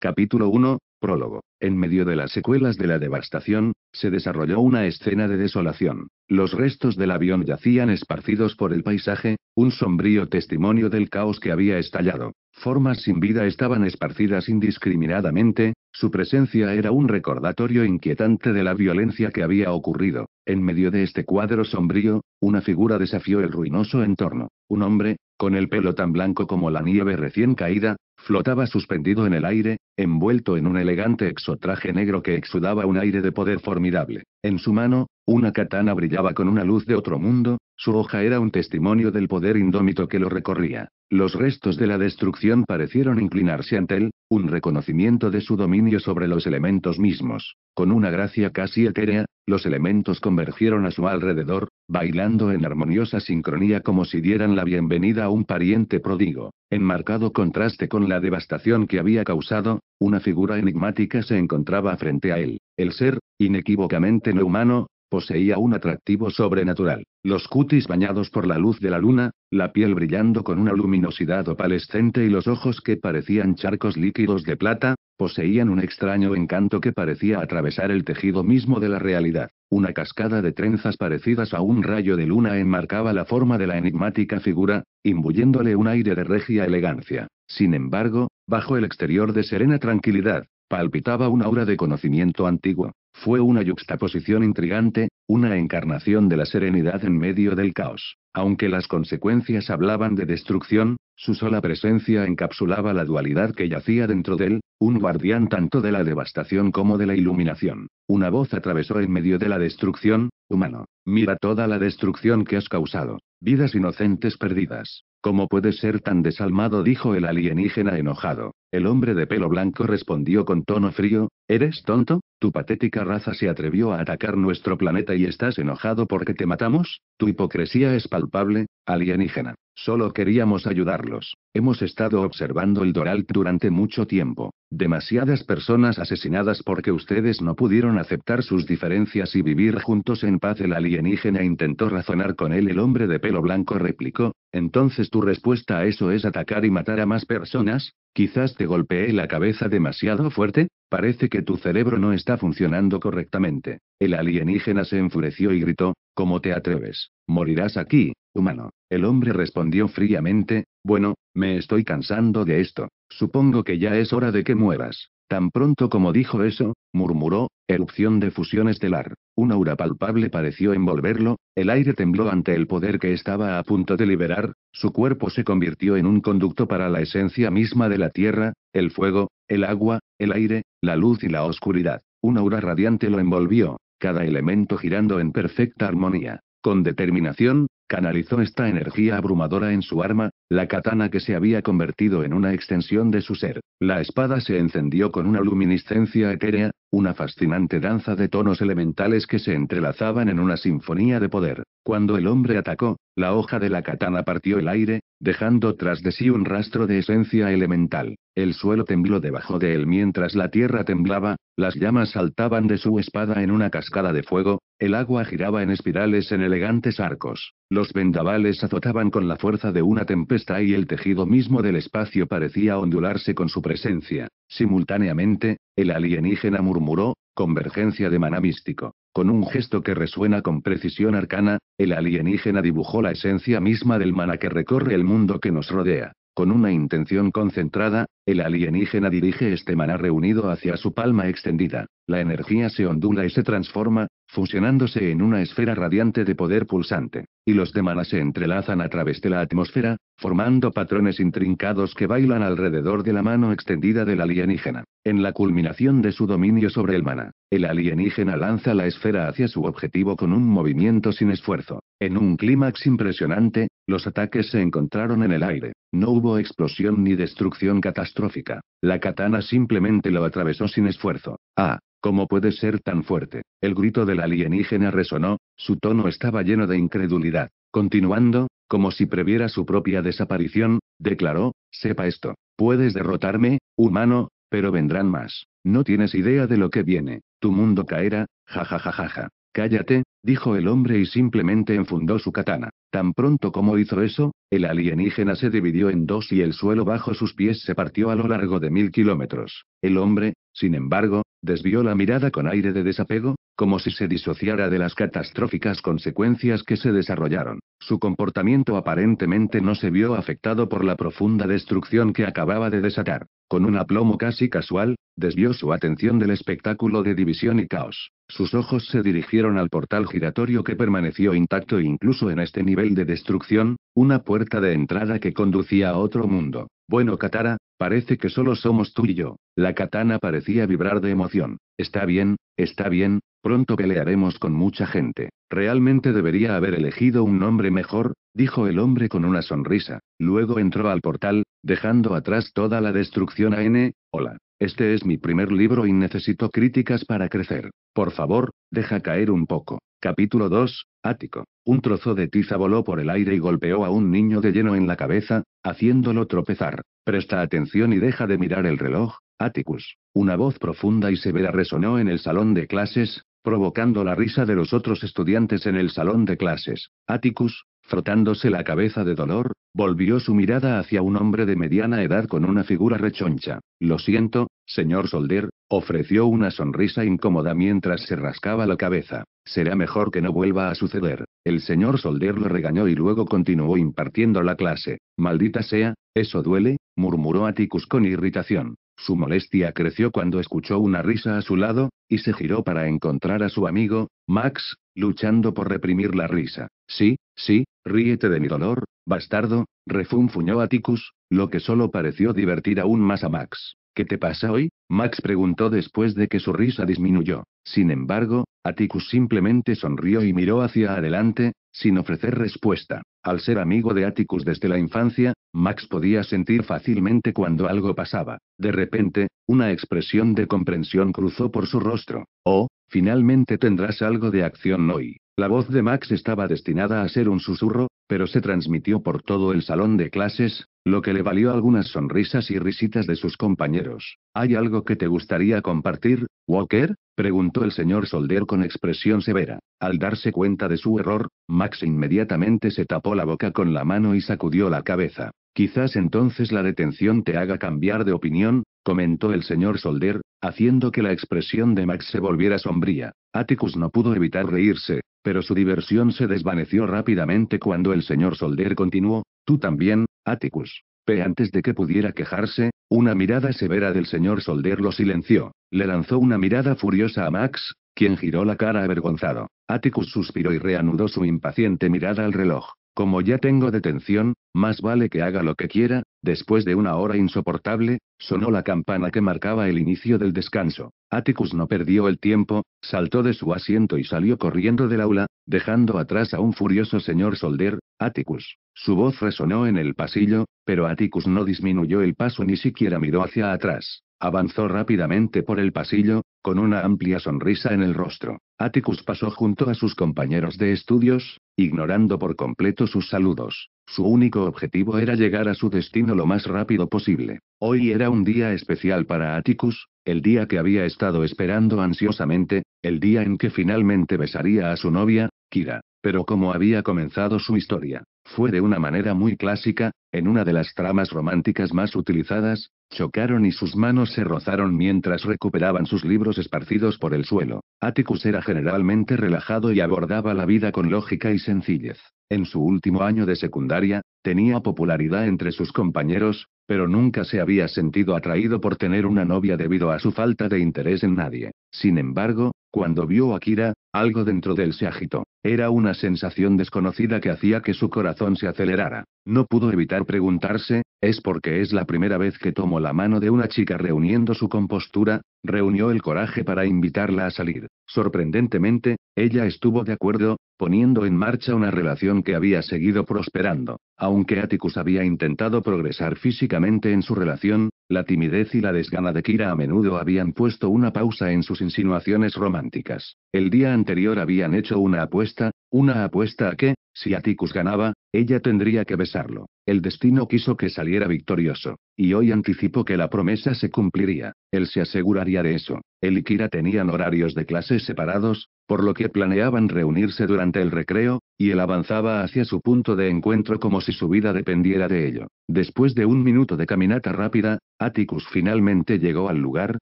Capítulo 1, prólogo. En medio de las secuelas de la devastación, se desarrolló una escena de desolación. Los restos del avión yacían esparcidos por el paisaje, un sombrío testimonio del caos que había estallado. Formas sin vida estaban esparcidas indiscriminadamente, su presencia era un recordatorio inquietante de la violencia que había ocurrido. En medio de este cuadro sombrío, una figura desafió el ruinoso entorno. Un hombre, con el pelo tan blanco como la nieve recién caída, flotaba suspendido en el aire, envuelto en un elegante exotraje negro que exudaba un aire de poder formidable. En su mano, una katana brillaba con una luz de otro mundo, su hoja era un testimonio del poder indómito que lo recorría. Los restos de la destrucción parecieron inclinarse ante él, un reconocimiento de su dominio sobre los elementos mismos. Con una gracia casi etérea, los elementos convergieron a su alrededor, bailando en armoniosa sincronía como si dieran la bienvenida a un pariente pródigo. En marcado contraste con la devastación que había causado, una figura enigmática se encontraba frente a él. El ser, inequívocamente no humano, poseía un atractivo sobrenatural. Los cutis bañados por la luz de la luna, la piel brillando con una luminosidad opalescente y los ojos que parecían charcos líquidos de plata, poseían un extraño encanto que parecía atravesar el tejido mismo de la realidad. Una cascada de trenzas parecidas a un rayo de luna enmarcaba la forma de la enigmática figura, imbuyéndole un aire de regia elegancia. Sin embargo, bajo el exterior de serena tranquilidad, palpitaba una aura de conocimiento antiguo. Fue una yuxtaposición intrigante, una encarnación de la serenidad en medio del caos. Aunque las consecuencias hablaban de destrucción, su sola presencia encapsulaba la dualidad que yacía dentro de él, un guardián tanto de la devastación como de la iluminación. Una voz atravesó en medio de la destrucción, humano. Mira toda la destrucción que has causado. Vidas inocentes perdidas. ¿Cómo puedes ser tan desalmado? dijo el alienígena enojado. El hombre de pelo blanco respondió con tono frío, ¿eres tonto? Tu patética raza se atrevió a atacar nuestro planeta y estás enojado porque te matamos? Tu hipocresía es palpable, alienígena. Solo queríamos ayudarlos. Hemos estado observando el Doral durante mucho tiempo. Demasiadas personas asesinadas porque ustedes no pudieron aceptar sus diferencias y vivir juntos en paz. El alienígena intentó razonar con él. El hombre de pelo blanco replicó, entonces tu respuesta a eso es atacar y matar a más personas. Quizás te golpeé la cabeza demasiado fuerte. Parece que tu cerebro no está funcionando correctamente. El alienígena se enfureció y gritó, ¿Cómo te atreves? Morirás aquí, humano. El hombre respondió fríamente, bueno, me estoy cansando de esto. Supongo que ya es hora de que mueras. Tan pronto como dijo eso, murmuró, erupción de fusión estelar. Un aura palpable pareció envolverlo, el aire tembló ante el poder que estaba a punto de liberar, su cuerpo se convirtió en un conducto para la esencia misma de la Tierra, el fuego, el agua, el aire, la luz y la oscuridad. Un aura radiante lo envolvió, cada elemento girando en perfecta armonía. Con determinación, canalizó esta energía abrumadora en su arma, la katana que se había convertido en una extensión de su ser. La espada se encendió con una luminiscencia etérea, una fascinante danza de tonos elementales que se entrelazaban en una sinfonía de poder. Cuando el hombre atacó, la hoja de la katana partió el aire, dejando tras de sí un rastro de esencia elemental. El suelo tembló debajo de él mientras la tierra temblaba, las llamas saltaban de su espada en una cascada de fuego, el agua giraba en espirales en elegantes arcos. Los vendavales azotaban con la fuerza de una tempestad y el tejido mismo del espacio parecía ondularse con su presencia. Simultáneamente, el alienígena murmuró, convergencia de mana místico. Con un gesto que resuena con precisión arcana, el alienígena dibujó la esencia misma del mana que recorre el mundo que nos rodea. Con una intención concentrada, el alienígena dirige este maná reunido hacia su palma extendida. La energía se ondula y se transforma, fusionándose en una esfera radiante de poder pulsante, y los de mana se entrelazan a través de la atmósfera, formando patrones intrincados que bailan alrededor de la mano extendida del alienígena. En la culminación de su dominio sobre el mana, el alienígena lanza la esfera hacia su objetivo con un movimiento sin esfuerzo. En un clímax impresionante, los ataques se encontraron en el aire. No hubo explosión ni destrucción catastrófica. La katana simplemente lo atravesó sin esfuerzo. Ah, ¿Cómo puede ser tan fuerte? El grito del alienígena resonó, su tono estaba lleno de incredulidad. Continuando, como si previera su propia desaparición, declaró, sepa esto, puedes derrotarme, humano, pero vendrán más. No tienes idea de lo que viene, tu mundo caerá, jajajajaja. Cállate, dijo el hombre y simplemente enfundó su katana. Tan pronto como hizo eso, el alienígena se dividió en dos y el suelo bajo sus pies se partió a lo largo de mil kilómetros. El hombre, sin embargo, Desvió la mirada con aire de desapego, como si se disociara de las catastróficas consecuencias que se desarrollaron. Su comportamiento aparentemente no se vio afectado por la profunda destrucción que acababa de desatar. Con un aplomo casi casual, desvió su atención del espectáculo de división y caos. Sus ojos se dirigieron al portal giratorio que permaneció intacto incluso en este nivel de destrucción, una puerta de entrada que conducía a otro mundo. Bueno, Katara, parece que solo somos tú y yo. La katana parecía vibrar de emoción. Está bien, está bien, Pronto pelearemos con mucha gente. Realmente debería haber elegido un nombre mejor, dijo el hombre con una sonrisa. Luego entró al portal, dejando atrás toda la destrucción a N. Hola, este es mi primer libro y necesito críticas para crecer. Por favor, deja caer un poco. Capítulo 2, Ático. Un trozo de tiza voló por el aire y golpeó a un niño de lleno en la cabeza, haciéndolo tropezar. Presta atención y deja de mirar el reloj, Atticus. Una voz profunda y severa resonó en el salón de clases, provocando la risa de los otros estudiantes en el salón de clases. Atticus, frotándose la cabeza de dolor, volvió su mirada hacia un hombre de mediana edad con una figura rechoncha. Lo siento, señor Solder, ofreció una sonrisa incómoda mientras se rascaba la cabeza. Será mejor que no vuelva a suceder. El señor Solder lo regañó y luego continuó impartiendo la clase. Maldita sea, eso duele, murmuró Atticus con irritación. Su molestia creció cuando escuchó una risa a su lado, y se giró para encontrar a su amigo, Max, luchando por reprimir la risa. Sí, sí, ríete de mi dolor, bastardo, refunfuñó Aticus, lo que solo pareció divertir aún más a Max. ¿Qué te pasa hoy? Max preguntó después de que su risa disminuyó. Sin embargo, Aticus simplemente sonrió y miró hacia adelante, sin ofrecer respuesta. Al ser amigo de Atticus desde la infancia, Max podía sentir fácilmente cuando algo pasaba. De repente, una expresión de comprensión cruzó por su rostro. Oh, finalmente tendrás algo de acción hoy. La voz de Max estaba destinada a ser un susurro, pero se transmitió por todo el salón de clases, lo que le valió algunas sonrisas y risitas de sus compañeros. ¿Hay algo que te gustaría compartir, Walker? preguntó el señor Solder con expresión severa. Al darse cuenta de su error, Max inmediatamente se tapó la boca con la mano y sacudió la cabeza. Quizás entonces la detención te haga cambiar de opinión, comentó el señor Solder, haciendo que la expresión de Max se volviera sombría. Atticus no pudo evitar reírse, pero su diversión se desvaneció rápidamente cuando el señor Solder continuó, Tú también, Atticus. Pero antes de que pudiera quejarse, una mirada severa del señor Solder lo silenció. Le lanzó una mirada furiosa a Max, quien giró la cara avergonzado. Atticus suspiró y reanudó su impaciente mirada al reloj. Como ya tengo detención, más vale que haga lo que quiera, Después de una hora insoportable, sonó la campana que marcaba el inicio del descanso. Atticus no perdió el tiempo, saltó de su asiento y salió corriendo del aula, dejando atrás a un furioso señor Solder, Atticus. Su voz resonó en el pasillo, pero Atticus no disminuyó el paso ni siquiera miró hacia atrás. Avanzó rápidamente por el pasillo, con una amplia sonrisa en el rostro, Atticus pasó junto a sus compañeros de estudios, ignorando por completo sus saludos. Su único objetivo era llegar a su destino lo más rápido posible. Hoy era un día especial para Atticus, el día que había estado esperando ansiosamente, el día en que finalmente besaría a su novia, Kira. Pero como había comenzado su historia, fue de una manera muy clásica, en una de las tramas románticas más utilizadas, Chocaron y sus manos se rozaron mientras recuperaban sus libros esparcidos por el suelo. Atticus era generalmente relajado y abordaba la vida con lógica y sencillez. En su último año de secundaria, tenía popularidad entre sus compañeros, pero nunca se había sentido atraído por tener una novia debido a su falta de interés en nadie. Sin embargo, cuando vio a Kira, algo dentro de él se agitó. Era una sensación desconocida que hacía que su corazón se acelerara. No pudo evitar preguntarse, es porque es la primera vez que tomo la mano de una chica reuniendo su compostura, Reunió el coraje para invitarla a salir. Sorprendentemente, ella estuvo de acuerdo, poniendo en marcha una relación que había seguido prosperando. Aunque Atticus había intentado progresar físicamente en su relación, la timidez y la desgana de Kira a menudo habían puesto una pausa en sus insinuaciones románticas. El día anterior habían hecho una apuesta, una apuesta a que, si Atticus ganaba, ella tendría que besarlo. El destino quiso que saliera victorioso. Y hoy anticipó que la promesa se cumpliría. Él se aseguraría de eso. Él y Kira tenían horarios de clases separados, por lo que planeaban reunirse durante el recreo, y él avanzaba hacia su punto de encuentro como si su vida dependiera de ello. Después de un minuto de caminata rápida, Atticus finalmente llegó al lugar,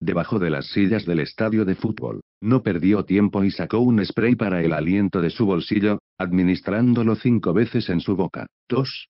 debajo de las sillas del estadio de fútbol. No perdió tiempo y sacó un spray para el aliento de su bolsillo, administrándolo cinco veces en su boca. Tos,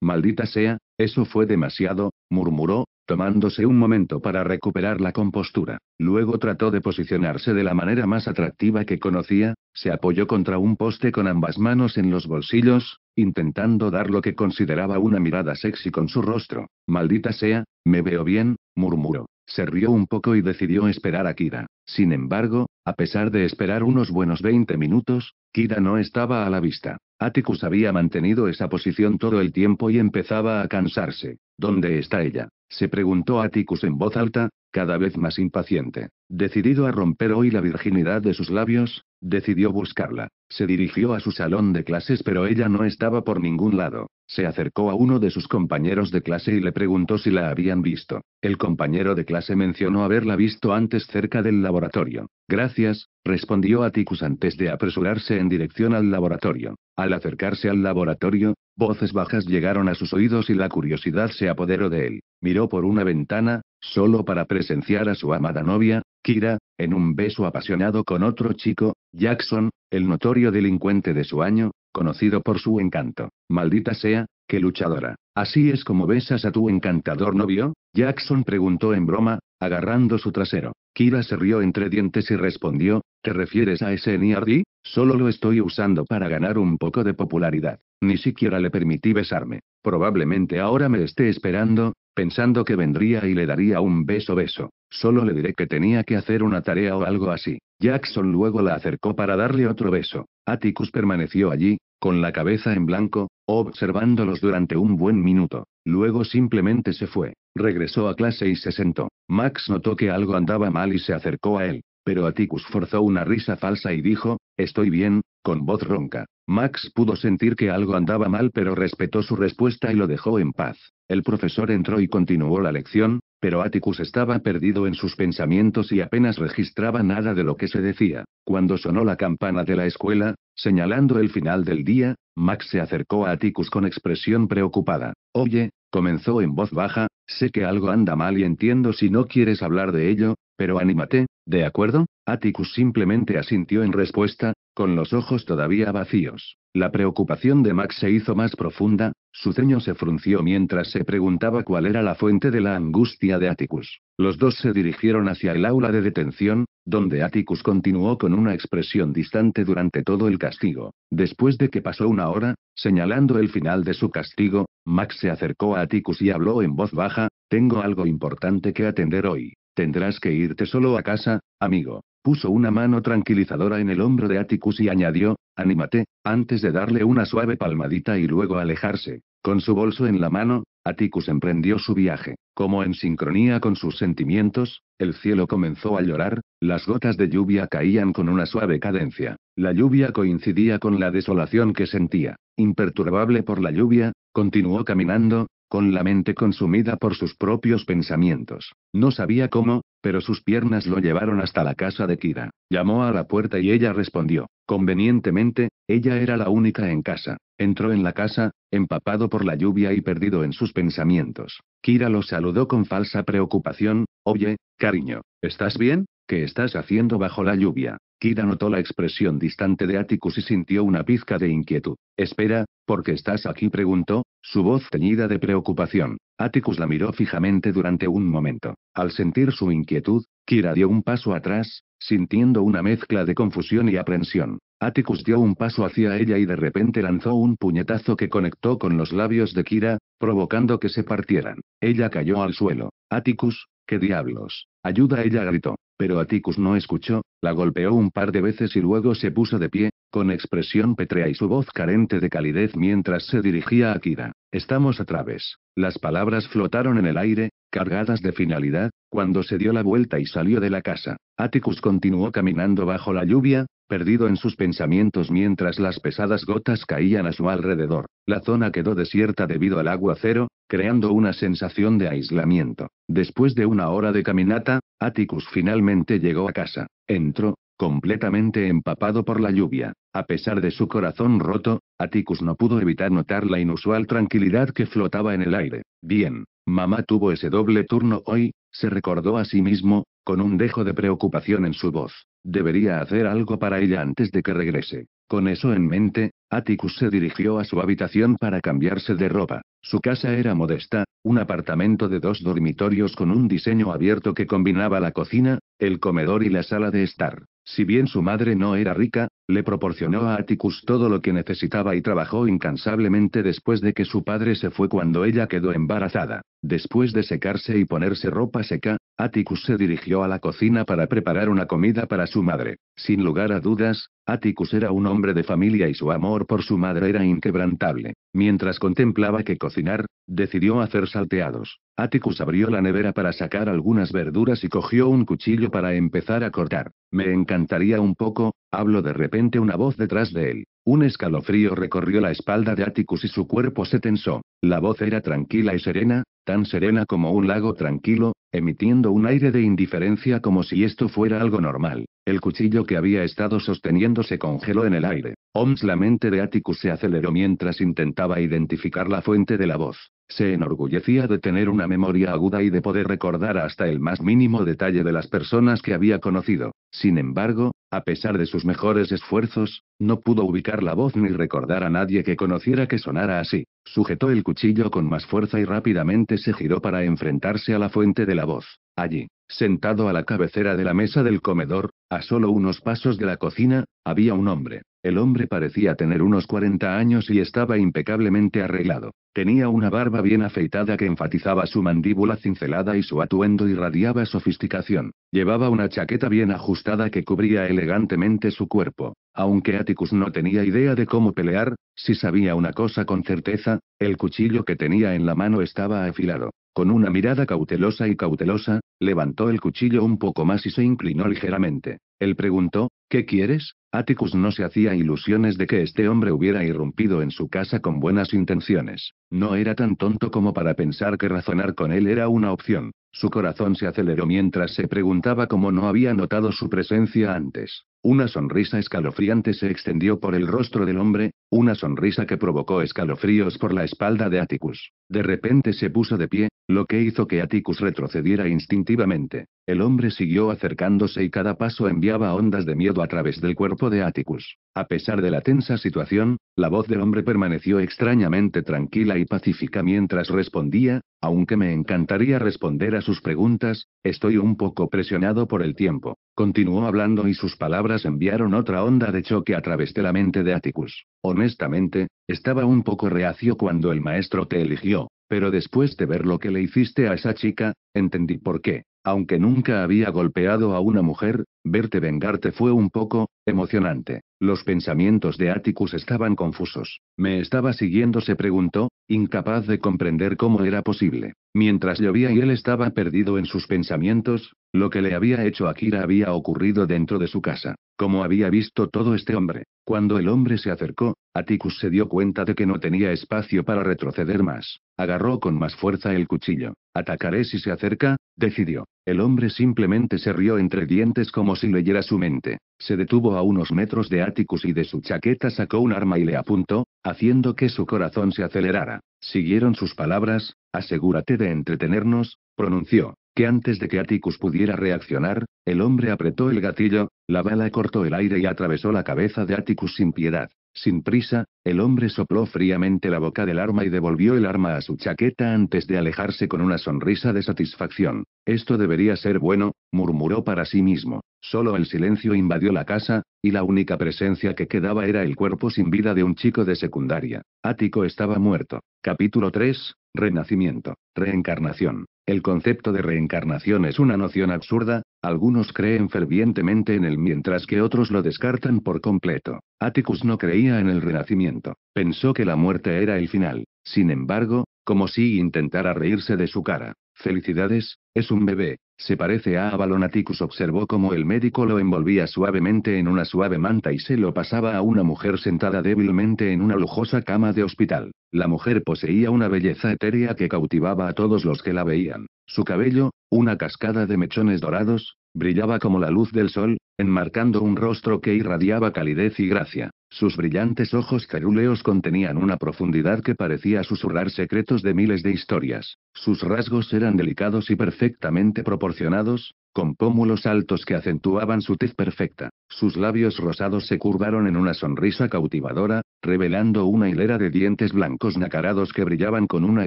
maldita sea, eso fue demasiado, murmuró, tomándose un momento para recuperar la compostura. Luego trató de posicionarse de la manera más atractiva que conocía, se apoyó contra un poste con ambas manos en los bolsillos, intentando dar lo que consideraba una mirada sexy con su rostro. Maldita sea, me veo bien, murmuró. Se rió un poco y decidió esperar a Kira. Sin embargo, a pesar de esperar unos buenos 20 minutos, Kira no estaba a la vista. Atticus había mantenido esa posición todo el tiempo y empezaba a cansarse. ¿Dónde está ella? Se preguntó Atticus en voz alta, cada vez más impaciente. Decidido a romper hoy la virginidad de sus labios, decidió buscarla. Se dirigió a su salón de clases pero ella no estaba por ningún lado. Se acercó a uno de sus compañeros de clase y le preguntó si la habían visto. El compañero de clase mencionó haberla visto antes cerca del laboratorio. Gracias, respondió Atticus antes de apresurarse en dirección al laboratorio. Al acercarse al laboratorio, voces bajas llegaron a sus oídos y la curiosidad se apoderó de él. Miró por una ventana, solo para presenciar a su amada novia, Kira, en un beso apasionado con otro chico, Jackson, el notorio delincuente de su año, conocido por su encanto. Maldita sea, qué luchadora. Así es como besas a tu encantador novio, Jackson preguntó en broma, agarrando su trasero. Kira se rió entre dientes y respondió, ¿Te refieres a ese SNRD? Solo lo estoy usando para ganar un poco de popularidad. Ni siquiera le permití besarme. Probablemente ahora me esté esperando, pensando que vendría y le daría un beso beso. Solo le diré que tenía que hacer una tarea o algo así. Jackson luego la acercó para darle otro beso. Atticus permaneció allí, con la cabeza en blanco, observándolos durante un buen minuto. Luego simplemente se fue. Regresó a clase y se sentó. Max notó que algo andaba mal y se acercó a él. Pero Atticus forzó una risa falsa y dijo, Estoy bien, con voz ronca. Max pudo sentir que algo andaba mal pero respetó su respuesta y lo dejó en paz. El profesor entró y continuó la lección, pero Atticus estaba perdido en sus pensamientos y apenas registraba nada de lo que se decía. Cuando sonó la campana de la escuela, señalando el final del día, Max se acercó a Atticus con expresión preocupada. Oye, Comenzó en voz baja, sé que algo anda mal y entiendo si no quieres hablar de ello, pero anímate, ¿de acuerdo? Atticus simplemente asintió en respuesta, con los ojos todavía vacíos. La preocupación de Max se hizo más profunda, su ceño se frunció mientras se preguntaba cuál era la fuente de la angustia de Atticus. Los dos se dirigieron hacia el aula de detención, donde Atticus continuó con una expresión distante durante todo el castigo. Después de que pasó una hora, señalando el final de su castigo, Max se acercó a Atticus y habló en voz baja, tengo algo importante que atender hoy. Tendrás que irte solo a casa, amigo. Puso una mano tranquilizadora en el hombro de Atticus y añadió, anímate, antes de darle una suave palmadita y luego alejarse. Con su bolso en la mano, Atticus emprendió su viaje. Como en sincronía con sus sentimientos, el cielo comenzó a llorar, las gotas de lluvia caían con una suave cadencia. La lluvia coincidía con la desolación que sentía. Imperturbable por la lluvia, continuó caminando, con la mente consumida por sus propios pensamientos. No sabía cómo, pero sus piernas lo llevaron hasta la casa de Kira. Llamó a la puerta y ella respondió. Convenientemente, ella era la única en casa. Entró en la casa, empapado por la lluvia y perdido en sus pensamientos. Kira lo saludó con falsa preocupación. Oye, cariño, ¿estás bien? ¿Qué estás haciendo bajo la lluvia? Kira notó la expresión distante de Atticus y sintió una pizca de inquietud. Espera, ¿por qué estás aquí? preguntó. Su voz teñida de preocupación. Atticus la miró fijamente durante un momento. Al sentir su inquietud, Kira dio un paso atrás, sintiendo una mezcla de confusión y aprensión. Atticus dio un paso hacia ella y de repente lanzó un puñetazo que conectó con los labios de Kira, provocando que se partieran. Ella cayó al suelo. Atticus, ¿Qué diablos? Ayuda, ella gritó. Pero Atticus no escuchó, la golpeó un par de veces y luego se puso de pie, con expresión pétrea y su voz carente de calidez mientras se dirigía a Kira. Estamos a través. Las palabras flotaron en el aire, cargadas de finalidad, cuando se dio la vuelta y salió de la casa. Atticus continuó caminando bajo la lluvia, perdido en sus pensamientos mientras las pesadas gotas caían a su alrededor. La zona quedó desierta debido al agua cero, creando una sensación de aislamiento. Después de una hora de caminata, Atticus finalmente llegó a casa. Entró, completamente empapado por la lluvia. A pesar de su corazón roto, Atticus no pudo evitar notar la inusual tranquilidad que flotaba en el aire. Bien, mamá tuvo ese doble turno hoy, se recordó a sí mismo, con un dejo de preocupación en su voz. Debería hacer algo para ella antes de que regrese. Con eso en mente, Atticus se dirigió a su habitación para cambiarse de ropa. Su casa era modesta, un apartamento de dos dormitorios con un diseño abierto que combinaba la cocina, el comedor y la sala de estar. Si bien su madre no era rica, le proporcionó a Atticus todo lo que necesitaba y trabajó incansablemente después de que su padre se fue cuando ella quedó embarazada. Después de secarse y ponerse ropa seca, Atticus se dirigió a la cocina para preparar una comida para su madre. Sin lugar a dudas, Atticus era un hombre de familia y su amor por su madre era inquebrantable. Mientras contemplaba que cocinar, decidió hacer salteados. Atticus abrió la nevera para sacar algunas verduras y cogió un cuchillo para empezar a cortar. Me encantaría un poco, Habló de repente una voz detrás de él. Un escalofrío recorrió la espalda de Atticus y su cuerpo se tensó. La voz era tranquila y serena, tan serena como un lago tranquilo, emitiendo un aire de indiferencia como si esto fuera algo normal. El cuchillo que había estado sosteniendo se congeló en el aire. Oms la mente de Atticus se aceleró mientras intentaba identificar la fuente de la voz. Se enorgullecía de tener una memoria aguda y de poder recordar hasta el más mínimo detalle de las personas que había conocido. Sin embargo, a pesar de sus mejores esfuerzos, no pudo ubicar la voz ni recordar a nadie que conociera que sonara así. Sujetó el cuchillo con más fuerza y rápidamente se giró para enfrentarse a la fuente de la voz. Allí, Sentado a la cabecera de la mesa del comedor, a solo unos pasos de la cocina, había un hombre. El hombre parecía tener unos 40 años y estaba impecablemente arreglado. Tenía una barba bien afeitada que enfatizaba su mandíbula cincelada y su atuendo irradiaba sofisticación. Llevaba una chaqueta bien ajustada que cubría elegantemente su cuerpo. Aunque Atticus no tenía idea de cómo pelear, si sabía una cosa con certeza, el cuchillo que tenía en la mano estaba afilado. Con una mirada cautelosa y cautelosa, Levantó el cuchillo un poco más y se inclinó ligeramente. Él preguntó, ¿qué quieres? Atticus no se hacía ilusiones de que este hombre hubiera irrumpido en su casa con buenas intenciones. No era tan tonto como para pensar que razonar con él era una opción. Su corazón se aceleró mientras se preguntaba cómo no había notado su presencia antes. Una sonrisa escalofriante se extendió por el rostro del hombre, una sonrisa que provocó escalofríos por la espalda de Atticus. De repente se puso de pie, lo que hizo que Atticus retrocediera instintivamente. El hombre siguió acercándose y cada paso enviaba ondas de miedo a través del cuerpo de Atticus. A pesar de la tensa situación, la voz del hombre permaneció extrañamente tranquila y pacífica mientras respondía, aunque me encantaría responder a sus preguntas, estoy un poco presionado por el tiempo. Continuó hablando y sus palabras enviaron otra onda de choque a través de la mente de Atticus. Honestamente, estaba un poco reacio cuando el maestro te eligió. Pero después de ver lo que le hiciste a esa chica, entendí por qué, aunque nunca había golpeado a una mujer, verte vengarte fue un poco emocionante. Los pensamientos de Atticus estaban confusos. Me estaba siguiendo, se preguntó, incapaz de comprender cómo era posible. Mientras llovía y él estaba perdido en sus pensamientos, lo que le había hecho Akira había ocurrido dentro de su casa, como había visto todo este hombre. Cuando el hombre se acercó, Atticus se dio cuenta de que no tenía espacio para retroceder más. Agarró con más fuerza el cuchillo. Atacaré si se acerca, decidió. El hombre simplemente se rió entre dientes como si leyera su mente. Se detuvo a unos metros de Atticus y de su chaqueta sacó un arma y le apuntó, haciendo que su corazón se acelerara. Siguieron sus palabras, asegúrate de entretenernos, pronunció, que antes de que Atticus pudiera reaccionar, el hombre apretó el gatillo, la bala cortó el aire y atravesó la cabeza de Atticus sin piedad. Sin prisa, el hombre sopló fríamente la boca del arma y devolvió el arma a su chaqueta antes de alejarse con una sonrisa de satisfacción. Esto debería ser bueno, murmuró para sí mismo. Solo el silencio invadió la casa, y la única presencia que quedaba era el cuerpo sin vida de un chico de secundaria. Ático estaba muerto. Capítulo 3. Renacimiento. Reencarnación. El concepto de reencarnación es una noción absurda, algunos creen fervientemente en él mientras que otros lo descartan por completo. Atticus no creía en el renacimiento, pensó que la muerte era el final, sin embargo, como si intentara reírse de su cara. Felicidades, es un bebé, se parece a Avalonaticus. Observó como el médico lo envolvía suavemente en una suave manta y se lo pasaba a una mujer sentada débilmente en una lujosa cama de hospital. La mujer poseía una belleza etérea que cautivaba a todos los que la veían. Su cabello, una cascada de mechones dorados, brillaba como la luz del sol, enmarcando un rostro que irradiaba calidez y gracia. Sus brillantes ojos cerúleos contenían una profundidad que parecía susurrar secretos de miles de historias. Sus rasgos eran delicados y perfectamente proporcionados, con pómulos altos que acentuaban su tez perfecta. Sus labios rosados se curvaron en una sonrisa cautivadora, revelando una hilera de dientes blancos nacarados que brillaban con una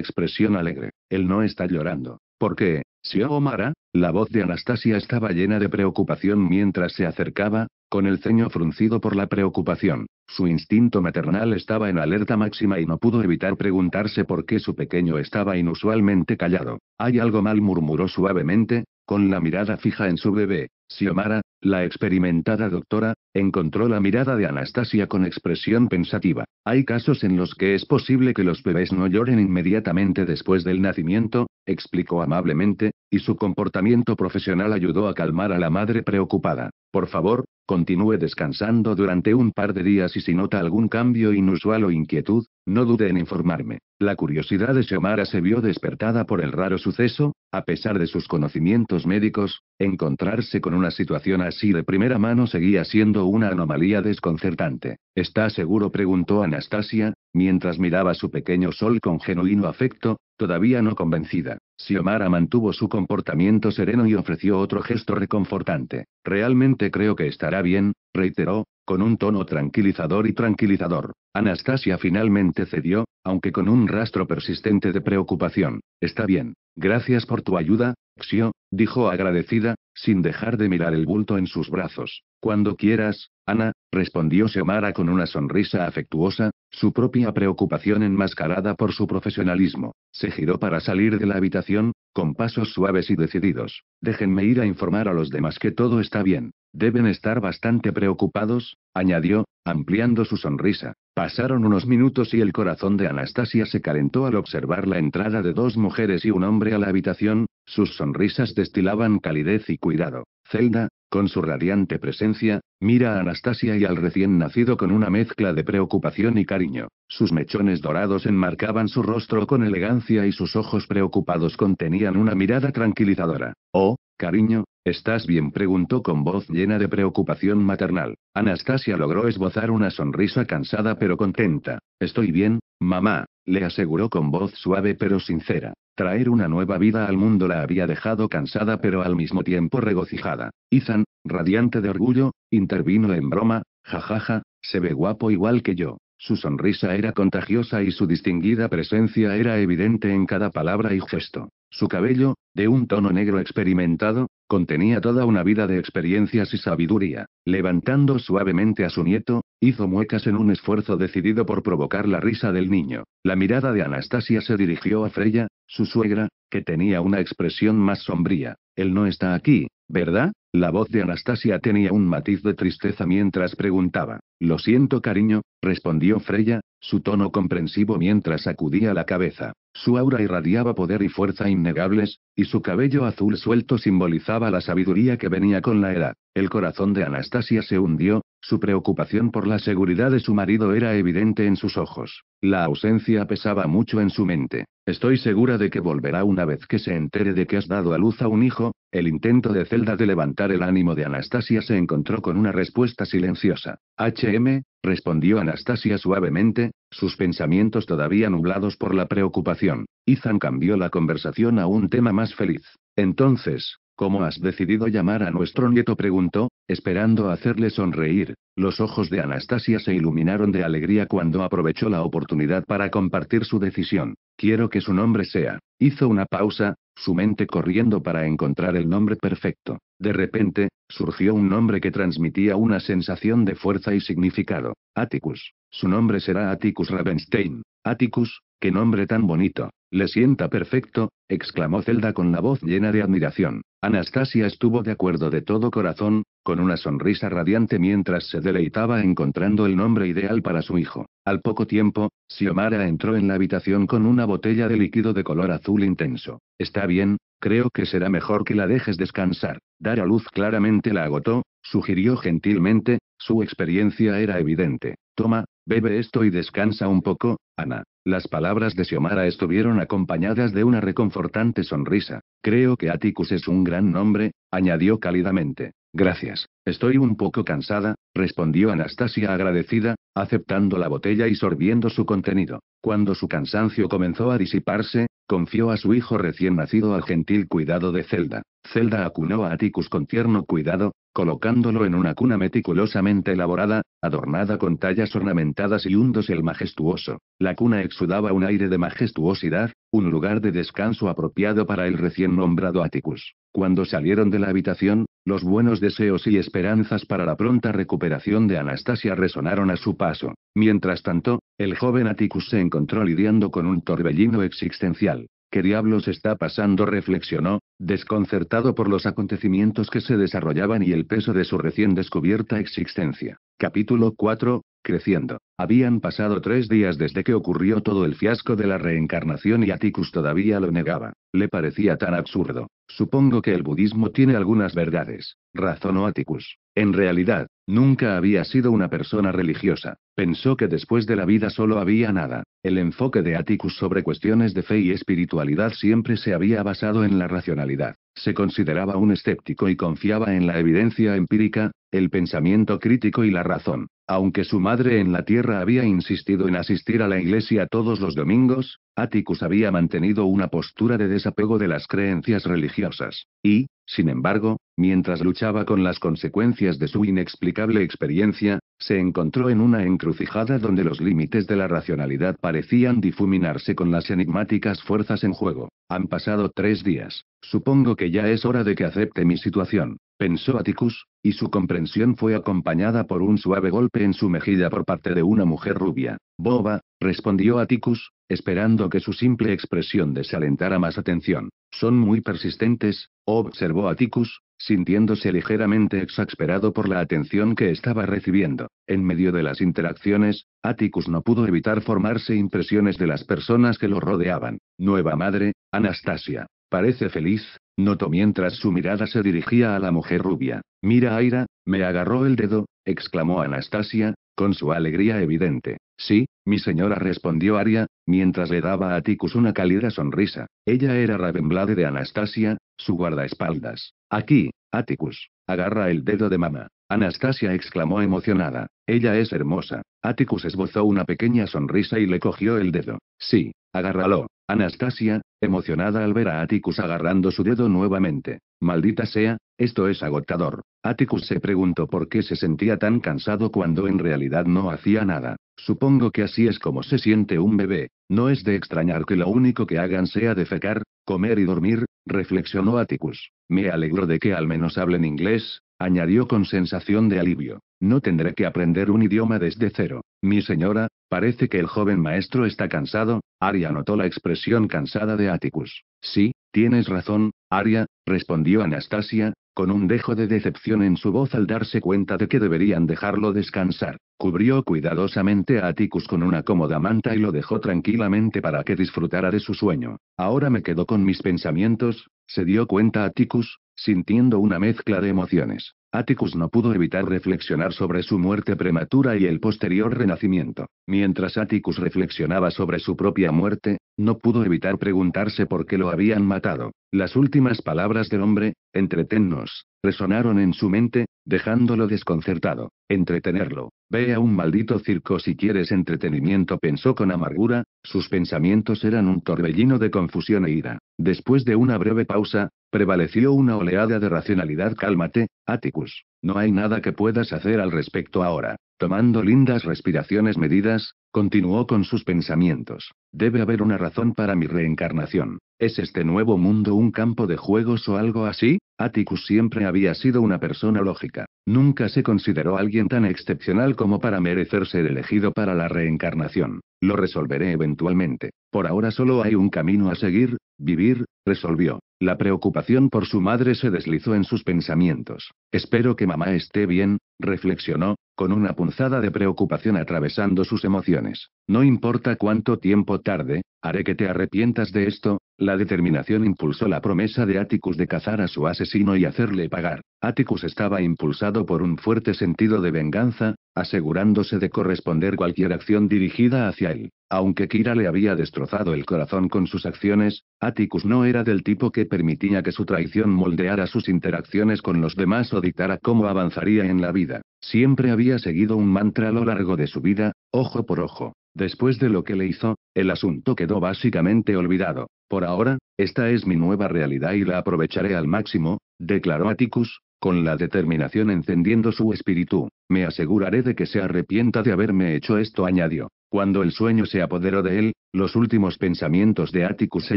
expresión alegre. Él no está llorando. ¿Por qué? Xiomara, ¿eh? la voz de Anastasia estaba llena de preocupación mientras se acercaba, con el ceño fruncido por la preocupación. Su instinto maternal estaba en alerta máxima y no pudo evitar preguntarse por qué su pequeño estaba inusualmente callado. Hay algo mal, murmuró suavemente, con la mirada fija en su bebé. Xiomara, la experimentada doctora, encontró la mirada de Anastasia con expresión pensativa. Hay casos en los que es posible que los bebés no lloren inmediatamente después del nacimiento, explicó amablemente, y su comportamiento profesional ayudó a calmar a la madre preocupada. Por favor, continúe descansando durante un par de días y si nota algún cambio inusual o inquietud, no dude en informarme. La curiosidad de Xiomara se vio despertada por el raro suceso, a pesar de sus conocimientos médicos, encontrarse con una situación así de primera mano seguía siendo una anomalía desconcertante. ¿Está seguro? preguntó Anastasia, mientras miraba su pequeño sol con genuino afecto, Todavía no convencida, Xiomara mantuvo su comportamiento sereno y ofreció otro gesto reconfortante. Realmente creo que estará bien, reiteró, con un tono tranquilizador y tranquilizador. Anastasia finalmente cedió, aunque con un rastro persistente de preocupación. Está bien. Gracias por tu ayuda, Xio, dijo agradecida, sin dejar de mirar el bulto en sus brazos. Cuando quieras, Ana, respondió Xiomara con una sonrisa afectuosa, su propia preocupación enmascarada por su profesionalismo. Se giró para salir de la habitación, con pasos suaves y decididos. Déjenme ir a informar a los demás que todo está bien. Deben estar bastante preocupados, añadió, ampliando su sonrisa. Pasaron unos minutos y el corazón de Anastasia se calentó al observar la entrada de dos mujeres y un hombre a la habitación, sus sonrisas destilaban calidez y cuidado. Zelda, con su radiante presencia, mira a Anastasia y al recién nacido con una mezcla de preocupación y cariño. Sus mechones dorados enmarcaban su rostro con elegancia y sus ojos preocupados contenían una mirada tranquilizadora. Oh, cariño, ¿estás bien? preguntó con voz llena de preocupación maternal. Anastasia logró esbozar una sonrisa cansada pero contenta. Estoy bien, mamá, le aseguró con voz suave pero sincera. Traer una nueva vida al mundo la había dejado cansada pero al mismo tiempo regocijada. Ethan, radiante de orgullo, intervino en broma, jajaja, se ve guapo igual que yo. Su sonrisa era contagiosa y su distinguida presencia era evidente en cada palabra y gesto. Su cabello, de un tono negro experimentado, contenía toda una vida de experiencias y sabiduría. Levantando suavemente a su nieto, Hizo muecas en un esfuerzo decidido por provocar la risa del niño. La mirada de Anastasia se dirigió a Freya, su suegra, que tenía una expresión más sombría. Él no está aquí, ¿verdad? La voz de Anastasia tenía un matiz de tristeza mientras preguntaba. Lo siento, cariño, respondió Freya, su tono comprensivo mientras sacudía la cabeza. Su aura irradiaba poder y fuerza innegables, y su cabello azul suelto simbolizaba la sabiduría que venía con la edad. El corazón de Anastasia se hundió, su preocupación por la seguridad de su marido era evidente en sus ojos. La ausencia pesaba mucho en su mente. Estoy segura de que volverá una vez que se entere de que has dado a luz a un hijo. El intento de Zelda de levantar el ánimo de Anastasia se encontró con una respuesta silenciosa. HM, respondió Anastasia suavemente, sus pensamientos todavía nublados por la preocupación. Ethan cambió la conversación a un tema más feliz. Entonces, ¿Cómo has decidido llamar a nuestro nieto? preguntó, esperando hacerle sonreír. Los ojos de Anastasia se iluminaron de alegría cuando aprovechó la oportunidad para compartir su decisión. Quiero que su nombre sea. Hizo una pausa, su mente corriendo para encontrar el nombre perfecto. De repente, surgió un nombre que transmitía una sensación de fuerza y significado. Atticus. Su nombre será Atticus Ravenstein. Atticus, qué nombre tan bonito. Le sienta perfecto, exclamó Zelda con la voz llena de admiración. Anastasia estuvo de acuerdo de todo corazón, con una sonrisa radiante mientras se deleitaba encontrando el nombre ideal para su hijo. Al poco tiempo, Xiomara entró en la habitación con una botella de líquido de color azul intenso. Está bien, creo que será mejor que la dejes descansar. Dar a luz claramente la agotó, sugirió gentilmente, su experiencia era evidente. Toma, Bebe esto y descansa un poco, Ana. Las palabras de Xiomara estuvieron acompañadas de una reconfortante sonrisa. Creo que Atticus es un gran nombre, añadió cálidamente. Gracias. Estoy un poco cansada, respondió Anastasia agradecida, aceptando la botella y sorbiendo su contenido. Cuando su cansancio comenzó a disiparse, confió a su hijo recién nacido al gentil cuidado de Zelda. Zelda acunó a Atticus con tierno cuidado, colocándolo en una cuna meticulosamente elaborada, adornada con tallas ornamentadas y un dosel majestuoso. La cuna exudaba un aire de majestuosidad, un lugar de descanso apropiado para el recién nombrado Atticus. Cuando salieron de la habitación, los buenos deseos y esperanzas para la pronta recuperación de Anastasia resonaron a su paso. Mientras tanto, el joven Atticus se encontró lidiando con un torbellino existencial. ¿Qué diablos está pasando? reflexionó, desconcertado por los acontecimientos que se desarrollaban y el peso de su recién descubierta existencia. Capítulo 4. Creciendo. Habían pasado tres días desde que ocurrió todo el fiasco de la reencarnación y Atticus todavía lo negaba. Le parecía tan absurdo. Supongo que el budismo tiene algunas verdades, razonó Atticus. En realidad, nunca había sido una persona religiosa. Pensó que después de la vida solo había nada. El enfoque de Atticus sobre cuestiones de fe y espiritualidad siempre se había basado en la racionalidad. Se consideraba un escéptico y confiaba en la evidencia empírica, el pensamiento crítico y la razón. Aunque su madre en la tierra había insistido en asistir a la iglesia todos los domingos, Atticus había mantenido una postura de desapego de las creencias religiosas. Y, sin embargo, mientras luchaba con las consecuencias de su inexplicable experiencia, se encontró en una encrucijada donde los límites de la racionalidad parecían difuminarse con las enigmáticas fuerzas en juego. Han pasado tres días. Supongo que ya es hora de que acepte mi situación, pensó Atticus, y su comprensión fue acompañada por un suave golpe en su mejilla por parte de una mujer rubia. Boba, respondió Atticus, esperando que su simple expresión desalentara más atención. Son muy persistentes, observó Atticus, sintiéndose ligeramente exasperado por la atención que estaba recibiendo. En medio de las interacciones, Atticus no pudo evitar formarse impresiones de las personas que lo rodeaban. Nueva madre, Anastasia. Parece feliz, notó mientras su mirada se dirigía a la mujer rubia. Mira, Aira, me agarró el dedo, exclamó Anastasia, con su alegría evidente. Sí, mi señora respondió Aria, mientras le daba a Ticus una cálida sonrisa. Ella era Ravenblade de Anastasia, su guardaespaldas. Aquí, Aticus, Agarra el dedo de mamá. Anastasia exclamó emocionada. Ella es hermosa. Atticus esbozó una pequeña sonrisa y le cogió el dedo. Sí, agárralo. Anastasia, emocionada al ver a Atticus agarrando su dedo nuevamente. Maldita sea, esto es agotador. Atticus se preguntó por qué se sentía tan cansado cuando en realidad no hacía nada. Supongo que así es como se siente un bebé. No es de extrañar que lo único que hagan sea defecar, comer y dormir, reflexionó Atticus. Me alegro de que al menos hablen inglés, añadió con sensación de alivio. No tendré que aprender un idioma desde cero. Mi señora, parece que el joven maestro está cansado, Aria notó la expresión cansada de Atticus. Sí, tienes razón, Aria, respondió Anastasia, con un dejo de decepción en su voz al darse cuenta de que deberían dejarlo descansar. Cubrió cuidadosamente a Atticus con una cómoda manta y lo dejó tranquilamente para que disfrutara de su sueño. Ahora me quedo con mis pensamientos, se dio cuenta Atticus, sintiendo una mezcla de emociones. Atticus no pudo evitar reflexionar sobre su muerte prematura y el posterior renacimiento. Mientras Atticus reflexionaba sobre su propia muerte, no pudo evitar preguntarse por qué lo habían matado. Las últimas palabras del hombre, entretennos, resonaron en su mente, dejándolo desconcertado. Entretenerlo. Ve a un maldito circo si quieres entretenimiento, pensó con amargura, sus pensamientos eran un torbellino de confusión e ira. Después de una breve pausa, prevaleció una oleada de racionalidad. Cálmate, Atticus. No hay nada que puedas hacer al respecto ahora. Tomando lindas respiraciones medidas, continuó con sus pensamientos. Debe haber una razón para mi reencarnación. ¿Es este nuevo mundo un campo de juegos o algo así? Atticus siempre había sido una persona lógica. Nunca se consideró alguien tan excepcional como para merecer ser elegido para la reencarnación. Lo resolveré eventualmente. Por ahora solo hay un camino a seguir, vivir, resolvió. La preocupación por su madre se deslizó en sus pensamientos. Espero que mamá esté bien, reflexionó, con una punzada de preocupación atravesando sus emociones. No importa cuánto tiempo tarde, haré que te arrepientas de esto, la determinación impulsó la promesa de Atticus de cazar a su asesino y hacerle pagar. Atticus estaba impulsado por un fuerte sentido de venganza, asegurándose de corresponder cualquier acción dirigida hacia él. Aunque Kira le había destrozado el corazón con sus acciones, Atticus no era del tipo que permitía que su traición moldeara sus interacciones con los demás o dictara cómo avanzaría en la vida. Siempre había seguido un mantra a lo largo de su vida, ojo por ojo. Después de lo que le hizo, el asunto quedó básicamente olvidado. Por ahora, esta es mi nueva realidad y la aprovecharé al máximo, declaró Atticus, con la determinación encendiendo su espíritu. Me aseguraré de que se arrepienta de haberme hecho esto, añadió. Cuando el sueño se apoderó de él, los últimos pensamientos de Atticus se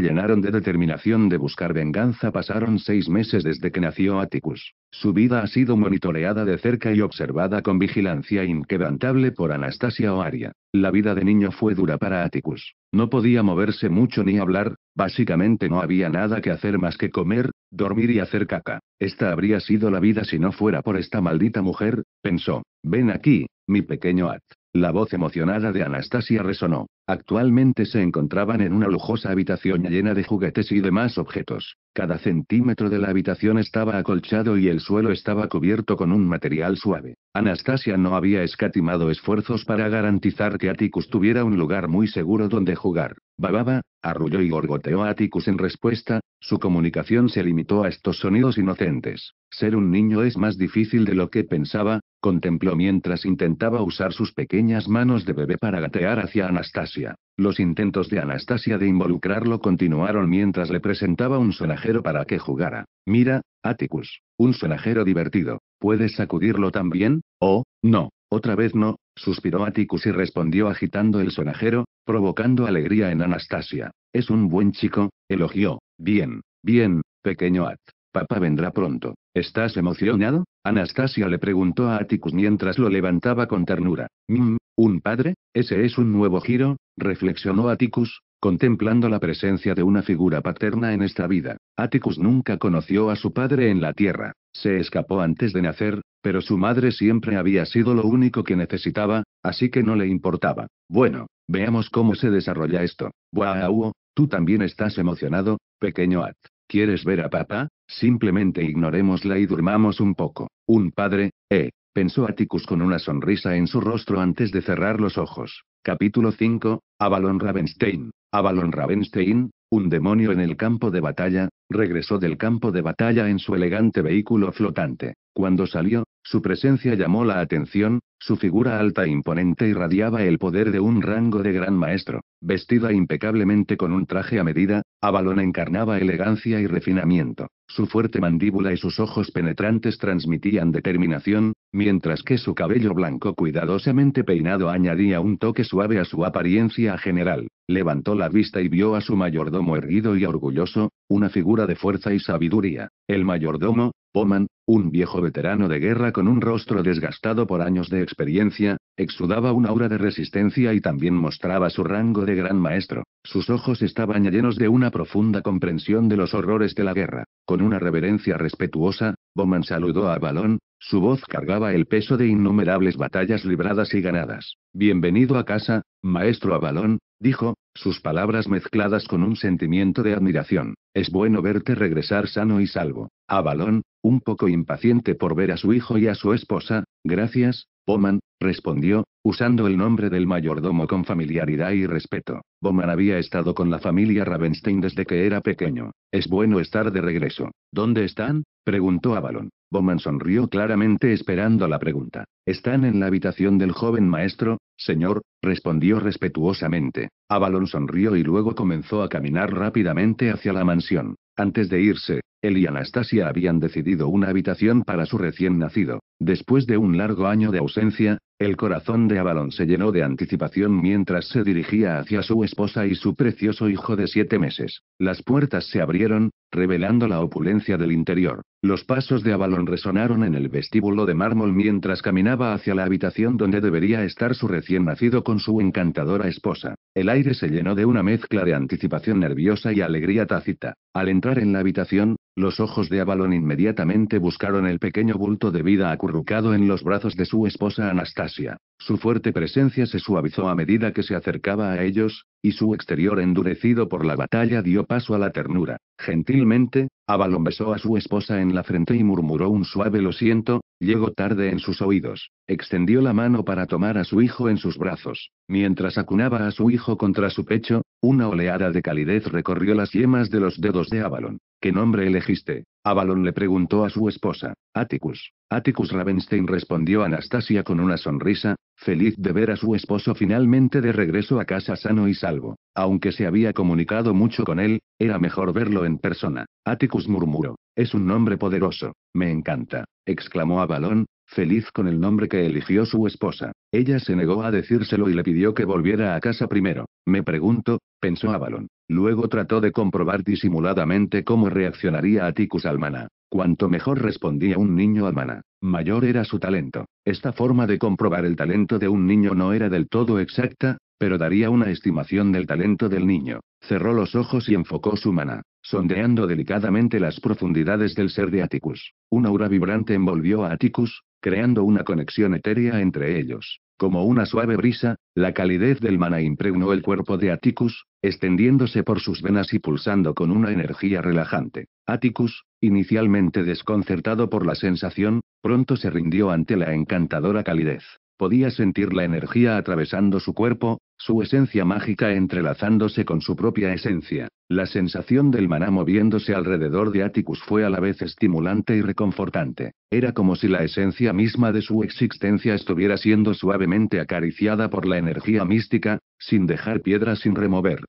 llenaron de determinación de buscar venganza. Pasaron seis meses desde que nació Atticus. Su vida ha sido monitoreada de cerca y observada con vigilancia inquebrantable por Anastasia Oaria. La vida de niño fue dura para Atticus. No podía moverse mucho ni hablar, básicamente no había nada que hacer más que comer, dormir y hacer caca. Esta habría sido la vida si no fuera por esta maldita mujer, pensó ven aquí, mi pequeño At. La voz emocionada de Anastasia resonó. Actualmente se encontraban en una lujosa habitación llena de juguetes y demás objetos. Cada centímetro de la habitación estaba acolchado y el suelo estaba cubierto con un material suave. Anastasia no había escatimado esfuerzos para garantizar que Atticus tuviera un lugar muy seguro donde jugar. Bababa, arrulló y gorgoteó a Atticus en respuesta, su comunicación se limitó a estos sonidos inocentes. Ser un niño es más difícil de lo que pensaba, contempló mientras intentaba usar sus pequeñas manos de bebé para gatear hacia Anastasia. Los intentos de Anastasia de involucrarlo continuaron mientras le presentaba un sonajero para que jugara. Mira, Atticus, un sonajero divertido. ¿Puedes sacudirlo también? Oh, no, otra vez no, suspiró Atticus y respondió agitando el sonajero, provocando alegría en Anastasia. Es un buen chico, elogió. Bien, bien, pequeño At. Papá vendrá pronto. ¿Estás emocionado? Anastasia le preguntó a Atticus mientras lo levantaba con ternura. Mmm, ¿un padre? Ese es un nuevo giro, reflexionó Atticus, contemplando la presencia de una figura paterna en esta vida. Atticus nunca conoció a su padre en la Tierra. Se escapó antes de nacer, pero su madre siempre había sido lo único que necesitaba, así que no le importaba. Bueno, veamos cómo se desarrolla esto. Wow, tú también estás emocionado, pequeño At. ¿Quieres ver a papá? Simplemente ignorémosla y durmamos un poco. Un padre, eh, pensó Atticus con una sonrisa en su rostro antes de cerrar los ojos. Capítulo 5, Avalon Ravenstein. Avalon Ravenstein, un demonio en el campo de batalla, regresó del campo de batalla en su elegante vehículo flotante. Cuando salió, su presencia llamó la atención, su figura alta e imponente irradiaba el poder de un rango de gran maestro. Vestida impecablemente con un traje a medida, Avalon encarnaba elegancia y refinamiento. Su fuerte mandíbula y sus ojos penetrantes transmitían determinación, mientras que su cabello blanco cuidadosamente peinado añadía un toque suave a su apariencia general. Levantó la vista y vio a su mayordomo erguido y orgulloso, una figura de fuerza y sabiduría. El mayordomo, Poman, un viejo veterano de guerra con un rostro desgastado por años de experiencia, Exudaba una aura de resistencia y también mostraba su rango de gran maestro. Sus ojos estaban llenos de una profunda comprensión de los horrores de la guerra. Con una reverencia respetuosa, Bowman saludó a Balón, su voz cargaba el peso de innumerables batallas libradas y ganadas. Bienvenido a casa, maestro Avalón, dijo, sus palabras mezcladas con un sentimiento de admiración. Es bueno verte regresar sano y salvo. Avalón, un poco impaciente por ver a su hijo y a su esposa, Gracias, Bowman, respondió, usando el nombre del mayordomo con familiaridad y respeto. Bowman había estado con la familia Ravenstein desde que era pequeño. Es bueno estar de regreso. ¿Dónde están? preguntó Avalon. Bowman sonrió claramente esperando la pregunta. Están en la habitación del joven maestro, señor, respondió respetuosamente. Avalon sonrió y luego comenzó a caminar rápidamente hacia la mansión. Antes de irse, él y Anastasia habían decidido una habitación para su recién nacido. Después de un largo año de ausencia, el corazón de Avalon se llenó de anticipación mientras se dirigía hacia su esposa y su precioso hijo de siete meses. Las puertas se abrieron, revelando la opulencia del interior. Los pasos de Avalon resonaron en el vestíbulo de mármol mientras caminaba hacia la habitación donde debería estar su recién nacido con su encantadora esposa. El aire se llenó de una mezcla de anticipación nerviosa y alegría tácita. Al entrar en la habitación, los ojos de Avalon inmediatamente buscaron el pequeño bulto de vida acurrucado en los brazos de su esposa Anastasia. Su fuerte presencia se suavizó a medida que se acercaba a ellos, y su exterior endurecido por la batalla dio paso a la ternura. Gentilmente, Avalon besó a su esposa en la frente y murmuró un suave lo siento, llegó tarde en sus oídos. Extendió la mano para tomar a su hijo en sus brazos. Mientras acunaba a su hijo contra su pecho, una oleada de calidez recorrió las yemas de los dedos de Avalon. ¿Qué nombre elegiste? Avalon le preguntó a su esposa. Atticus. Atticus Ravenstein respondió Anastasia con una sonrisa, feliz de ver a su esposo finalmente de regreso a casa sano y salvo. Aunque se había comunicado mucho con él, era mejor verlo en persona. Atticus murmuró. Es un nombre poderoso. Me encanta. exclamó Avalon, feliz con el nombre que eligió su esposa. Ella se negó a decírselo y le pidió que volviera a casa primero. Me pregunto, pensó Avalon. Luego trató de comprobar disimuladamente cómo reaccionaría al Almana. Cuanto mejor respondía un niño al Almana, mayor era su talento. Esta forma de comprobar el talento de un niño no era del todo exacta, pero daría una estimación del talento del niño. Cerró los ojos y enfocó su mana, sondeando delicadamente las profundidades del ser de Atticus. Una aura vibrante envolvió a Atticus, creando una conexión etérea entre ellos. Como una suave brisa, la calidez del mana impregnó el cuerpo de Atticus, extendiéndose por sus venas y pulsando con una energía relajante. Atticus, inicialmente desconcertado por la sensación, pronto se rindió ante la encantadora calidez. Podía sentir la energía atravesando su cuerpo, su esencia mágica entrelazándose con su propia esencia. La sensación del maná moviéndose alrededor de Atticus fue a la vez estimulante y reconfortante. Era como si la esencia misma de su existencia estuviera siendo suavemente acariciada por la energía mística, sin dejar piedra sin remover.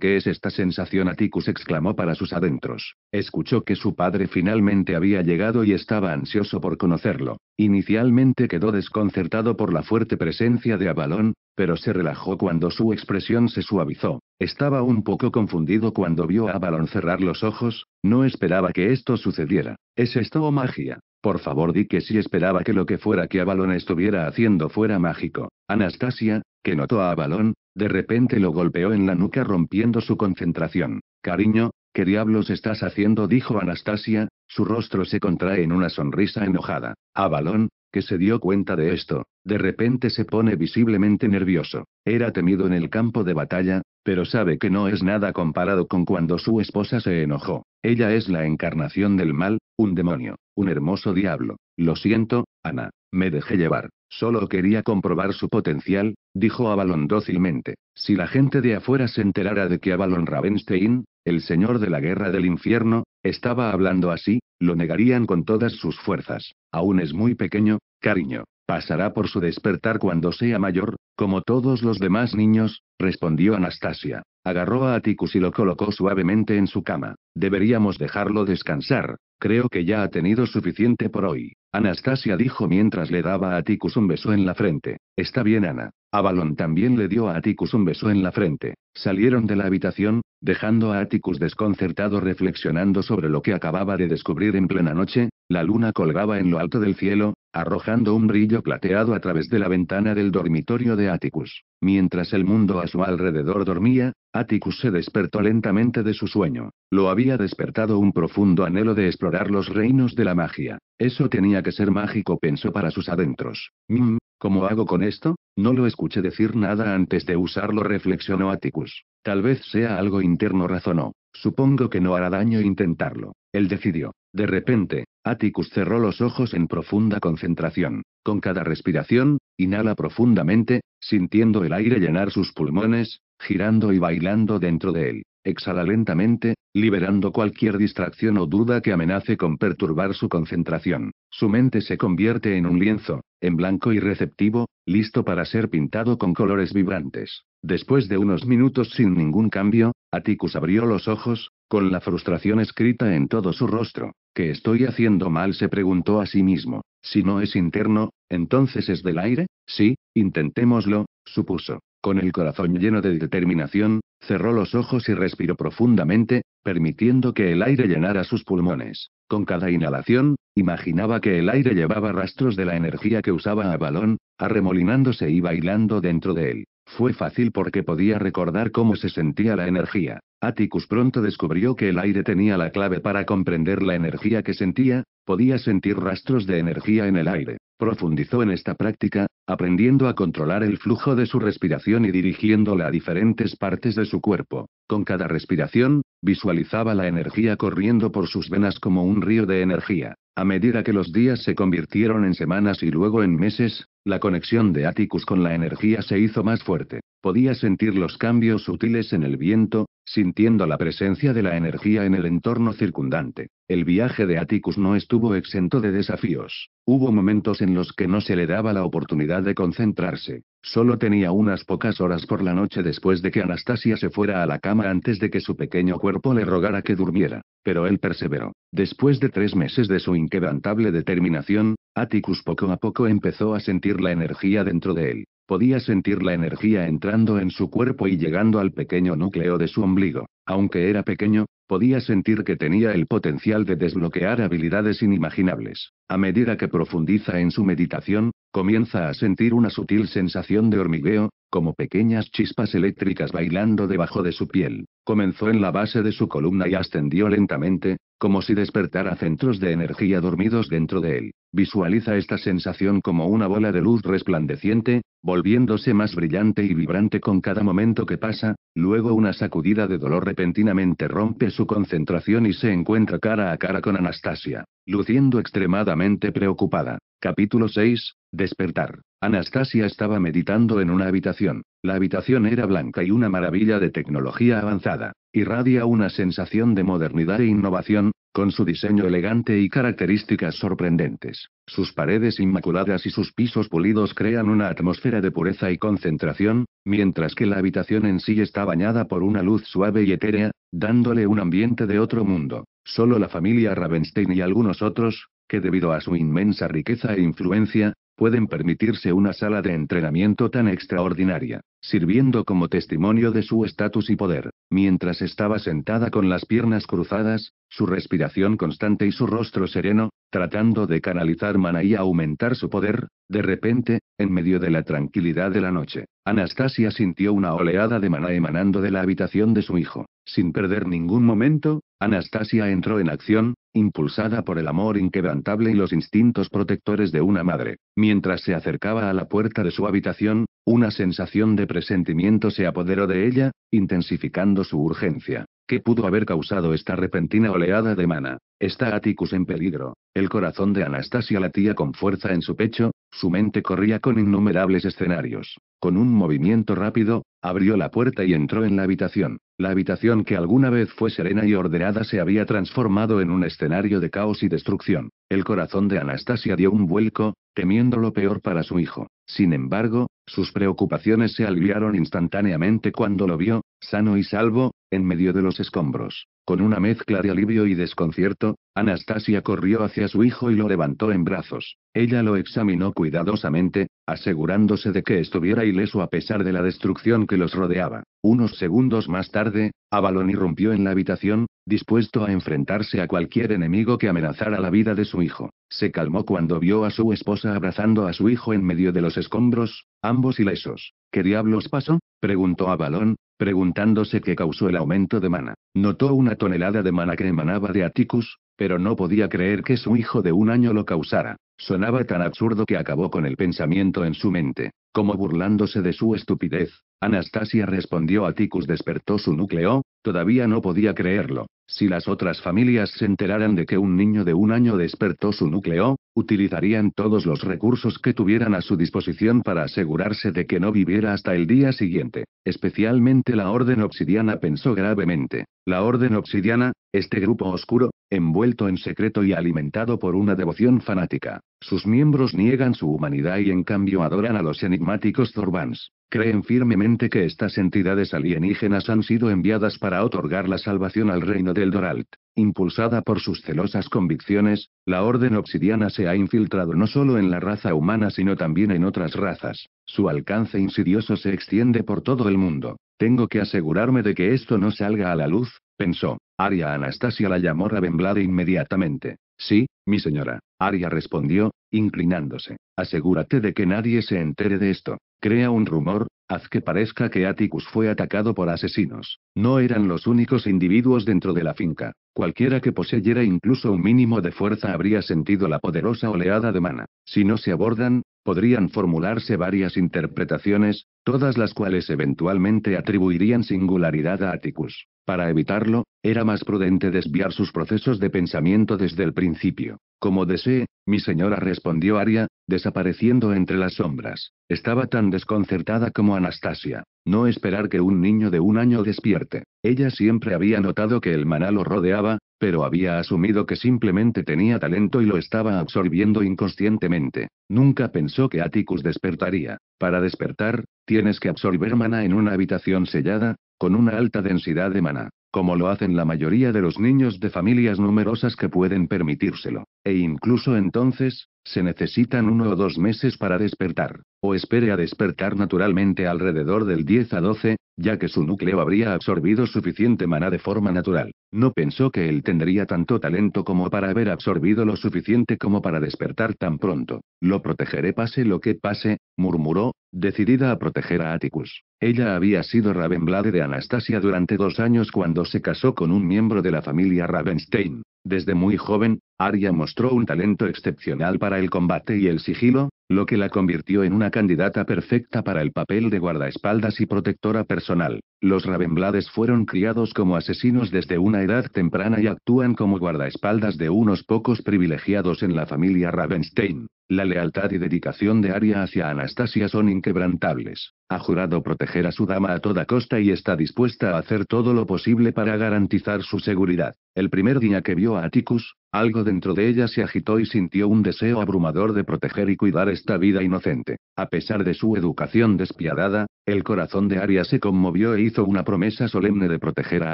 ¿Qué es esta sensación? Aticus exclamó para sus adentros. Escuchó que su padre finalmente había llegado y estaba ansioso por conocerlo. Inicialmente quedó desconcertado por la fuerte presencia de Avalon, pero se relajó cuando su expresión se suavizó. Estaba un poco confundido cuando vio a Avalon cerrar los ojos, no esperaba que esto sucediera. ¿Es esto o magia? Por favor, di que sí esperaba que lo que fuera que Avalon estuviera haciendo fuera mágico. Anastasia, que notó a Avalon, de repente lo golpeó en la nuca rompiendo su concentración. Cariño, ¿qué diablos estás haciendo? dijo Anastasia, su rostro se contrae en una sonrisa enojada. Ah, balón, que se dio cuenta de esto, de repente se pone visiblemente nervioso. Era temido en el campo de batalla, pero sabe que no es nada comparado con cuando su esposa se enojó. Ella es la encarnación del mal, un demonio, un hermoso diablo. Lo siento, Ana, me dejé llevar. Solo quería comprobar su potencial, dijo Avalon dócilmente. Si la gente de afuera se enterara de que Avalon Ravenstein, el señor de la guerra del infierno, estaba hablando así, lo negarían con todas sus fuerzas. Aún es muy pequeño, cariño. Pasará por su despertar cuando sea mayor, como todos los demás niños, respondió Anastasia. Agarró a Atticus y lo colocó suavemente en su cama. Deberíamos dejarlo descansar. Creo que ya ha tenido suficiente por hoy. Anastasia dijo mientras le daba a Atticus un beso en la frente. Está bien, Ana. Avalon también le dio a Atticus un beso en la frente. Salieron de la habitación, dejando a Atticus desconcertado reflexionando sobre lo que acababa de descubrir en plena noche, la luna colgaba en lo alto del cielo, arrojando un brillo plateado a través de la ventana del dormitorio de Atticus. Mientras el mundo a su alrededor dormía, Atticus se despertó lentamente de su sueño. Lo había despertado un profundo anhelo de explorar los reinos de la magia. Eso tenía que ser mágico, pensó para sus adentros. Mmm, ¿Cómo hago con esto? No lo escuché decir nada antes de usarlo, reflexionó Atticus. Tal vez sea algo interno, razonó. Supongo que no hará daño intentarlo. Él decidió. De repente, Atticus cerró los ojos en profunda concentración. Con cada respiración, inhala profundamente, sintiendo el aire llenar sus pulmones, girando y bailando dentro de él. Exhala lentamente, liberando cualquier distracción o duda que amenace con perturbar su concentración. Su mente se convierte en un lienzo, en blanco y receptivo, listo para ser pintado con colores vibrantes. Después de unos minutos sin ningún cambio, Aticus abrió los ojos, con la frustración escrita en todo su rostro. ¿Qué estoy haciendo mal? se preguntó a sí mismo. Si no es interno, entonces es del aire. Sí, intentémoslo, supuso. Con el corazón lleno de determinación, Cerró los ojos y respiró profundamente, permitiendo que el aire llenara sus pulmones. Con cada inhalación, imaginaba que el aire llevaba rastros de la energía que usaba a balón, arremolinándose y bailando dentro de él. Fue fácil porque podía recordar cómo se sentía la energía. Atticus pronto descubrió que el aire tenía la clave para comprender la energía que sentía, podía sentir rastros de energía en el aire. Profundizó en esta práctica, aprendiendo a controlar el flujo de su respiración y dirigiéndola a diferentes partes de su cuerpo. Con cada respiración, visualizaba la energía corriendo por sus venas como un río de energía. A medida que los días se convirtieron en semanas y luego en meses, la conexión de Atticus con la energía se hizo más fuerte. Podía sentir los cambios sutiles en el viento, sintiendo la presencia de la energía en el entorno circundante. El viaje de Atticus no estuvo exento de desafíos. Hubo momentos en los que no se le daba la oportunidad de concentrarse. Solo tenía unas pocas horas por la noche después de que Anastasia se fuera a la cama antes de que su pequeño cuerpo le rogara que durmiera. Pero él perseveró. Después de tres meses de su inquebrantable determinación, Atticus poco a poco empezó a sentir la energía dentro de él. Podía sentir la energía entrando en su cuerpo y llegando al pequeño núcleo de su ombligo. Aunque era pequeño, podía sentir que tenía el potencial de desbloquear habilidades inimaginables. A medida que profundiza en su meditación, comienza a sentir una sutil sensación de hormigueo, como pequeñas chispas eléctricas bailando debajo de su piel. Comenzó en la base de su columna y ascendió lentamente, como si despertara centros de energía dormidos dentro de él. Visualiza esta sensación como una bola de luz resplandeciente, volviéndose más brillante y vibrante con cada momento que pasa, luego una sacudida de dolor repentinamente rompe su concentración y se encuentra cara a cara con Anastasia, luciendo extremadamente preocupada. Capítulo 6. Despertar. Anastasia estaba meditando en una habitación. La habitación era blanca y una maravilla de tecnología avanzada. Irradia una sensación de modernidad e innovación, con su diseño elegante y características sorprendentes. Sus paredes inmaculadas y sus pisos pulidos crean una atmósfera de pureza y concentración, mientras que la habitación en sí está bañada por una luz suave y etérea, dándole un ambiente de otro mundo. Solo la familia Ravenstein y algunos otros, que debido a su inmensa riqueza e influencia, pueden permitirse una sala de entrenamiento tan extraordinaria, sirviendo como testimonio de su estatus y poder. Mientras estaba sentada con las piernas cruzadas, su respiración constante y su rostro sereno, tratando de canalizar mana y aumentar su poder, de repente, en medio de la tranquilidad de la noche, Anastasia sintió una oleada de mana emanando de la habitación de su hijo. Sin perder ningún momento, Anastasia entró en acción, impulsada por el amor inquebrantable y los instintos protectores de una madre. Mientras se acercaba a la puerta de su habitación, una sensación de presentimiento se apoderó de ella, intensificando su urgencia. ¿Qué pudo haber causado esta repentina oleada de mana? Está Aticus en peligro. El corazón de Anastasia latía con fuerza en su pecho, su mente corría con innumerables escenarios. Con un movimiento rápido, abrió la puerta y entró en la habitación. La habitación que alguna vez fue serena y ordenada se había transformado en un escenario de caos y destrucción. El corazón de Anastasia dio un vuelco, temiendo lo peor para su hijo. Sin embargo, sus preocupaciones se aliviaron instantáneamente cuando lo vio, sano y salvo, en medio de los escombros. Con una mezcla de alivio y desconcierto, Anastasia corrió hacia su hijo y lo levantó en brazos. Ella lo examinó cuidadosamente, asegurándose de que estuviera ileso a pesar de la destrucción que los rodeaba. Unos segundos más tarde, Avalon irrumpió en la habitación, dispuesto a enfrentarse a cualquier enemigo que amenazara la vida de su hijo. Se calmó cuando vio a su esposa abrazando a su hijo en medio de los escombros, ambos ilesos. ¿Qué diablos pasó? preguntó a Balón, preguntándose qué causó el aumento de mana. Notó una tonelada de mana que emanaba de Aticus, pero no podía creer que su hijo de un año lo causara. Sonaba tan absurdo que acabó con el pensamiento en su mente. Como burlándose de su estupidez, Anastasia respondió Aticus despertó su núcleo, todavía no podía creerlo. Si las otras familias se enteraran de que un niño de un año despertó su núcleo, utilizarían todos los recursos que tuvieran a su disposición para asegurarse de que no viviera hasta el día siguiente. Especialmente la Orden Obsidiana pensó gravemente. La Orden Obsidiana, este grupo oscuro, envuelto en secreto y alimentado por una devoción fanática. Sus miembros niegan su humanidad y en cambio adoran a los enigmáticos Zorbans. Creen firmemente que estas entidades alienígenas han sido enviadas para otorgar la salvación al reino del Doralt. Impulsada por sus celosas convicciones, la Orden Obsidiana se ha infiltrado no solo en la raza humana sino también en otras razas. Su alcance insidioso se extiende por todo el mundo. Tengo que asegurarme de que esto no salga a la luz, pensó. Aria Anastasia la llamó Ravenblade inmediatamente. Sí, mi señora. Aria respondió, inclinándose. Asegúrate de que nadie se entere de esto. Crea un rumor, haz que parezca que Atticus fue atacado por asesinos. No eran los únicos individuos dentro de la finca. Cualquiera que poseyera incluso un mínimo de fuerza habría sentido la poderosa oleada de mana. Si no se abordan, podrían formularse varias interpretaciones, todas las cuales eventualmente atribuirían singularidad a Atticus. Para evitarlo, era más prudente desviar sus procesos de pensamiento desde el principio. Como desee, mi señora respondió Aria, desapareciendo entre las sombras. Estaba tan desconcertada como Anastasia. No esperar que un niño de un año despierte. Ella siempre había notado que el maná lo rodeaba, pero había asumido que simplemente tenía talento y lo estaba absorbiendo inconscientemente. Nunca pensó que Atticus despertaría. Para despertar, tienes que absorber maná en una habitación sellada, con una alta densidad de mana, como lo hacen la mayoría de los niños de familias numerosas que pueden permitírselo e incluso entonces, se necesitan uno o dos meses para despertar, o espere a despertar naturalmente alrededor del 10 a 12, ya que su núcleo habría absorbido suficiente maná de forma natural. No pensó que él tendría tanto talento como para haber absorbido lo suficiente como para despertar tan pronto. Lo protegeré pase lo que pase, murmuró, decidida a proteger a Atticus. Ella había sido Ravenblade de Anastasia durante dos años cuando se casó con un miembro de la familia Ravenstein. Desde muy joven, Arya mostró un talento excepcional para el combate y el sigilo, lo que la convirtió en una candidata perfecta para el papel de guardaespaldas y protectora personal. Los Ravenblades fueron criados como asesinos desde una edad temprana y actúan como guardaespaldas de unos pocos privilegiados en la familia Ravenstein. La lealtad y dedicación de Aria hacia Anastasia son inquebrantables. Ha jurado proteger a su dama a toda costa y está dispuesta a hacer todo lo posible para garantizar su seguridad. El primer día que vio a Atticus, algo dentro de ella se agitó y sintió un deseo abrumador de proteger y cuidar esta vida inocente. A pesar de su educación despiadada, el corazón de Aria se conmovió e hizo una promesa solemne de proteger a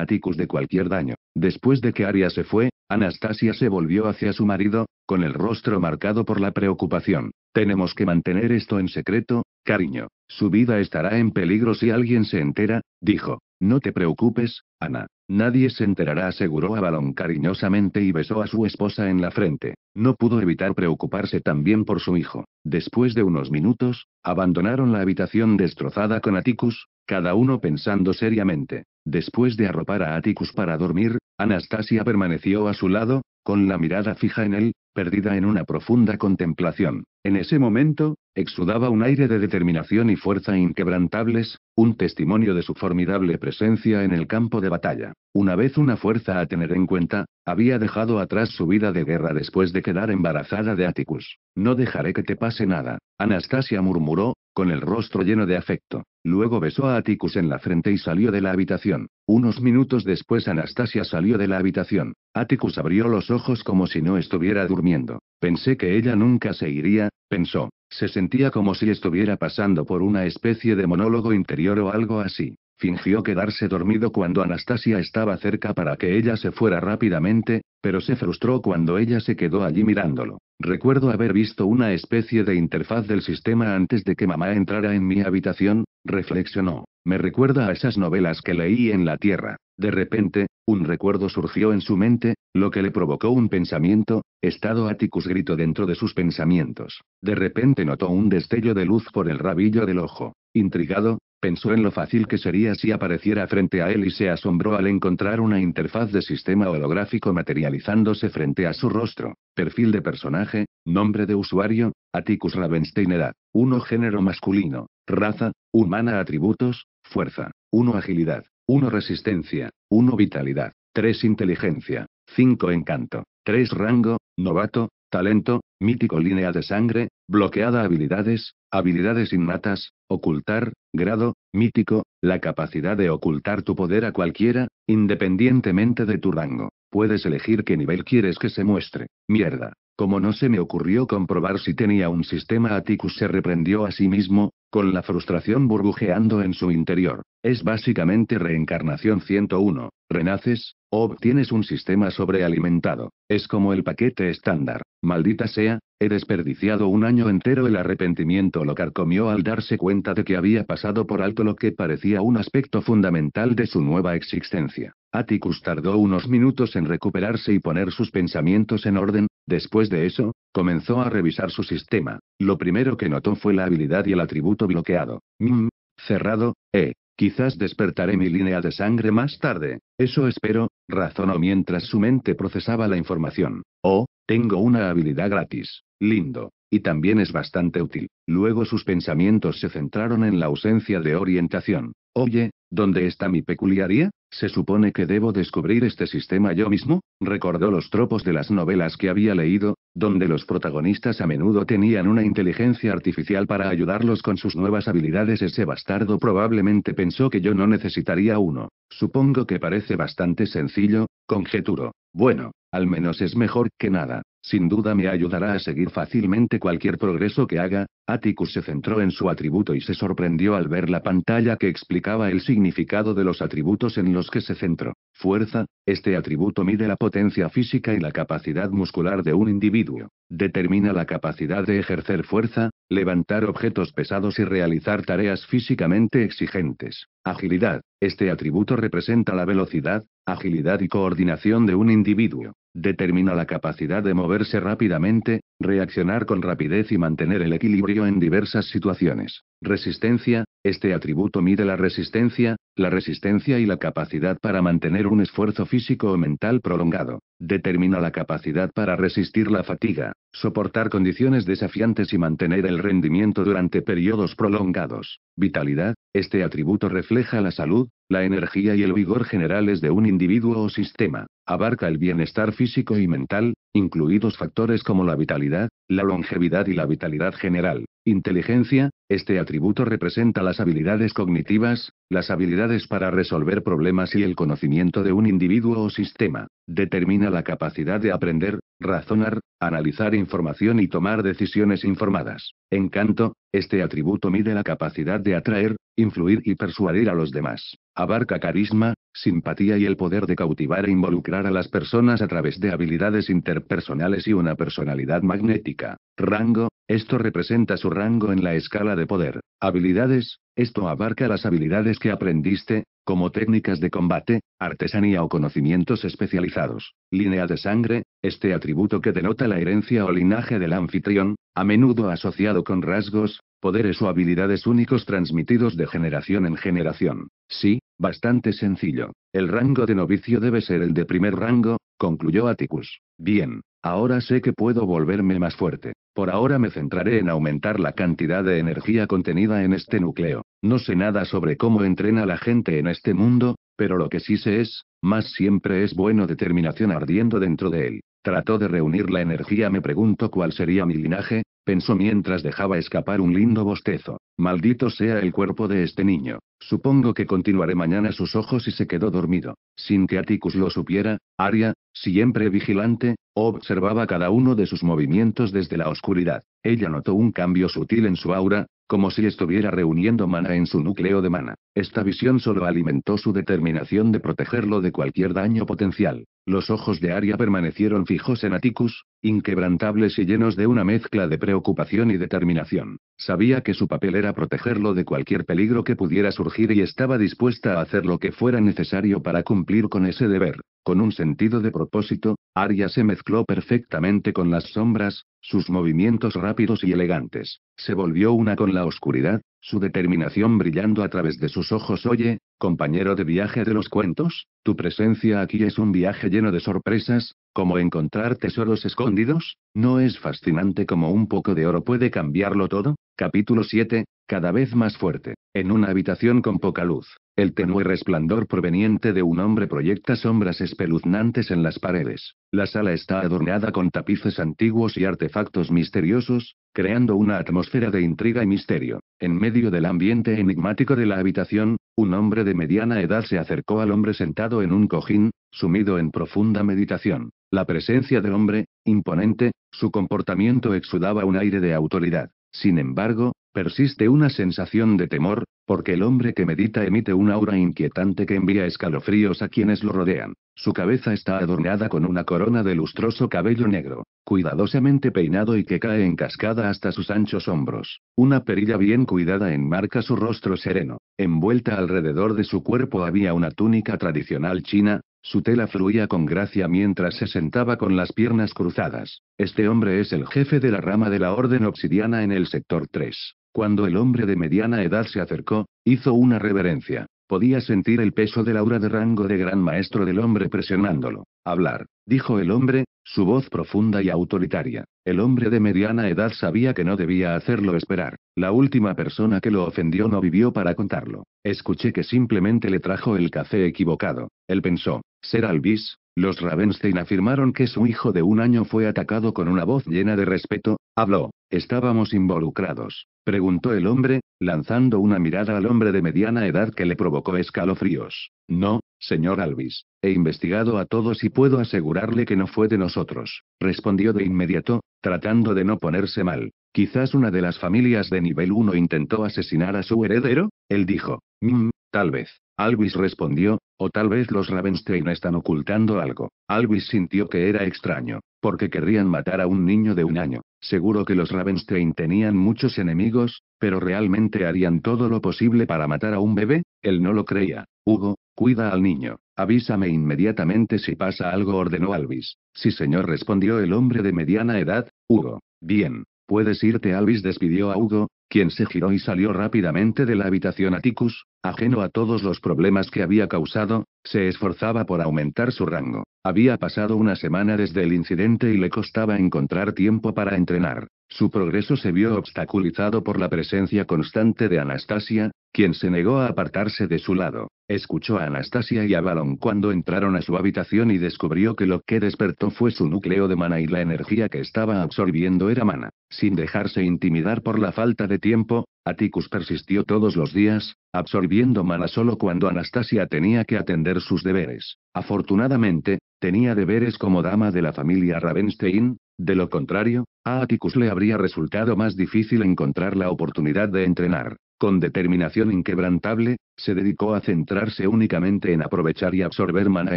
Atticus de cualquier daño. Después de que Aria se fue, Anastasia se volvió hacia su marido, con el rostro marcado por la preocupación. Tenemos que mantener esto en secreto, cariño. Su vida estará en peligro si alguien se entera, dijo. No te preocupes, Ana. Nadie se enterará, aseguró Avalon cariñosamente y besó a su esposa en la frente. No pudo evitar preocuparse también por su hijo. Después de unos minutos, abandonaron la habitación destrozada con Atticus, cada uno pensando seriamente. Después de arropar a Atticus para dormir, Anastasia permaneció a su lado, con la mirada fija en él, perdida en una profunda contemplación. En ese momento, exudaba un aire de determinación y fuerza inquebrantables, un testimonio de su formidable presencia en el campo de batalla. Una vez una fuerza a tener en cuenta, había dejado atrás su vida de guerra después de quedar embarazada de Atticus. No dejaré que te pase nada, Anastasia murmuró, con el rostro lleno de afecto. Luego besó a Atticus en la frente y salió de la habitación. Unos minutos después Anastasia salió de la habitación. Aticus abrió los ojos como si no estuviera durmiendo. Pensé que ella nunca se iría, pensó. Se sentía como si estuviera pasando por una especie de monólogo interior o algo así. Fingió quedarse dormido cuando Anastasia estaba cerca para que ella se fuera rápidamente, pero se frustró cuando ella se quedó allí mirándolo. Recuerdo haber visto una especie de interfaz del sistema antes de que mamá entrara en mi habitación, reflexionó. Me recuerda a esas novelas que leí en la Tierra. De repente, un recuerdo surgió en su mente, lo que le provocó un pensamiento, estado Atticus gritó dentro de sus pensamientos. De repente notó un destello de luz por el rabillo del ojo. Intrigado, Pensó en lo fácil que sería si apareciera frente a él y se asombró al encontrar una interfaz de sistema holográfico materializándose frente a su rostro. Perfil de personaje, nombre de usuario, Aticus Ravenstein edad, 1 género masculino, raza, humana atributos, fuerza, 1 agilidad, 1 resistencia, 1 vitalidad, 3 inteligencia, 5 encanto, 3 rango, novato, talento, mítico línea de sangre, bloqueada habilidades, habilidades innatas, ocultar, grado, mítico, la capacidad de ocultar tu poder a cualquiera, independientemente de tu rango. Puedes elegir qué nivel quieres que se muestre. Mierda. Como no se me ocurrió comprobar si tenía un sistema aticus, se reprendió a sí mismo, con la frustración burbujeando en su interior, es básicamente reencarnación 101. Renaces, obtienes un sistema sobrealimentado. Es como el paquete estándar. Maldita sea, he desperdiciado un año entero. El arrepentimiento lo carcomió al darse cuenta de que había pasado por alto lo que parecía un aspecto fundamental de su nueva existencia. Atticus tardó unos minutos en recuperarse y poner sus pensamientos en orden, después de eso, comenzó a revisar su sistema. Lo primero que notó fue la habilidad y el atributo bloqueado. Mmm. Cerrado, eh. Quizás despertaré mi línea de sangre más tarde. Eso espero, razonó mientras su mente procesaba la información. Oh, tengo una habilidad gratis. Lindo. Y también es bastante útil. Luego sus pensamientos se centraron en la ausencia de orientación. Oye, ¿dónde está mi peculiaría? Se supone que debo descubrir este sistema yo mismo, recordó los tropos de las novelas que había leído, donde los protagonistas a menudo tenían una inteligencia artificial para ayudarlos con sus nuevas habilidades, ese bastardo probablemente pensó que yo no necesitaría uno. Supongo que parece bastante sencillo, Conjeturo. Bueno, al menos es mejor que nada. Sin duda me ayudará a seguir fácilmente cualquier progreso que haga. Atticus se centró en su atributo y se sorprendió al ver la pantalla que explicaba el significado de los atributos en los que se centró. Fuerza, este atributo mide la potencia física y la capacidad muscular de un individuo. Determina la capacidad de ejercer fuerza, levantar objetos pesados y realizar tareas físicamente exigentes. Agilidad. Este atributo representa la velocidad, agilidad y coordinación de un individuo. Determina la capacidad de moverse rápidamente, Reaccionar con rapidez y mantener el equilibrio en diversas situaciones. Resistencia, este atributo mide la resistencia, la resistencia y la capacidad para mantener un esfuerzo físico o mental prolongado. Determina la capacidad para resistir la fatiga, soportar condiciones desafiantes y mantener el rendimiento durante periodos prolongados. Vitalidad, este atributo refleja la salud, la energía y el vigor generales de un individuo o sistema. Abarca el bienestar físico y mental, incluidos factores como la vitalidad, la longevidad y la vitalidad general. Inteligencia, este atributo representa las habilidades cognitivas, las habilidades para resolver problemas y el conocimiento de un individuo o sistema. Determina la capacidad de aprender, razonar, analizar información y tomar decisiones informadas. Encanto, este atributo mide la capacidad de atraer, influir y persuadir a los demás. Abarca carisma, simpatía y el poder de cautivar e involucrar a las personas a través de habilidades interpersonales y una personalidad magnética. Rango, esto representa su rango en la escala de poder. Habilidades, esto abarca las habilidades que aprendiste, como técnicas de combate, artesanía o conocimientos especializados. Línea de sangre, este atributo que denota la herencia o linaje del anfitrión, a menudo asociado con rasgos, poderes o habilidades únicos transmitidos de generación en generación. Sí, bastante sencillo. El rango de novicio debe ser el de primer rango, concluyó Atticus. Bien, ahora sé que puedo volverme más fuerte. Por ahora me centraré en aumentar la cantidad de energía contenida en este núcleo. No sé nada sobre cómo entrena la gente en este mundo, pero lo que sí sé es, más siempre es bueno determinación ardiendo dentro de él. Trató de reunir la energía. Me pregunto cuál sería mi linaje, pensó mientras dejaba escapar un lindo bostezo. Maldito sea el cuerpo de este niño. Supongo que continuaré mañana sus ojos y se quedó dormido. Sin que Atticus lo supiera, Aria, siempre vigilante, observaba cada uno de sus movimientos desde la oscuridad. Ella notó un cambio sutil en su aura, como si estuviera reuniendo mana en su núcleo de mana. Esta visión solo alimentó su determinación de protegerlo de cualquier daño potencial. Los ojos de Aria permanecieron fijos en Atticus, inquebrantables y llenos de una mezcla de preocupación y determinación. Sabía que su papel era protegerlo de cualquier peligro que pudiera surgir y estaba dispuesta a hacer lo que fuera necesario para cumplir con ese deber. Con un sentido de propósito, Aria se mezcló perfectamente con las sombras, sus movimientos rápidos y elegantes. Se volvió una con la oscuridad, su determinación brillando a través de sus ojos. Oye, compañero de viaje de los cuentos, tu presencia aquí es un viaje lleno de sorpresas, como encontrar tesoros escondidos, ¿no es fascinante como un poco de oro puede cambiarlo todo? Capítulo 7, cada vez más fuerte. En una habitación con poca luz, el tenue resplandor proveniente de un hombre proyecta sombras espeluznantes en las paredes. La sala está adornada con tapices antiguos y artefactos misteriosos, creando una atmósfera de intriga y misterio. En medio del ambiente enigmático de la habitación, un hombre de mediana edad se acercó al hombre sentado en un cojín, sumido en profunda meditación. La presencia del hombre, imponente, su comportamiento exudaba un aire de autoridad. Sin embargo, persiste una sensación de temor, porque el hombre que medita emite una aura inquietante que envía escalofríos a quienes lo rodean. Su cabeza está adornada con una corona de lustroso cabello negro, cuidadosamente peinado y que cae en cascada hasta sus anchos hombros. Una perilla bien cuidada enmarca su rostro sereno. Envuelta alrededor de su cuerpo había una túnica tradicional china, su tela fluía con gracia mientras se sentaba con las piernas cruzadas. Este hombre es el jefe de la rama de la Orden Obsidiana en el sector 3. Cuando el hombre de mediana edad se acercó, hizo una reverencia. Podía sentir el peso la aura de rango de gran maestro del hombre presionándolo. Hablar, dijo el hombre, su voz profunda y autoritaria. El hombre de mediana edad sabía que no debía hacerlo esperar. La última persona que lo ofendió no vivió para contarlo. Escuché que simplemente le trajo el café equivocado. Él pensó, ser Alvis, los Ravenstein afirmaron que su hijo de un año fue atacado con una voz llena de respeto, habló, estábamos involucrados, preguntó el hombre, lanzando una mirada al hombre de mediana edad que le provocó escalofríos. No, señor Alvis, he investigado a todos y puedo asegurarle que no fue de nosotros, respondió de inmediato, tratando de no ponerse mal. Quizás una de las familias de nivel 1 intentó asesinar a su heredero, él dijo. Mmm, tal vez. Alvis respondió, o tal vez los Ravenstein están ocultando algo. Alvis sintió que era extraño, porque querrían matar a un niño de un año. Seguro que los Ravenstein tenían muchos enemigos, pero realmente harían todo lo posible para matar a un bebé, él no lo creía. Hugo, cuida al niño. Avísame inmediatamente si pasa algo, ordenó Alvis. Sí, señor, respondió el hombre de mediana edad, Hugo. Bien. Puedes irte, Alvis despidió a Hugo, quien se giró y salió rápidamente de la habitación. a Ticus, ajeno a todos los problemas que había causado, se esforzaba por aumentar su rango. Había pasado una semana desde el incidente y le costaba encontrar tiempo para entrenar. Su progreso se vio obstaculizado por la presencia constante de Anastasia, quien se negó a apartarse de su lado. Escuchó a Anastasia y a Balon cuando entraron a su habitación y descubrió que lo que despertó fue su núcleo de mana y la energía que estaba absorbiendo era mana. Sin dejarse intimidar por la falta de tiempo, Atticus persistió todos los días, absorbiendo mana solo cuando Anastasia tenía que atender sus deberes. Afortunadamente, tenía deberes como dama de la familia Ravenstein, de lo contrario, a Atticus le habría resultado más difícil encontrar la oportunidad de entrenar. Con determinación inquebrantable, se dedicó a centrarse únicamente en aprovechar y absorber mana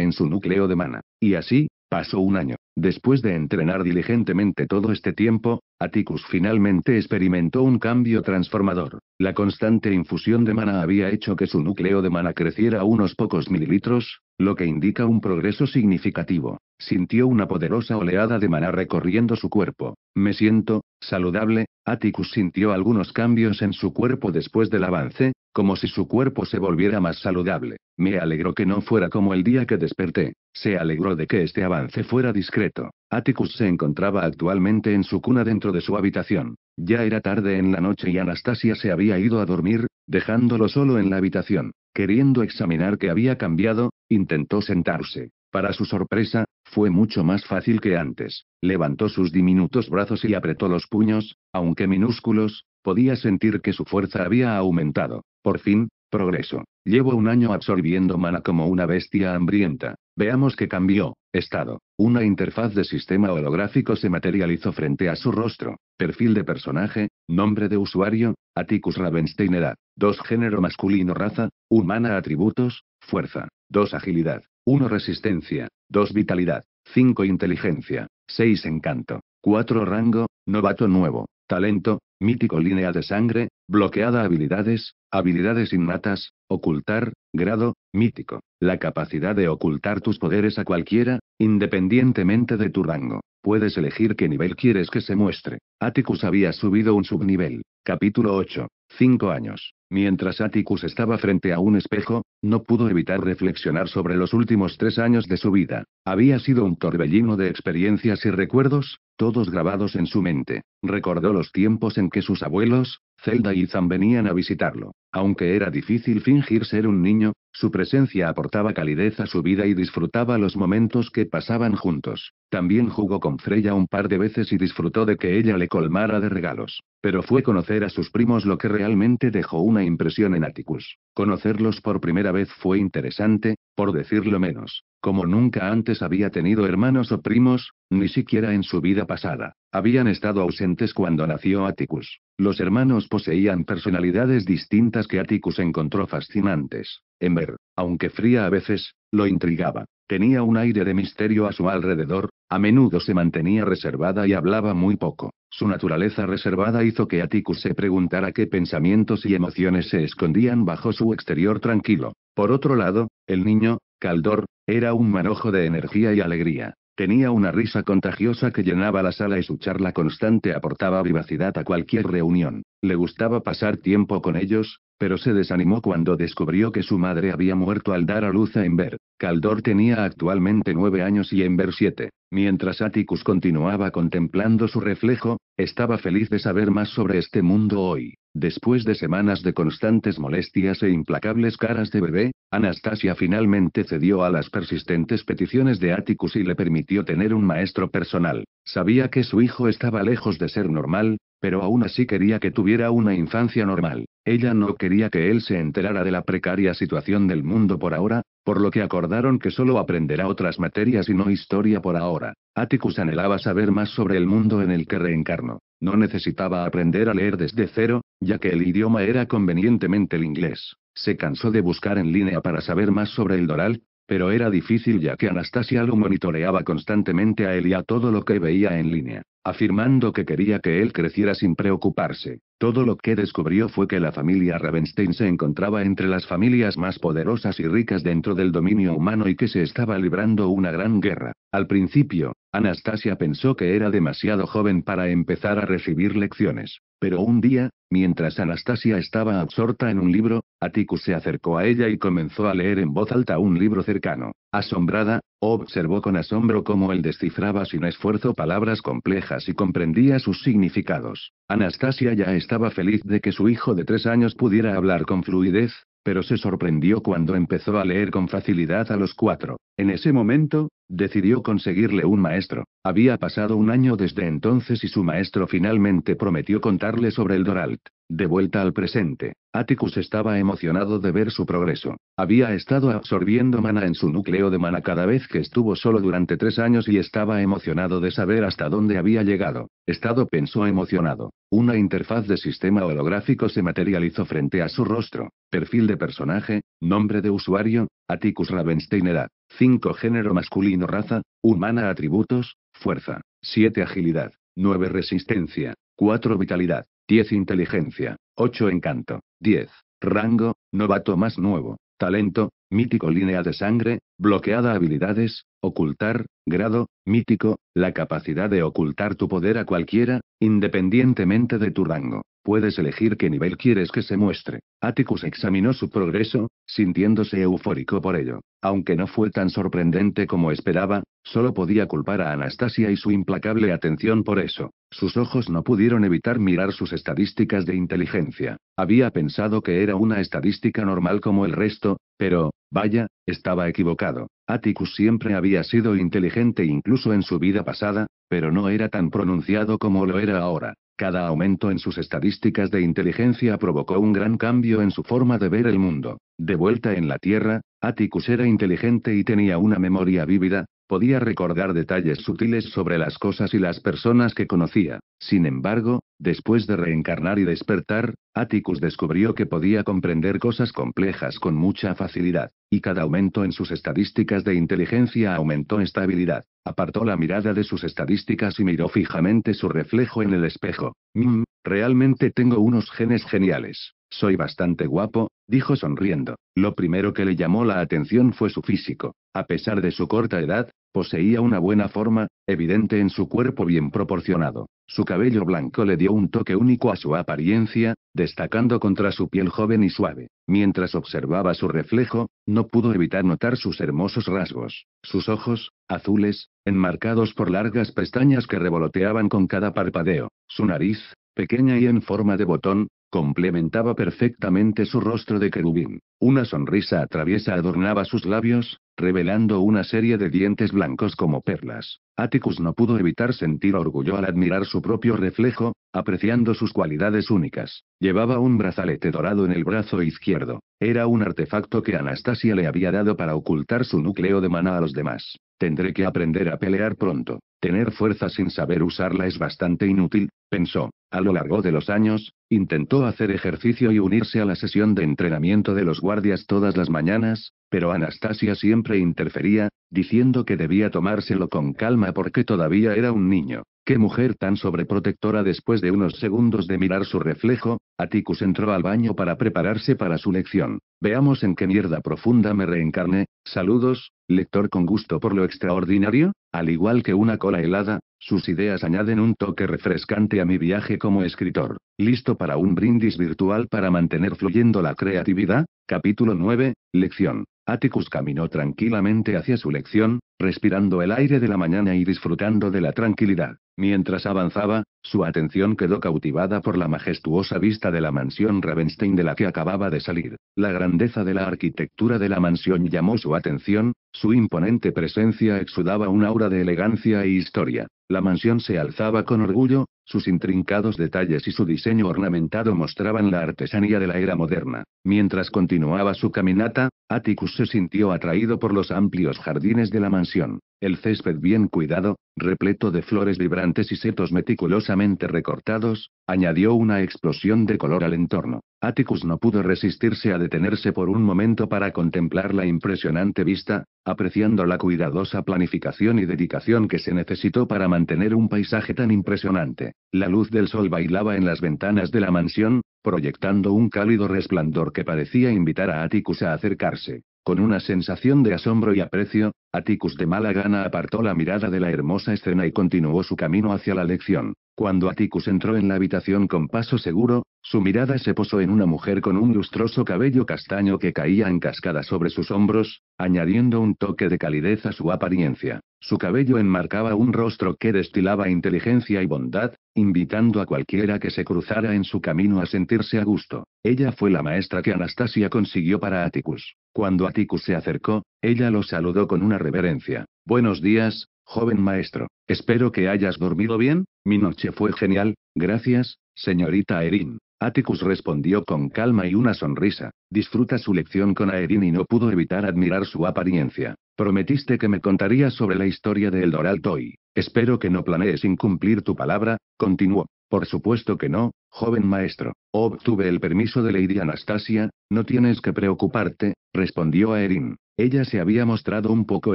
en su núcleo de mana, y así, Pasó un año. Después de entrenar diligentemente todo este tiempo, Atticus finalmente experimentó un cambio transformador. La constante infusión de mana había hecho que su núcleo de mana creciera unos pocos mililitros, lo que indica un progreso significativo. Sintió una poderosa oleada de mana recorriendo su cuerpo. Me siento, saludable, Atticus sintió algunos cambios en su cuerpo después del avance, como si su cuerpo se volviera más saludable. Me alegró que no fuera como el día que desperté. Se alegró de que este avance fuera discreto. Atticus se encontraba actualmente en su cuna dentro de su habitación. Ya era tarde en la noche y Anastasia se había ido a dormir, dejándolo solo en la habitación. Queriendo examinar qué había cambiado, intentó sentarse. Para su sorpresa, fue mucho más fácil que antes. Levantó sus diminutos brazos y apretó los puños, aunque minúsculos, Podía sentir que su fuerza había aumentado. Por fin, progreso. Llevo un año absorbiendo mana como una bestia hambrienta. Veamos qué cambió. Estado. Una interfaz de sistema holográfico se materializó frente a su rostro. Perfil de personaje, nombre de usuario, Aticus Ravenstein edad. 2 género masculino raza, humana atributos, fuerza. 2 agilidad. 1 resistencia. 2 vitalidad. 5 inteligencia. 6 encanto. 4 rango, novato nuevo. Talento, mítico línea de sangre, bloqueada habilidades, habilidades innatas, ocultar, grado, mítico, la capacidad de ocultar tus poderes a cualquiera, independientemente de tu rango. Puedes elegir qué nivel quieres que se muestre. Atticus había subido un subnivel. Capítulo 8. 5 años. Mientras Atticus estaba frente a un espejo, no pudo evitar reflexionar sobre los últimos tres años de su vida. Había sido un torbellino de experiencias y recuerdos, todos grabados en su mente. Recordó los tiempos en que sus abuelos, Zelda y Zan venían a visitarlo. Aunque era difícil fingir ser un niño, su presencia aportaba calidez a su vida y disfrutaba los momentos que pasaban juntos. También jugó con Freya un par de veces y disfrutó de que ella le colmara de regalos. Pero fue conocer a sus primos lo que realmente dejó una impresión en Atticus. Conocerlos por primera vez fue interesante, por decirlo menos. Como nunca antes había tenido hermanos o primos, ni siquiera en su vida pasada, habían estado ausentes cuando nació Atticus. Los hermanos poseían personalidades distintas que Atticus encontró fascinantes. Ember, aunque fría a veces, lo intrigaba. Tenía un aire de misterio a su alrededor, a menudo se mantenía reservada y hablaba muy poco. Su naturaleza reservada hizo que Atticus se preguntara qué pensamientos y emociones se escondían bajo su exterior tranquilo. Por otro lado, el niño, Caldor, era un manojo de energía y alegría. Tenía una risa contagiosa que llenaba la sala y su charla constante aportaba vivacidad a cualquier reunión. Le gustaba pasar tiempo con ellos, pero se desanimó cuando descubrió que su madre había muerto al dar a luz a Ember. Caldor tenía actualmente nueve años y Ember siete. Mientras Atticus continuaba contemplando su reflejo, estaba feliz de saber más sobre este mundo hoy. Después de semanas de constantes molestias e implacables caras de bebé, Anastasia finalmente cedió a las persistentes peticiones de Atticus y le permitió tener un maestro personal. Sabía que su hijo estaba lejos de ser normal, pero aún así quería que tuviera una infancia normal. Ella no quería que él se enterara de la precaria situación del mundo por ahora, por lo que acordaron que solo aprenderá otras materias y no historia por ahora. Atticus anhelaba saber más sobre el mundo en el que reencarnó. No necesitaba aprender a leer desde cero, ya que el idioma era convenientemente el inglés. Se cansó de buscar en línea para saber más sobre el Doral, pero era difícil ya que Anastasia lo monitoreaba constantemente a él y a todo lo que veía en línea, afirmando que quería que él creciera sin preocuparse. Todo lo que descubrió fue que la familia Ravenstein se encontraba entre las familias más poderosas y ricas dentro del dominio humano y que se estaba librando una gran guerra. Al principio, Anastasia pensó que era demasiado joven para empezar a recibir lecciones. Pero un día, Mientras Anastasia estaba absorta en un libro, Atticus se acercó a ella y comenzó a leer en voz alta un libro cercano. Asombrada, observó con asombro cómo él descifraba sin esfuerzo palabras complejas y comprendía sus significados. Anastasia ya estaba feliz de que su hijo de tres años pudiera hablar con fluidez, pero se sorprendió cuando empezó a leer con facilidad a los cuatro. En ese momento, decidió conseguirle un maestro. Había pasado un año desde entonces y su maestro finalmente prometió contarle sobre el Doralt. De vuelta al presente, Atticus estaba emocionado de ver su progreso. Había estado absorbiendo mana en su núcleo de mana cada vez que estuvo solo durante tres años y estaba emocionado de saber hasta dónde había llegado. Estado pensó emocionado. Una interfaz de sistema holográfico se materializó frente a su rostro. Perfil de personaje, nombre de usuario, Atticus Ravenstein era. 5 género masculino raza, humana atributos, fuerza, 7 agilidad, 9 resistencia, 4 vitalidad, 10 inteligencia, 8 encanto, 10 rango, novato más nuevo, talento, mítico línea de sangre, bloqueada habilidades, ocultar, grado, mítico, la capacidad de ocultar tu poder a cualquiera, independientemente de tu rango. Puedes elegir qué nivel quieres que se muestre. Atticus examinó su progreso, sintiéndose eufórico por ello. Aunque no fue tan sorprendente como esperaba, solo podía culpar a Anastasia y su implacable atención por eso. Sus ojos no pudieron evitar mirar sus estadísticas de inteligencia. Había pensado que era una estadística normal como el resto, pero, vaya, estaba equivocado. Atticus siempre había sido inteligente incluso en su vida pasada, pero no era tan pronunciado como lo era ahora. Cada aumento en sus estadísticas de inteligencia provocó un gran cambio en su forma de ver el mundo. De vuelta en la Tierra, Atticus era inteligente y tenía una memoria vívida, Podía recordar detalles sutiles sobre las cosas y las personas que conocía. Sin embargo, después de reencarnar y despertar, Atticus descubrió que podía comprender cosas complejas con mucha facilidad, y cada aumento en sus estadísticas de inteligencia aumentó esta habilidad. Apartó la mirada de sus estadísticas y miró fijamente su reflejo en el espejo. Mmm, realmente tengo unos genes geniales. Soy bastante guapo, dijo sonriendo. Lo primero que le llamó la atención fue su físico. A pesar de su corta edad, poseía una buena forma, evidente en su cuerpo bien proporcionado. Su cabello blanco le dio un toque único a su apariencia, destacando contra su piel joven y suave. Mientras observaba su reflejo, no pudo evitar notar sus hermosos rasgos. Sus ojos, azules, enmarcados por largas pestañas que revoloteaban con cada parpadeo. Su nariz, pequeña y en forma de botón, Complementaba perfectamente su rostro de querubín. Una sonrisa atraviesa adornaba sus labios, revelando una serie de dientes blancos como perlas. Atticus no pudo evitar sentir orgullo al admirar su propio reflejo, apreciando sus cualidades únicas. Llevaba un brazalete dorado en el brazo izquierdo. Era un artefacto que Anastasia le había dado para ocultar su núcleo de mana a los demás. Tendré que aprender a pelear pronto. Tener fuerza sin saber usarla es bastante inútil, pensó. A lo largo de los años, intentó hacer ejercicio y unirse a la sesión de entrenamiento de los guardias todas las mañanas, pero Anastasia siempre interfería, diciendo que debía tomárselo con calma porque todavía era un niño. Qué mujer tan sobreprotectora después de unos segundos de mirar su reflejo, Aticus entró al baño para prepararse para su lección. Veamos en qué mierda profunda me reencarné. Saludos, lector con gusto por lo extraordinario. Al igual que una cola helada, sus ideas añaden un toque refrescante a mi viaje como escritor. ¿Listo para un brindis virtual para mantener fluyendo la creatividad? Capítulo 9, lección. Atticus caminó tranquilamente hacia su lección, respirando el aire de la mañana y disfrutando de la tranquilidad. Mientras avanzaba, su atención quedó cautivada por la majestuosa vista de la mansión Ravenstein de la que acababa de salir. La grandeza de la arquitectura de la mansión llamó su atención, su imponente presencia exudaba un aura de elegancia e historia. La mansión se alzaba con orgullo, sus intrincados detalles y su diseño ornamentado mostraban la artesanía de la era moderna. Mientras continuaba su caminata, Atticus se sintió atraído por los amplios jardines de la mansión, el césped bien cuidado, repleto de flores vibrantes y setos meticulosamente recortados, añadió una explosión de color al entorno. Atticus no pudo resistirse a detenerse por un momento para contemplar la impresionante vista, apreciando la cuidadosa planificación y dedicación que se necesitó para mantener un paisaje tan impresionante. La luz del sol bailaba en las ventanas de la mansión, proyectando un cálido resplandor que parecía invitar a Atticus a acercarse. Con una sensación de asombro y aprecio, Atticus de mala gana apartó la mirada de la hermosa escena y continuó su camino hacia la lección. Cuando Atticus entró en la habitación con paso seguro, su mirada se posó en una mujer con un lustroso cabello castaño que caía en cascada sobre sus hombros, añadiendo un toque de calidez a su apariencia. Su cabello enmarcaba un rostro que destilaba inteligencia y bondad, invitando a cualquiera que se cruzara en su camino a sentirse a gusto. Ella fue la maestra que Anastasia consiguió para Atticus. Cuando Atticus se acercó, ella lo saludó con una reverencia. Buenos días, Joven maestro, espero que hayas dormido bien, mi noche fue genial, gracias, señorita Erin. Atticus respondió con calma y una sonrisa. Disfruta su lección con Aerin y no pudo evitar admirar su apariencia. Prometiste que me contarías sobre la historia de Eldoral Toy. Espero que no planees incumplir tu palabra, continuó. Por supuesto que no, Joven maestro, obtuve el permiso de Lady Anastasia, no tienes que preocuparte, respondió a Erin. Ella se había mostrado un poco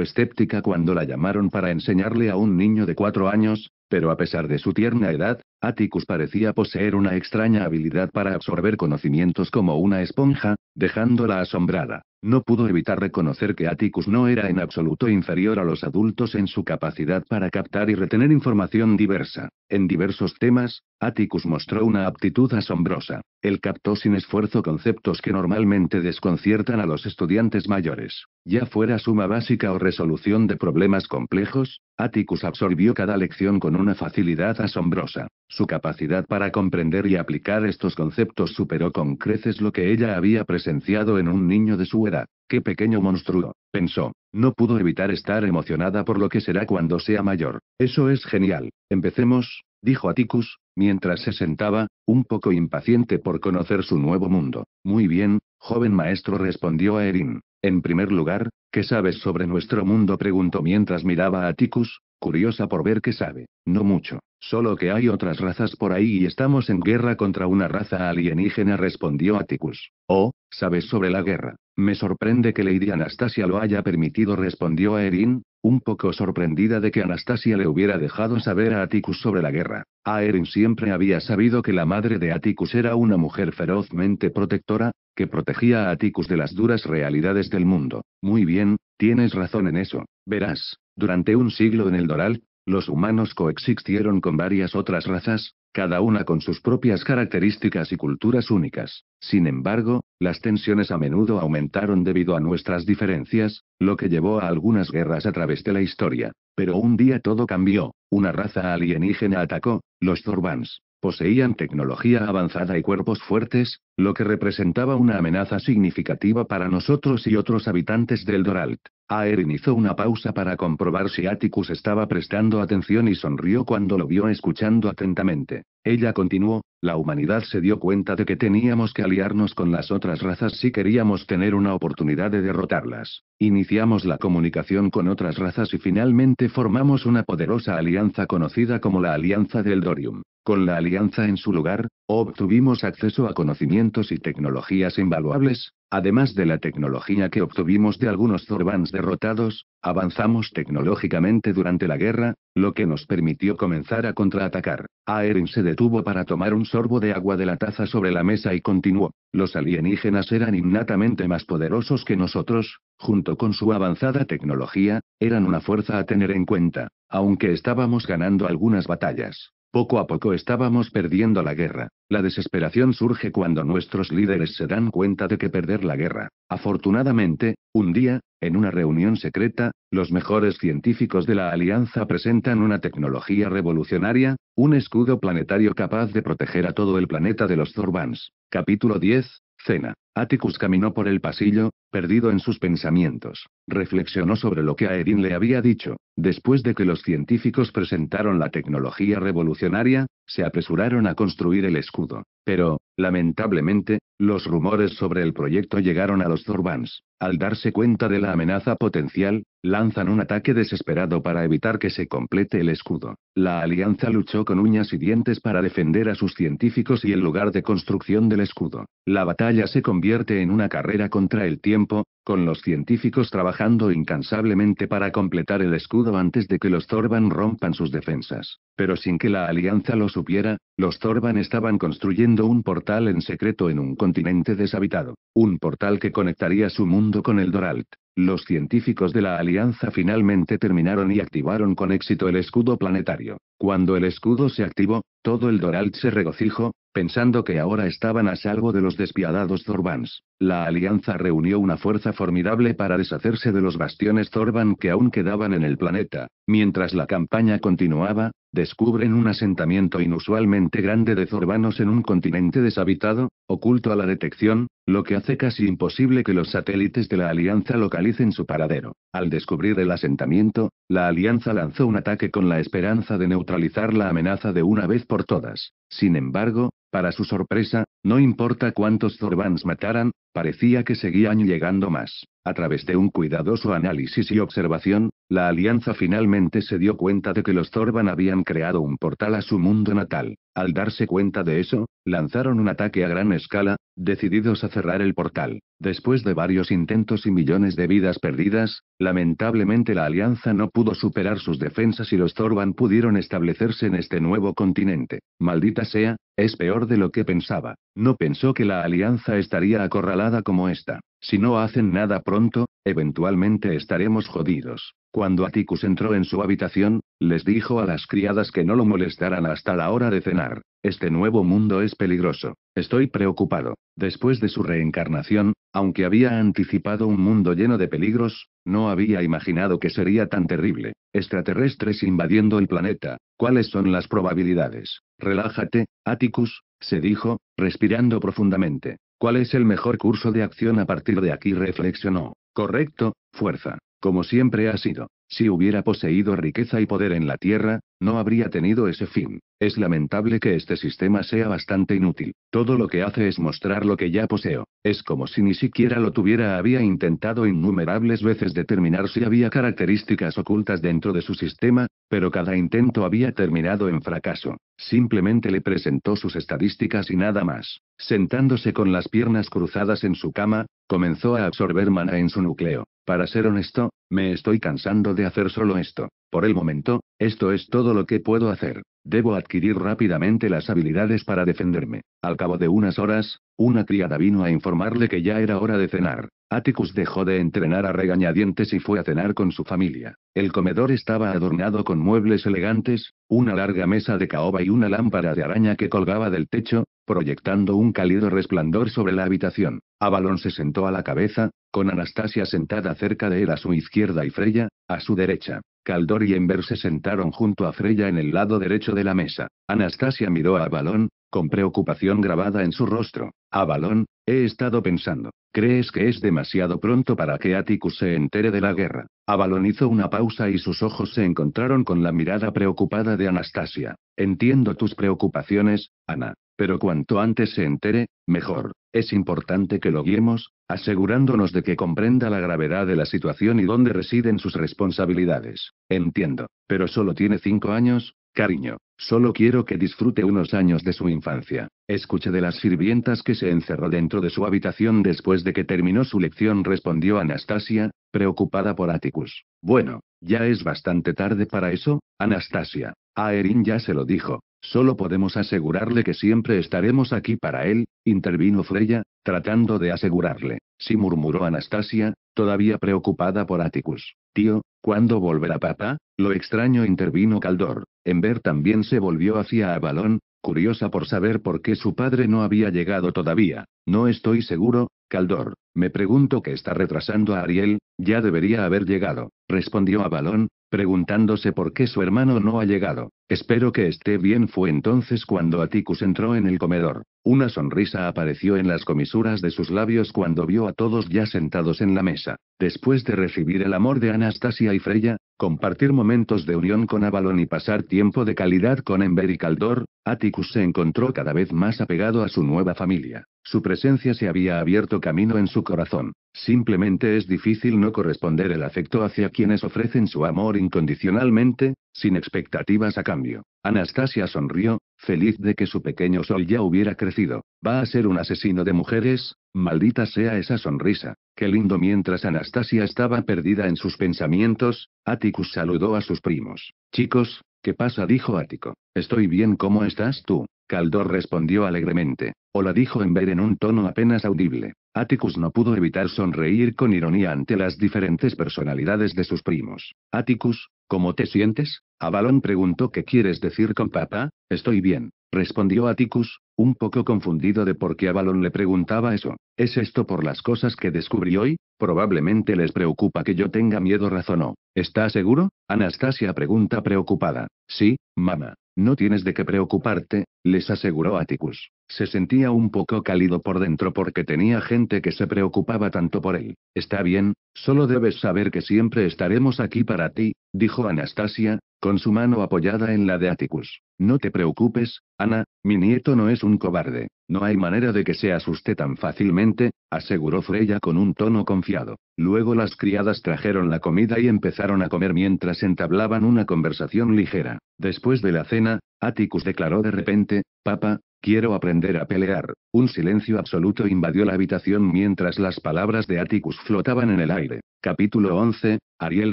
escéptica cuando la llamaron para enseñarle a un niño de cuatro años, pero a pesar de su tierna edad, Atticus parecía poseer una extraña habilidad para absorber conocimientos como una esponja, dejándola asombrada. No pudo evitar reconocer que Atticus no era en absoluto inferior a los adultos en su capacidad para captar y retener información diversa, en diversos temas, Atticus mostró una aptitud asombrosa. Él captó sin esfuerzo conceptos que normalmente desconciertan a los estudiantes mayores. Ya fuera suma básica o resolución de problemas complejos, Atticus absorbió cada lección con una facilidad asombrosa. Su capacidad para comprender y aplicar estos conceptos superó con creces lo que ella había presenciado en un niño de su edad. ¡Qué pequeño monstruo! pensó. No pudo evitar estar emocionada por lo que será cuando sea mayor. Eso es genial. Empecemos, dijo Atticus, mientras se sentaba, un poco impaciente por conocer su nuevo mundo. Muy bien, joven maestro respondió a Erin. En primer lugar, ¿qué sabes sobre nuestro mundo? preguntó mientras miraba a Ticus, curiosa por ver qué sabe. No mucho. Solo que hay otras razas por ahí y estamos en guerra contra una raza alienígena, respondió Atticus. Oh, ¿sabes sobre la guerra? Me sorprende que Lady Anastasia lo haya permitido, respondió Erin, un poco sorprendida de que Anastasia le hubiera dejado saber a Atticus sobre la guerra. A Erin siempre había sabido que la madre de Atticus era una mujer ferozmente protectora, que protegía a Atticus de las duras realidades del mundo. Muy bien, tienes razón en eso. Verás, durante un siglo en el Doral, los humanos coexistieron con varias otras razas, cada una con sus propias características y culturas únicas. Sin embargo, las tensiones a menudo aumentaron debido a nuestras diferencias, lo que llevó a algunas guerras a través de la historia. Pero un día todo cambió, una raza alienígena atacó, los Zorbans. Poseían tecnología avanzada y cuerpos fuertes, lo que representaba una amenaza significativa para nosotros y otros habitantes del Doralt. Aerin hizo una pausa para comprobar si Atticus estaba prestando atención y sonrió cuando lo vio escuchando atentamente. Ella continuó, la humanidad se dio cuenta de que teníamos que aliarnos con las otras razas si queríamos tener una oportunidad de derrotarlas. Iniciamos la comunicación con otras razas y finalmente formamos una poderosa alianza conocida como la Alianza del Dorium. Con la alianza en su lugar, Obtuvimos acceso a conocimientos y tecnologías invaluables, además de la tecnología que obtuvimos de algunos Zorbans derrotados, avanzamos tecnológicamente durante la guerra, lo que nos permitió comenzar a contraatacar. Aerin se detuvo para tomar un sorbo de agua de la taza sobre la mesa y continuó. Los alienígenas eran innatamente más poderosos que nosotros, junto con su avanzada tecnología, eran una fuerza a tener en cuenta, aunque estábamos ganando algunas batallas. Poco a poco estábamos perdiendo la guerra. La desesperación surge cuando nuestros líderes se dan cuenta de que perder la guerra. Afortunadamente, un día, en una reunión secreta, los mejores científicos de la Alianza presentan una tecnología revolucionaria, un escudo planetario capaz de proteger a todo el planeta de los Zorbans. Capítulo 10, Cena. Atticus caminó por el pasillo, perdido en sus pensamientos. Reflexionó sobre lo que Aedin le había dicho. Después de que los científicos presentaron la tecnología revolucionaria, se apresuraron a construir el escudo. Pero, Lamentablemente, los rumores sobre el proyecto llegaron a los Zurbans. Al darse cuenta de la amenaza potencial, lanzan un ataque desesperado para evitar que se complete el escudo. La alianza luchó con uñas y dientes para defender a sus científicos y el lugar de construcción del escudo. La batalla se convierte en una carrera contra el tiempo, con los científicos trabajando incansablemente para completar el escudo antes de que los Thorban rompan sus defensas. Pero sin que la alianza lo supiera, los Thorban estaban construyendo un portal en secreto en un continente deshabitado, un portal que conectaría su mundo con el Doralt. Los científicos de la alianza finalmente terminaron y activaron con éxito el escudo planetario. Cuando el escudo se activó, todo el Doralt se regocijó, pensando que ahora estaban a salvo de los despiadados Zorbans. La alianza reunió una fuerza formidable para deshacerse de los bastiones Zorban que aún quedaban en el planeta. Mientras la campaña continuaba, descubren un asentamiento inusualmente grande de zorbanos en un continente deshabitado, oculto a la detección, lo que hace casi imposible que los satélites de la Alianza localicen su paradero. Al descubrir el asentamiento, la Alianza lanzó un ataque con la esperanza de neutralizar la amenaza de una vez por todas. Sin embargo, para su sorpresa, no importa cuántos Zorbans mataran, Parecía que seguían llegando más. A través de un cuidadoso análisis y observación, la alianza finalmente se dio cuenta de que los Thorban habían creado un portal a su mundo natal. Al darse cuenta de eso, lanzaron un ataque a gran escala, decididos a cerrar el portal. Después de varios intentos y millones de vidas perdidas, lamentablemente la alianza no pudo superar sus defensas y los Thorban pudieron establecerse en este nuevo continente. Maldita sea, es peor de lo que pensaba, no pensó que la alianza estaría acorralada como esta. Si no hacen nada pronto, eventualmente estaremos jodidos. Cuando Atticus entró en su habitación, les dijo a las criadas que no lo molestaran hasta la hora de cenar. Este nuevo mundo es peligroso. Estoy preocupado. Después de su reencarnación, aunque había anticipado un mundo lleno de peligros, no había imaginado que sería tan terrible. Extraterrestres invadiendo el planeta. ¿Cuáles son las probabilidades? Relájate, Atticus, se dijo, respirando profundamente. ¿Cuál es el mejor curso de acción a partir de aquí? reflexionó. Correcto, fuerza, como siempre ha sido. Si hubiera poseído riqueza y poder en la Tierra, no habría tenido ese fin. Es lamentable que este sistema sea bastante inútil. Todo lo que hace es mostrar lo que ya poseo. Es como si ni siquiera lo tuviera. Había intentado innumerables veces determinar si había características ocultas dentro de su sistema, pero cada intento había terminado en fracaso. Simplemente le presentó sus estadísticas y nada más. Sentándose con las piernas cruzadas en su cama, comenzó a absorber mana en su núcleo. Para ser honesto, me estoy cansando de hacer solo esto. Por el momento, esto es todo lo que puedo hacer. Debo adquirir rápidamente las habilidades para defenderme. Al cabo de unas horas, una criada vino a informarle que ya era hora de cenar. Atticus dejó de entrenar a regañadientes y fue a cenar con su familia. El comedor estaba adornado con muebles elegantes, una larga mesa de caoba y una lámpara de araña que colgaba del techo, proyectando un cálido resplandor sobre la habitación. Avalon se sentó a la cabeza, con Anastasia sentada cerca de él a su izquierda y Freya, a su derecha. Caldor y Ember se sentaron junto a Freya en el lado derecho de la mesa. Anastasia miró a Avalon, con preocupación grabada en su rostro. Avalon, he estado pensando. ¿Crees que es demasiado pronto para que Atticus se entere de la guerra? Avalon hizo una pausa y sus ojos se encontraron con la mirada preocupada de Anastasia. Entiendo tus preocupaciones, Ana. Pero cuanto antes se entere, mejor. Es importante que lo guiemos, asegurándonos de que comprenda la gravedad de la situación y dónde residen sus responsabilidades. Entiendo, pero solo tiene cinco años, cariño. Solo quiero que disfrute unos años de su infancia. escuche de las sirvientas que se encerró dentro de su habitación después de que terminó su lección, respondió Anastasia, preocupada por Atticus. Bueno, ya es bastante tarde para eso, Anastasia. A Erin ya se lo dijo. Solo podemos asegurarle que siempre estaremos aquí para él, intervino Freya, tratando de asegurarle. Sí murmuró Anastasia, todavía preocupada por Atticus. Tío, ¿cuándo volverá papá? Lo extraño intervino Caldor. Ember también se volvió hacia Avalon, curiosa por saber por qué su padre no había llegado todavía. No estoy seguro, Caldor. Me pregunto qué está retrasando a Ariel, ya debería haber llegado, respondió Avalon, preguntándose por qué su hermano no ha llegado. Espero que esté bien fue entonces cuando Aticus entró en el comedor. Una sonrisa apareció en las comisuras de sus labios cuando vio a todos ya sentados en la mesa. Después de recibir el amor de Anastasia y Freya, compartir momentos de unión con Avalon y pasar tiempo de calidad con Ember y Caldor, Atticus se encontró cada vez más apegado a su nueva familia. Su presencia se había abierto camino en su corazón. Simplemente es difícil no corresponder el afecto hacia quienes ofrecen su amor incondicionalmente, sin expectativas a cambio. Anastasia sonrió, feliz de que su pequeño sol ya hubiera crecido. Va a ser un asesino de mujeres, maldita sea esa sonrisa. Qué lindo mientras Anastasia estaba perdida en sus pensamientos, Atticus saludó a sus primos. Chicos, ¿qué pasa? dijo Attico. Estoy bien, ¿cómo estás tú? Caldor respondió alegremente. la dijo en Ember en un tono apenas audible. Atticus no pudo evitar sonreír con ironía ante las diferentes personalidades de sus primos. Atticus, ¿cómo te sientes? Avalon preguntó qué quieres decir con papá, estoy bien, respondió Atticus, un poco confundido de por qué Avalon le preguntaba eso. ¿Es esto por las cosas que descubrí hoy? Probablemente les preocupa que yo tenga miedo, razonó. ¿Está seguro? Anastasia pregunta preocupada. Sí, mamá. No tienes de qué preocuparte, les aseguró Atticus. Se sentía un poco cálido por dentro porque tenía gente que se preocupaba tanto por él. Está bien, solo debes saber que siempre estaremos aquí para ti, dijo Anastasia, con su mano apoyada en la de Atticus. No te preocupes, Ana, mi nieto no es un cobarde. No hay manera de que se asuste tan fácilmente, aseguró Freya con un tono confiado. Luego las criadas trajeron la comida y empezaron a comer mientras entablaban una conversación ligera. Después de la cena, Atticus declaró de repente, Papá, Quiero aprender a pelear. Un silencio absoluto invadió la habitación mientras las palabras de Atticus flotaban en el aire. Capítulo 11. Ariel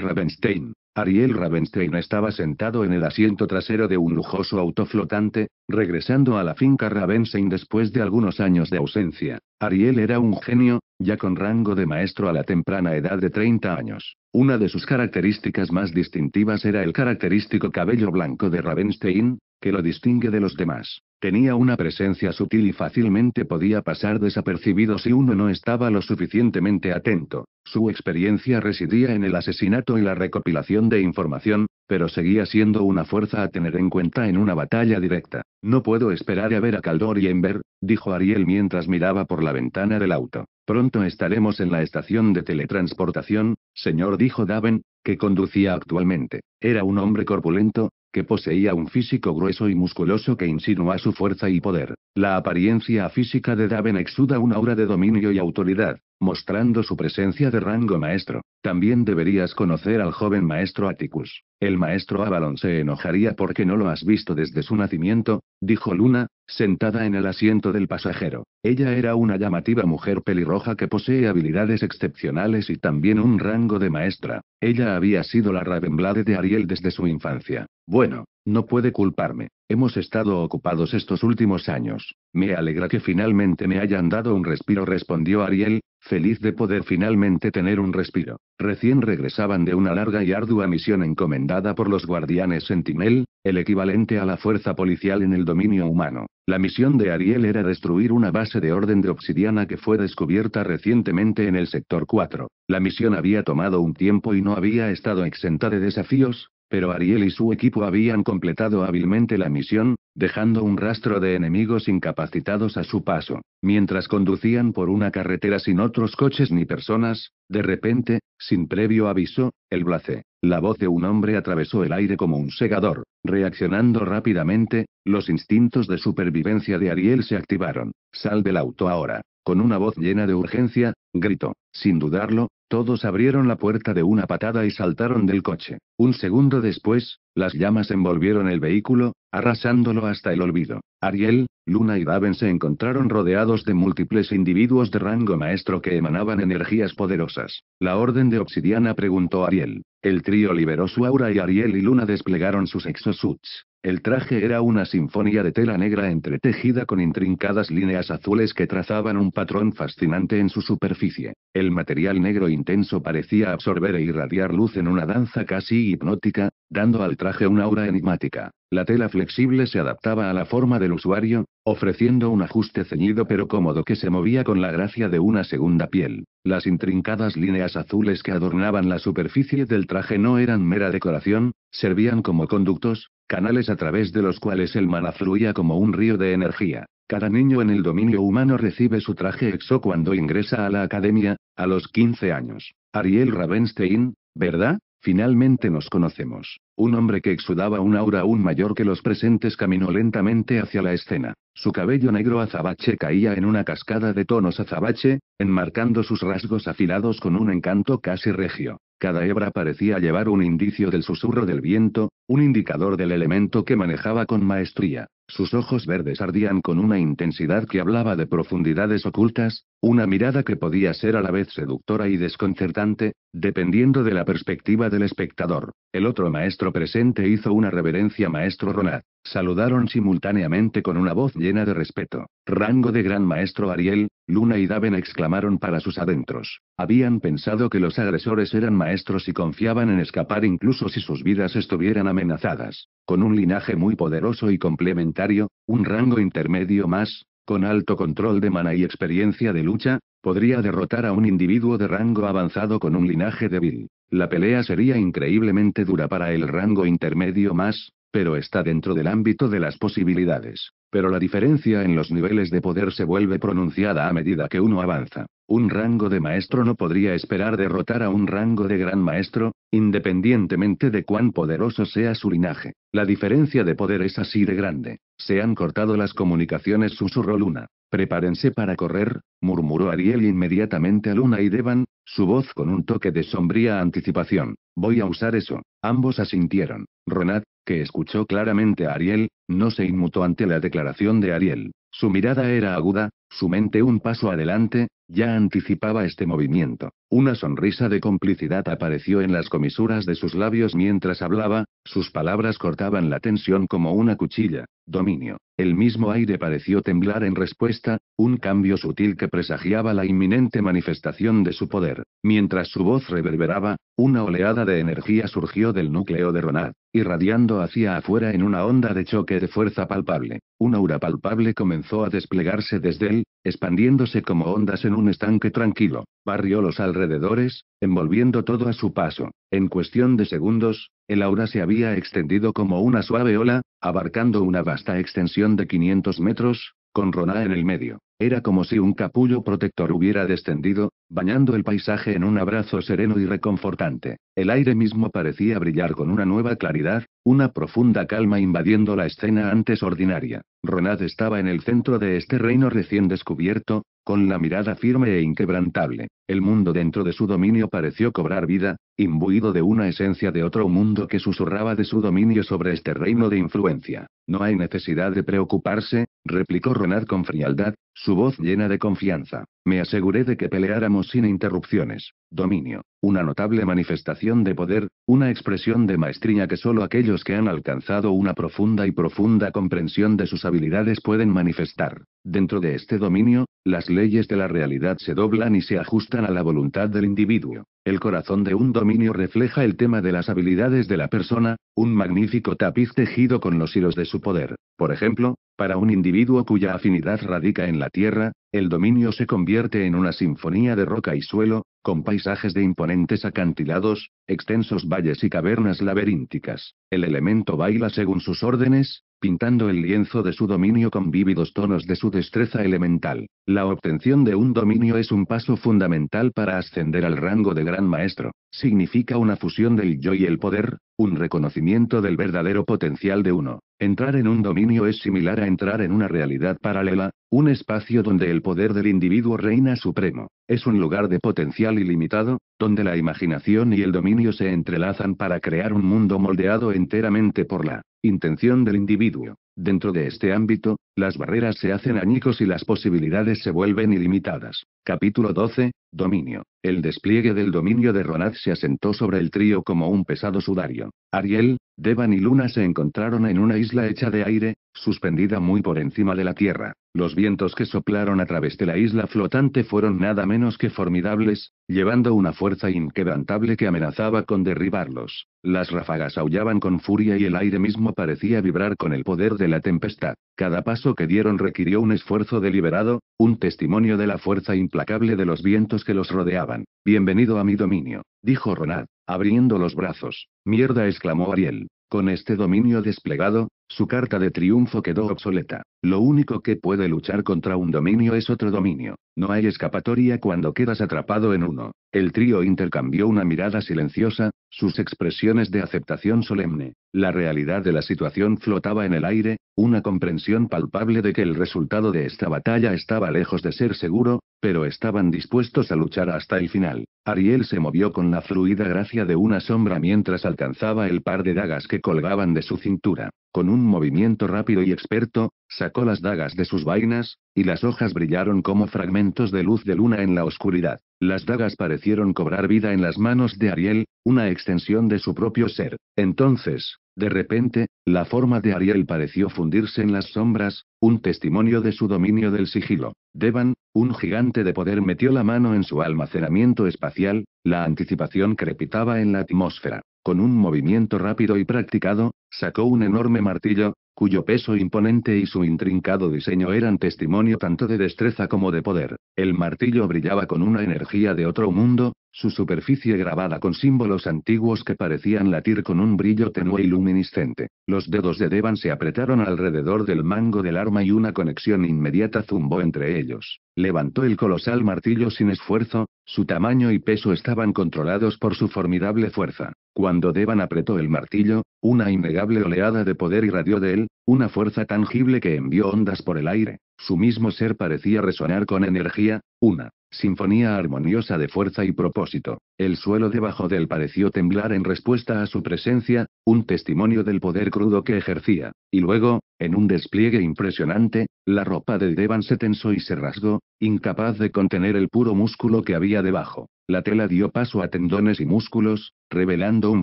Ravenstein. Ariel Ravenstein estaba sentado en el asiento trasero de un lujoso auto flotante, regresando a la finca Ravenstein después de algunos años de ausencia. Ariel era un genio, ya con rango de maestro a la temprana edad de 30 años. Una de sus características más distintivas era el característico cabello blanco de Ravenstein, que lo distingue de los demás. Tenía una presencia sutil y fácilmente podía pasar desapercibido si uno no estaba lo suficientemente atento. Su experiencia residía en el asesinato y la recopilación de información, pero seguía siendo una fuerza a tener en cuenta en una batalla directa. No puedo esperar a ver a Caldor y Ember, dijo Ariel mientras miraba por la ventana del auto. Pronto estaremos en la estación de teletransportación, señor, dijo Daven, que conducía actualmente. Era un hombre corpulento, que poseía un físico grueso y musculoso que insinúa su fuerza y poder. La apariencia física de Daven exuda una aura de dominio y autoridad, mostrando su presencia de rango maestro. También deberías conocer al joven maestro Atticus. El maestro Avalon se enojaría porque no lo has visto desde su nacimiento, dijo Luna, sentada en el asiento del pasajero. Ella era una llamativa mujer pelirroja que posee habilidades excepcionales y también un rango de maestra. Ella había sido la Ravenblade de Ariel desde su infancia. Bueno, no puede culparme. Hemos estado ocupados estos últimos años. Me alegra que finalmente me hayan dado un respiro, respondió Ariel, feliz de poder finalmente tener un respiro. Recién regresaban de una larga y ardua misión encomendada por los guardianes Sentinel, el equivalente a la fuerza policial en el dominio humano. La misión de Ariel era destruir una base de orden de obsidiana que fue descubierta recientemente en el sector 4. La misión había tomado un tiempo y no había estado exenta de desafíos, pero Ariel y su equipo habían completado hábilmente la misión, dejando un rastro de enemigos incapacitados a su paso, mientras conducían por una carretera sin otros coches ni personas, de repente, sin previo aviso, el blace, la voz de un hombre atravesó el aire como un segador, reaccionando rápidamente, los instintos de supervivencia de Ariel se activaron, sal del auto ahora, con una voz llena de urgencia, gritó. Sin dudarlo, todos abrieron la puerta de una patada y saltaron del coche. Un segundo después, las llamas envolvieron el vehículo, arrasándolo hasta el olvido. Ariel, Luna y Daven se encontraron rodeados de múltiples individuos de rango maestro que emanaban energías poderosas. La Orden de Obsidiana preguntó a Ariel. El trío liberó su aura y Ariel y Luna desplegaron sus exosuits. El traje era una sinfonía de tela negra entretejida con intrincadas líneas azules que trazaban un patrón fascinante en su superficie. El material negro intenso parecía absorber e irradiar luz en una danza casi hipnótica, dando al traje una aura enigmática. La tela flexible se adaptaba a la forma del usuario, ofreciendo un ajuste ceñido pero cómodo que se movía con la gracia de una segunda piel. Las intrincadas líneas azules que adornaban la superficie del traje no eran mera decoración, servían como conductos, canales a través de los cuales el mana fluía como un río de energía. Cada niño en el dominio humano recibe su traje exo cuando ingresa a la academia, a los 15 años. Ariel Ravenstein, ¿verdad? Finalmente nos conocemos. Un hombre que exudaba un aura aún mayor que los presentes caminó lentamente hacia la escena. Su cabello negro azabache caía en una cascada de tonos azabache, enmarcando sus rasgos afilados con un encanto casi regio. Cada hebra parecía llevar un indicio del susurro del viento, un indicador del elemento que manejaba con maestría. Sus ojos verdes ardían con una intensidad que hablaba de profundidades ocultas, una mirada que podía ser a la vez seductora y desconcertante, dependiendo de la perspectiva del espectador. El otro maestro presente hizo una reverencia maestro Ronat. Saludaron simultáneamente con una voz llena de respeto. Rango de gran maestro Ariel, Luna y Daven exclamaron para sus adentros. Habían pensado que los agresores eran maestros y confiaban en escapar incluso si sus vidas estuvieran amenazadas. Con un linaje muy poderoso y complementario un rango intermedio más, con alto control de mana y experiencia de lucha, podría derrotar a un individuo de rango avanzado con un linaje débil. La pelea sería increíblemente dura para el rango intermedio más, pero está dentro del ámbito de las posibilidades. Pero la diferencia en los niveles de poder se vuelve pronunciada a medida que uno avanza. Un rango de maestro no podría esperar derrotar a un rango de gran maestro, independientemente de cuán poderoso sea su linaje. La diferencia de poder es así de grande. Se han cortado las comunicaciones, susurró Luna. Prepárense para correr, murmuró Ariel inmediatamente a Luna y Devan, su voz con un toque de sombría anticipación. Voy a usar eso. Ambos asintieron. Ronat, que escuchó claramente a Ariel, no se inmutó ante la declaración de Ariel. Su mirada era aguda, su mente un paso adelante, ya anticipaba este movimiento. Una sonrisa de complicidad apareció en las comisuras de sus labios mientras hablaba, sus palabras cortaban la tensión como una cuchilla. Dominio. El mismo aire pareció temblar en respuesta, un cambio sutil que presagiaba la inminente manifestación de su poder. Mientras su voz reverberaba, una oleada de energía surgió del núcleo de Ronald, irradiando hacia afuera en una onda de choque de fuerza palpable. Un aura palpable comenzó a desplegarse desde él, expandiéndose como ondas en un estanque tranquilo, barrió los alrededores, envolviendo todo a su paso. En cuestión de segundos, el aura se había extendido como una suave ola, abarcando una vasta extensión de 500 metros, con Roná en el medio. Era como si un capullo protector hubiera descendido, bañando el paisaje en un abrazo sereno y reconfortante. El aire mismo parecía brillar con una nueva claridad, una profunda calma invadiendo la escena antes ordinaria. Ronad estaba en el centro de este reino recién descubierto, con la mirada firme e inquebrantable. El mundo dentro de su dominio pareció cobrar vida, imbuido de una esencia de otro mundo que susurraba de su dominio sobre este reino de influencia. No hay necesidad de preocuparse, replicó Ronald con frialdad, su voz llena de confianza. Me aseguré de que peleáramos sin interrupciones. Dominio. Una notable manifestación de poder, una expresión de maestría que solo aquellos que han alcanzado una profunda y profunda comprensión de sus habilidades pueden manifestar. Dentro de este dominio, las leyes de la realidad se doblan y se ajustan a la voluntad del individuo. El corazón de un dominio refleja el tema de las habilidades de la persona, un magnífico tapiz tejido con los hilos de su poder. Por ejemplo, para un individuo cuya afinidad radica en la tierra, el dominio se convierte en una sinfonía de roca y suelo, con paisajes de imponentes acantilados, extensos valles y cavernas laberínticas. El elemento baila según sus órdenes, pintando el lienzo de su dominio con vívidos tonos de su destreza elemental. La obtención de un dominio es un paso fundamental para ascender al rango de gran maestro. Significa una fusión del yo y el poder, un reconocimiento del verdadero potencial de uno. Entrar en un dominio es similar a entrar en una realidad paralela, un espacio donde el poder del individuo reina supremo. Es un lugar de potencial ilimitado, donde la imaginación y el dominio se entrelazan para crear un mundo moldeado enteramente por la intención del individuo. Dentro de este ámbito, las barreras se hacen añicos y las posibilidades se vuelven ilimitadas. Capítulo 12. Dominio. El despliegue del dominio de Ronaz se asentó sobre el trío como un pesado sudario. Ariel, Devan y Luna se encontraron en una isla hecha de aire, suspendida muy por encima de la tierra. Los vientos que soplaron a través de la isla flotante fueron nada menos que formidables, llevando una fuerza inquebrantable que amenazaba con derribarlos. Las ráfagas aullaban con furia y el aire mismo parecía vibrar con el poder de la tempestad. Cada paso que dieron requirió un esfuerzo deliberado, un testimonio de la fuerza implacable de los vientos que los rodeaban. Bienvenido a mi dominio, dijo Ronald, abriendo los brazos. Mierda, exclamó Ariel. Con este dominio desplegado, su carta de triunfo quedó obsoleta. Lo único que puede luchar contra un dominio es otro dominio. No hay escapatoria cuando quedas atrapado en uno. El trío intercambió una mirada silenciosa, sus expresiones de aceptación solemne. La realidad de la situación flotaba en el aire, una comprensión palpable de que el resultado de esta batalla estaba lejos de ser seguro, pero estaban dispuestos a luchar hasta el final. Ariel se movió con la fluida gracia de una sombra mientras alcanzaba el par de dagas que colgaban de su cintura. Con un movimiento rápido y experto, sacó las dagas de sus vainas, y las hojas brillaron como fragmentos de luz de luna en la oscuridad. Las dagas parecieron cobrar vida en las manos de Ariel, una extensión de su propio ser. Entonces, de repente, la forma de Ariel pareció fundirse en las sombras, un testimonio de su dominio del sigilo. Devan, un gigante de poder metió la mano en su almacenamiento espacial, la anticipación crepitaba en la atmósfera. Con un movimiento rápido y practicado, sacó un enorme martillo, cuyo peso imponente y su intrincado diseño eran testimonio tanto de destreza como de poder. El martillo brillaba con una energía de otro mundo, su superficie grabada con símbolos antiguos que parecían latir con un brillo tenue y luminiscente. Los dedos de Devan se apretaron alrededor del mango del arma y una conexión inmediata zumbó entre ellos. Levantó el colosal martillo sin esfuerzo, su tamaño y peso estaban controlados por su formidable fuerza. Cuando Devan apretó el martillo, una innegable oleada de poder irradió de él, una fuerza tangible que envió ondas por el aire. Su mismo ser parecía resonar con energía, una sinfonía armoniosa de fuerza y propósito. El suelo debajo de él pareció temblar en respuesta a su presencia, un testimonio del poder crudo que ejercía, y luego, en un despliegue impresionante, la ropa de Devan se tensó y se rasgó, incapaz de contener el puro músculo que había debajo. La tela dio paso a tendones y músculos, revelando un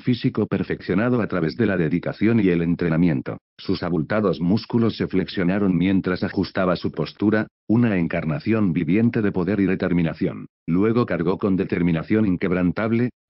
físico perfeccionado a través de la dedicación y el entrenamiento. Sus abultados músculos se flexionaron mientras ajustaba su postura, una encarnación viviente de poder y determinación. Luego cargó con determinación inquebrantable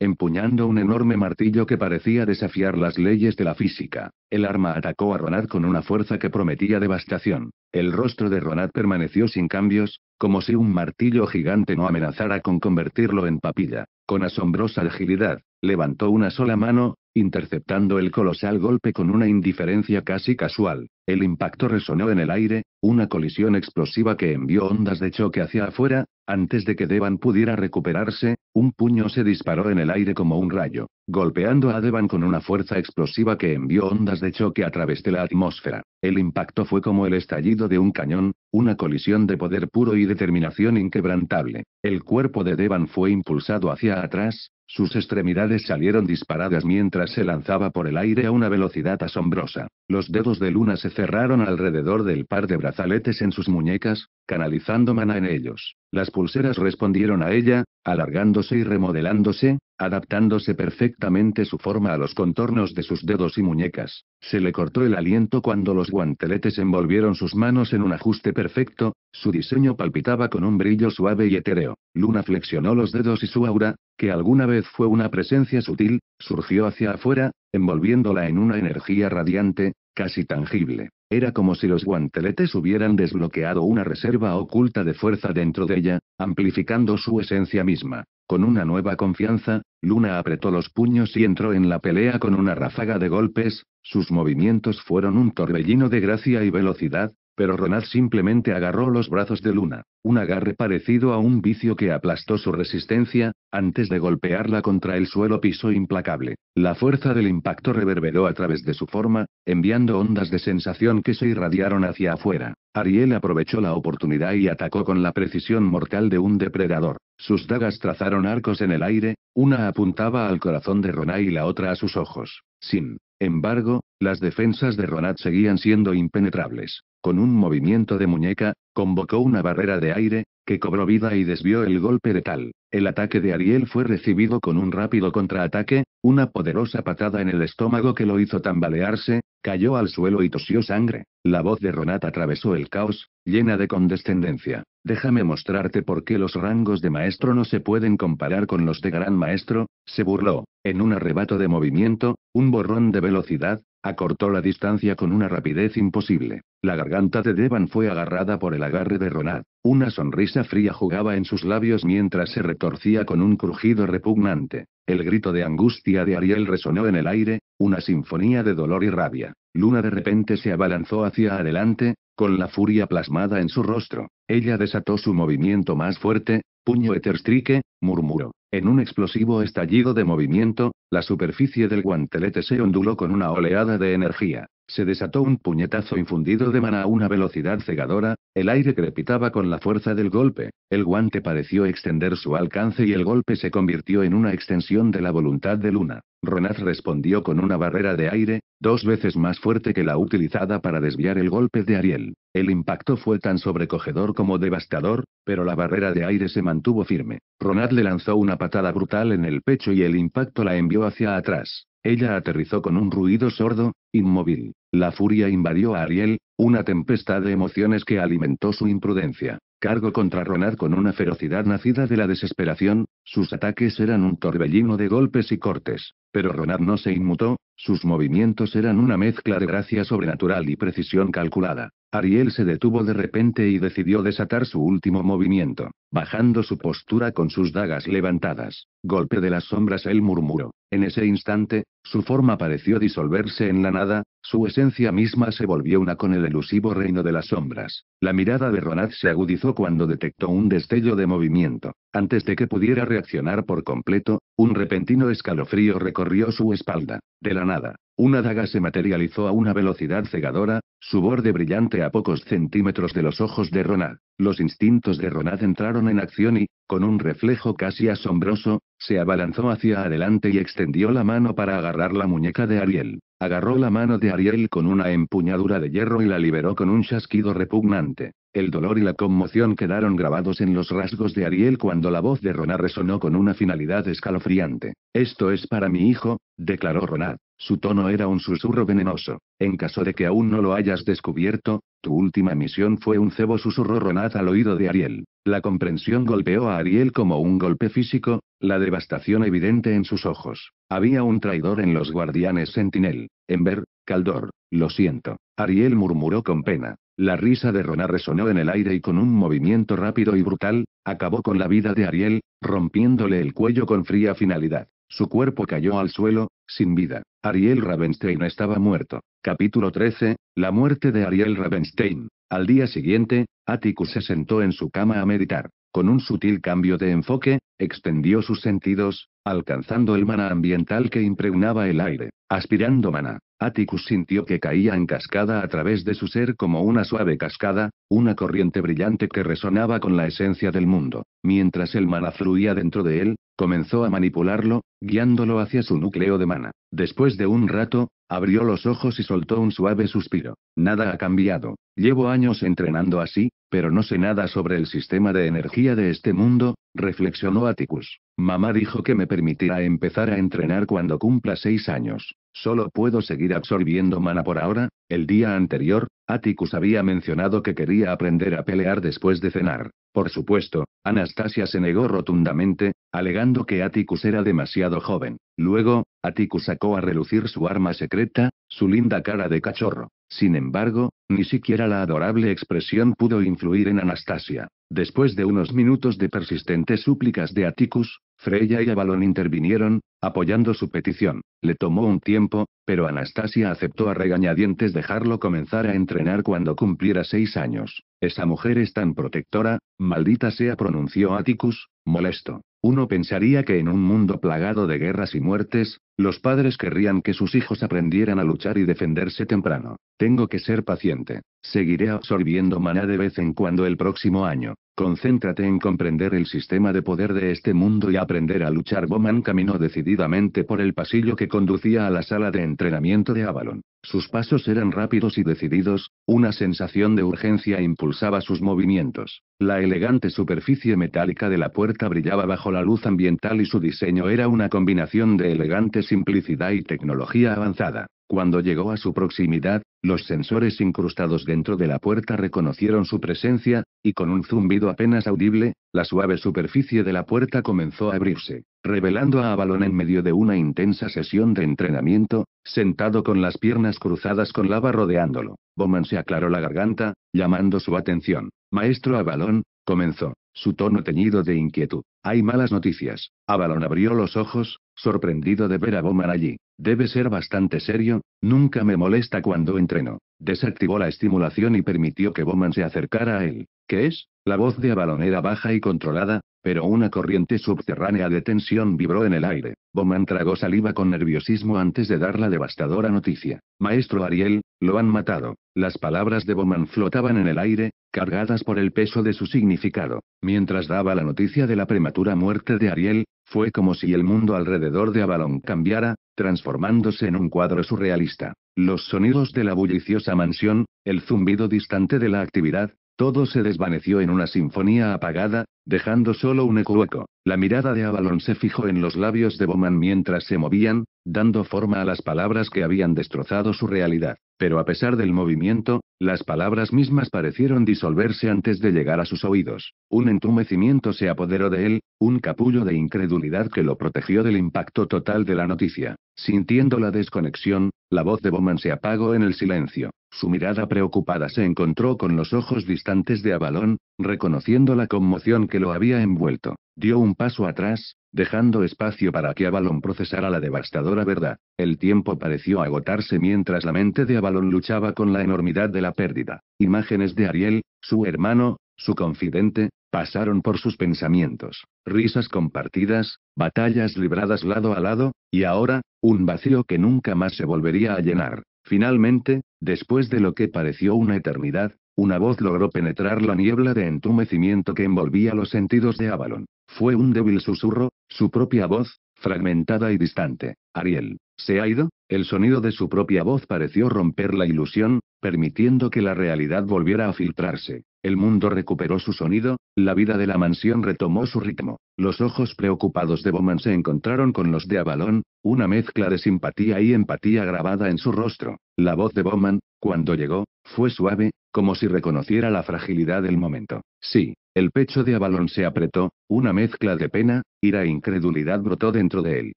empuñando un enorme martillo que parecía desafiar las leyes de la física. El arma atacó a Ronad con una fuerza que prometía devastación. El rostro de Ronad permaneció sin cambios, como si un martillo gigante no amenazara con convertirlo en papilla. Con asombrosa agilidad, levantó una sola mano, interceptando el colosal golpe con una indiferencia casi casual. El impacto resonó en el aire, una colisión explosiva que envió ondas de choque hacia afuera, antes de que Devan pudiera recuperarse, un puño se disparó en el aire como un rayo, golpeando a Devan con una fuerza explosiva que envió ondas de choque a través de la atmósfera. El impacto fue como el estallido de un cañón, una colisión de poder puro y determinación inquebrantable. El cuerpo de Devan fue impulsado hacia atrás, sus extremidades salieron disparadas mientras se lanzaba por el aire a una velocidad asombrosa. Los dedos de Luna se cerraron alrededor del par de brazaletes en sus muñecas, canalizando mana en ellos. Las pulseras respondieron a ella, alargándose y remodelándose, adaptándose perfectamente su forma a los contornos de sus dedos y muñecas. Se le cortó el aliento cuando los guanteletes envolvieron sus manos en un ajuste perfecto, su diseño palpitaba con un brillo suave y etéreo. Luna flexionó los dedos y su aura, que alguna vez fue una presencia sutil, surgió hacia afuera, envolviéndola en una energía radiante, casi tangible. Era como si los guanteletes hubieran desbloqueado una reserva oculta de fuerza dentro de ella, amplificando su esencia misma. Con una nueva confianza, Luna apretó los puños y entró en la pelea con una ráfaga de golpes, sus movimientos fueron un torbellino de gracia y velocidad, pero Ronald simplemente agarró los brazos de Luna, un agarre parecido a un vicio que aplastó su resistencia, antes de golpearla contra el suelo piso implacable. La fuerza del impacto reverberó a través de su forma, enviando ondas de sensación que se irradiaron hacia afuera. Ariel aprovechó la oportunidad y atacó con la precisión mortal de un depredador. Sus dagas trazaron arcos en el aire, una apuntaba al corazón de Ronald y la otra a sus ojos. Sin embargo, las defensas de Ronald seguían siendo impenetrables con un movimiento de muñeca, convocó una barrera de aire, que cobró vida y desvió el golpe de tal. El ataque de Ariel fue recibido con un rápido contraataque, una poderosa patada en el estómago que lo hizo tambalearse, cayó al suelo y tosió sangre. La voz de Ronat atravesó el caos, llena de condescendencia. Déjame mostrarte por qué los rangos de maestro no se pueden comparar con los de gran maestro, se burló. En un arrebato de movimiento, un borrón de velocidad, Acortó la distancia con una rapidez imposible. La garganta de Devan fue agarrada por el agarre de Ronald. Una sonrisa fría jugaba en sus labios mientras se retorcía con un crujido repugnante. El grito de angustia de Ariel resonó en el aire, una sinfonía de dolor y rabia. Luna de repente se abalanzó hacia adelante, con la furia plasmada en su rostro. Ella desató su movimiento más fuerte, puño eterstrique, murmuró. En un explosivo estallido de movimiento, la superficie del guantelete se onduló con una oleada de energía. Se desató un puñetazo infundido de mana a una velocidad cegadora, el aire crepitaba con la fuerza del golpe, el guante pareció extender su alcance y el golpe se convirtió en una extensión de la voluntad de Luna. Ronad respondió con una barrera de aire, dos veces más fuerte que la utilizada para desviar el golpe de Ariel. El impacto fue tan sobrecogedor como devastador, pero la barrera de aire se mantuvo firme. Ronad le lanzó una patada brutal en el pecho y el impacto la envió hacia atrás. Ella aterrizó con un ruido sordo, inmóvil. La furia invadió a Ariel, una tempestad de emociones que alimentó su imprudencia. Cargo contra Ronad con una ferocidad nacida de la desesperación, sus ataques eran un torbellino de golpes y cortes. Pero Ronad no se inmutó, sus movimientos eran una mezcla de gracia sobrenatural y precisión calculada. Ariel se detuvo de repente y decidió desatar su último movimiento, bajando su postura con sus dagas levantadas. Golpe de las sombras, él murmuró. En ese instante, su forma pareció disolverse en la nada, su esencia misma se volvió una con el elusivo reino de las sombras. La mirada de Ronad se agudizó cuando detectó un destello de movimiento. Antes de que pudiera reaccionar por completo, un repentino escalofrío recorrió su espalda. De la nada, una daga se materializó a una velocidad cegadora, su borde brillante a pocos centímetros de los ojos de Ronald. Los instintos de Ronald entraron en acción y, con un reflejo casi asombroso, se abalanzó hacia adelante y extendió la mano para agarrar la muñeca de Ariel. Agarró la mano de Ariel con una empuñadura de hierro y la liberó con un chasquido repugnante. El dolor y la conmoción quedaron grabados en los rasgos de Ariel cuando la voz de Ronat resonó con una finalidad escalofriante. Esto es para mi hijo, declaró Ronat. Su tono era un susurro venenoso. En caso de que aún no lo hayas descubierto, tu última misión fue un cebo susurró Ronat al oído de Ariel. La comprensión golpeó a Ariel como un golpe físico, la devastación evidente en sus ojos. Había un traidor en los guardianes Sentinel. Ember, Caldor, lo siento. Ariel murmuró con pena. La risa de Rona resonó en el aire y con un movimiento rápido y brutal, acabó con la vida de Ariel, rompiéndole el cuello con fría finalidad. Su cuerpo cayó al suelo, sin vida. Ariel Ravenstein estaba muerto. Capítulo 13. La muerte de Ariel Ravenstein. Al día siguiente, Atticus se sentó en su cama a meditar. Con un sutil cambio de enfoque, extendió sus sentidos, alcanzando el mana ambiental que impregnaba el aire, aspirando mana. Atticus sintió que caía en cascada a través de su ser como una suave cascada, una corriente brillante que resonaba con la esencia del mundo, mientras el mana fluía dentro de él, Comenzó a manipularlo, guiándolo hacia su núcleo de mana. Después de un rato, abrió los ojos y soltó un suave suspiro. Nada ha cambiado. Llevo años entrenando así, pero no sé nada sobre el sistema de energía de este mundo, reflexionó Atticus. Mamá dijo que me permitirá empezar a entrenar cuando cumpla seis años. Solo puedo seguir absorbiendo mana por ahora, el día anterior, Atticus había mencionado que quería aprender a pelear después de cenar. Por supuesto, Anastasia se negó rotundamente, alegando que Atticus era demasiado joven. Luego, Atticus sacó a relucir su arma secreta, su linda cara de cachorro. Sin embargo, ni siquiera la adorable expresión pudo influir en Anastasia. Después de unos minutos de persistentes súplicas de Atticus, Freya y Avalon intervinieron, apoyando su petición. Le tomó un tiempo, pero Anastasia aceptó a regañadientes dejarlo comenzar a entrenar cuando cumpliera seis años. Esa mujer es tan protectora, maldita sea, pronunció Atticus, molesto. Uno pensaría que en un mundo plagado de guerras y muertes, los padres querrían que sus hijos aprendieran a luchar y defenderse temprano. Tengo que ser paciente. Seguiré absorbiendo maná de vez en cuando el próximo año. Concéntrate en comprender el sistema de poder de este mundo y aprender a luchar. Bowman caminó decididamente por el pasillo que conducía a la sala de entrenamiento de Avalon. Sus pasos eran rápidos y decididos, una sensación de urgencia impulsaba sus movimientos. La elegante superficie metálica de la puerta brillaba bajo la luz ambiental y su diseño era una combinación de elegante simplicidad y tecnología avanzada. Cuando llegó a su proximidad, los sensores incrustados dentro de la puerta reconocieron su presencia, y con un zumbido apenas audible, la suave superficie de la puerta comenzó a abrirse, revelando a Avalon en medio de una intensa sesión de entrenamiento, sentado con las piernas cruzadas con lava rodeándolo. Bowman se aclaró la garganta, llamando su atención. Maestro Avalon, comenzó su tono teñido de inquietud. Hay malas noticias. Avalon abrió los ojos, sorprendido de ver a Bowman allí. Debe ser bastante serio, nunca me molesta cuando entreno. Desactivó la estimulación y permitió que Bowman se acercara a él. ¿Qué es? La voz de Avalon era baja y controlada, pero una corriente subterránea de tensión vibró en el aire. Bowman tragó saliva con nerviosismo antes de dar la devastadora noticia. Maestro Ariel, lo han matado. Las palabras de Bowman flotaban en el aire, cargadas por el peso de su significado. Mientras daba la noticia de la prematura muerte de Ariel, fue como si el mundo alrededor de Avalon cambiara, transformándose en un cuadro surrealista. Los sonidos de la bulliciosa mansión, el zumbido distante de la actividad, todo se desvaneció en una sinfonía apagada, dejando solo un eco hueco. La mirada de Avalon se fijó en los labios de Bowman mientras se movían, dando forma a las palabras que habían destrozado su realidad. Pero a pesar del movimiento, las palabras mismas parecieron disolverse antes de llegar a sus oídos. Un entumecimiento se apoderó de él, un capullo de incredulidad que lo protegió del impacto total de la noticia. Sintiendo la desconexión, la voz de Bowman se apagó en el silencio. Su mirada preocupada se encontró con los ojos distantes de Avalón, Reconociendo la conmoción que lo había envuelto, dio un paso atrás, dejando espacio para que Avalon procesara la devastadora verdad. El tiempo pareció agotarse mientras la mente de Avalon luchaba con la enormidad de la pérdida. Imágenes de Ariel, su hermano, su confidente, pasaron por sus pensamientos. Risas compartidas, batallas libradas lado a lado, y ahora, un vacío que nunca más se volvería a llenar. Finalmente, después de lo que pareció una eternidad, una voz logró penetrar la niebla de entumecimiento que envolvía los sentidos de Avalon. Fue un débil susurro, su propia voz, fragmentada y distante. Ariel, ¿se ha ido? El sonido de su propia voz pareció romper la ilusión, permitiendo que la realidad volviera a filtrarse. El mundo recuperó su sonido, la vida de la mansión retomó su ritmo. Los ojos preocupados de Bowman se encontraron con los de Avalon, una mezcla de simpatía y empatía grabada en su rostro. La voz de Bowman, cuando llegó, fue suave, como si reconociera la fragilidad del momento. Sí, el pecho de Avalon se apretó, una mezcla de pena, ira e incredulidad brotó dentro de él.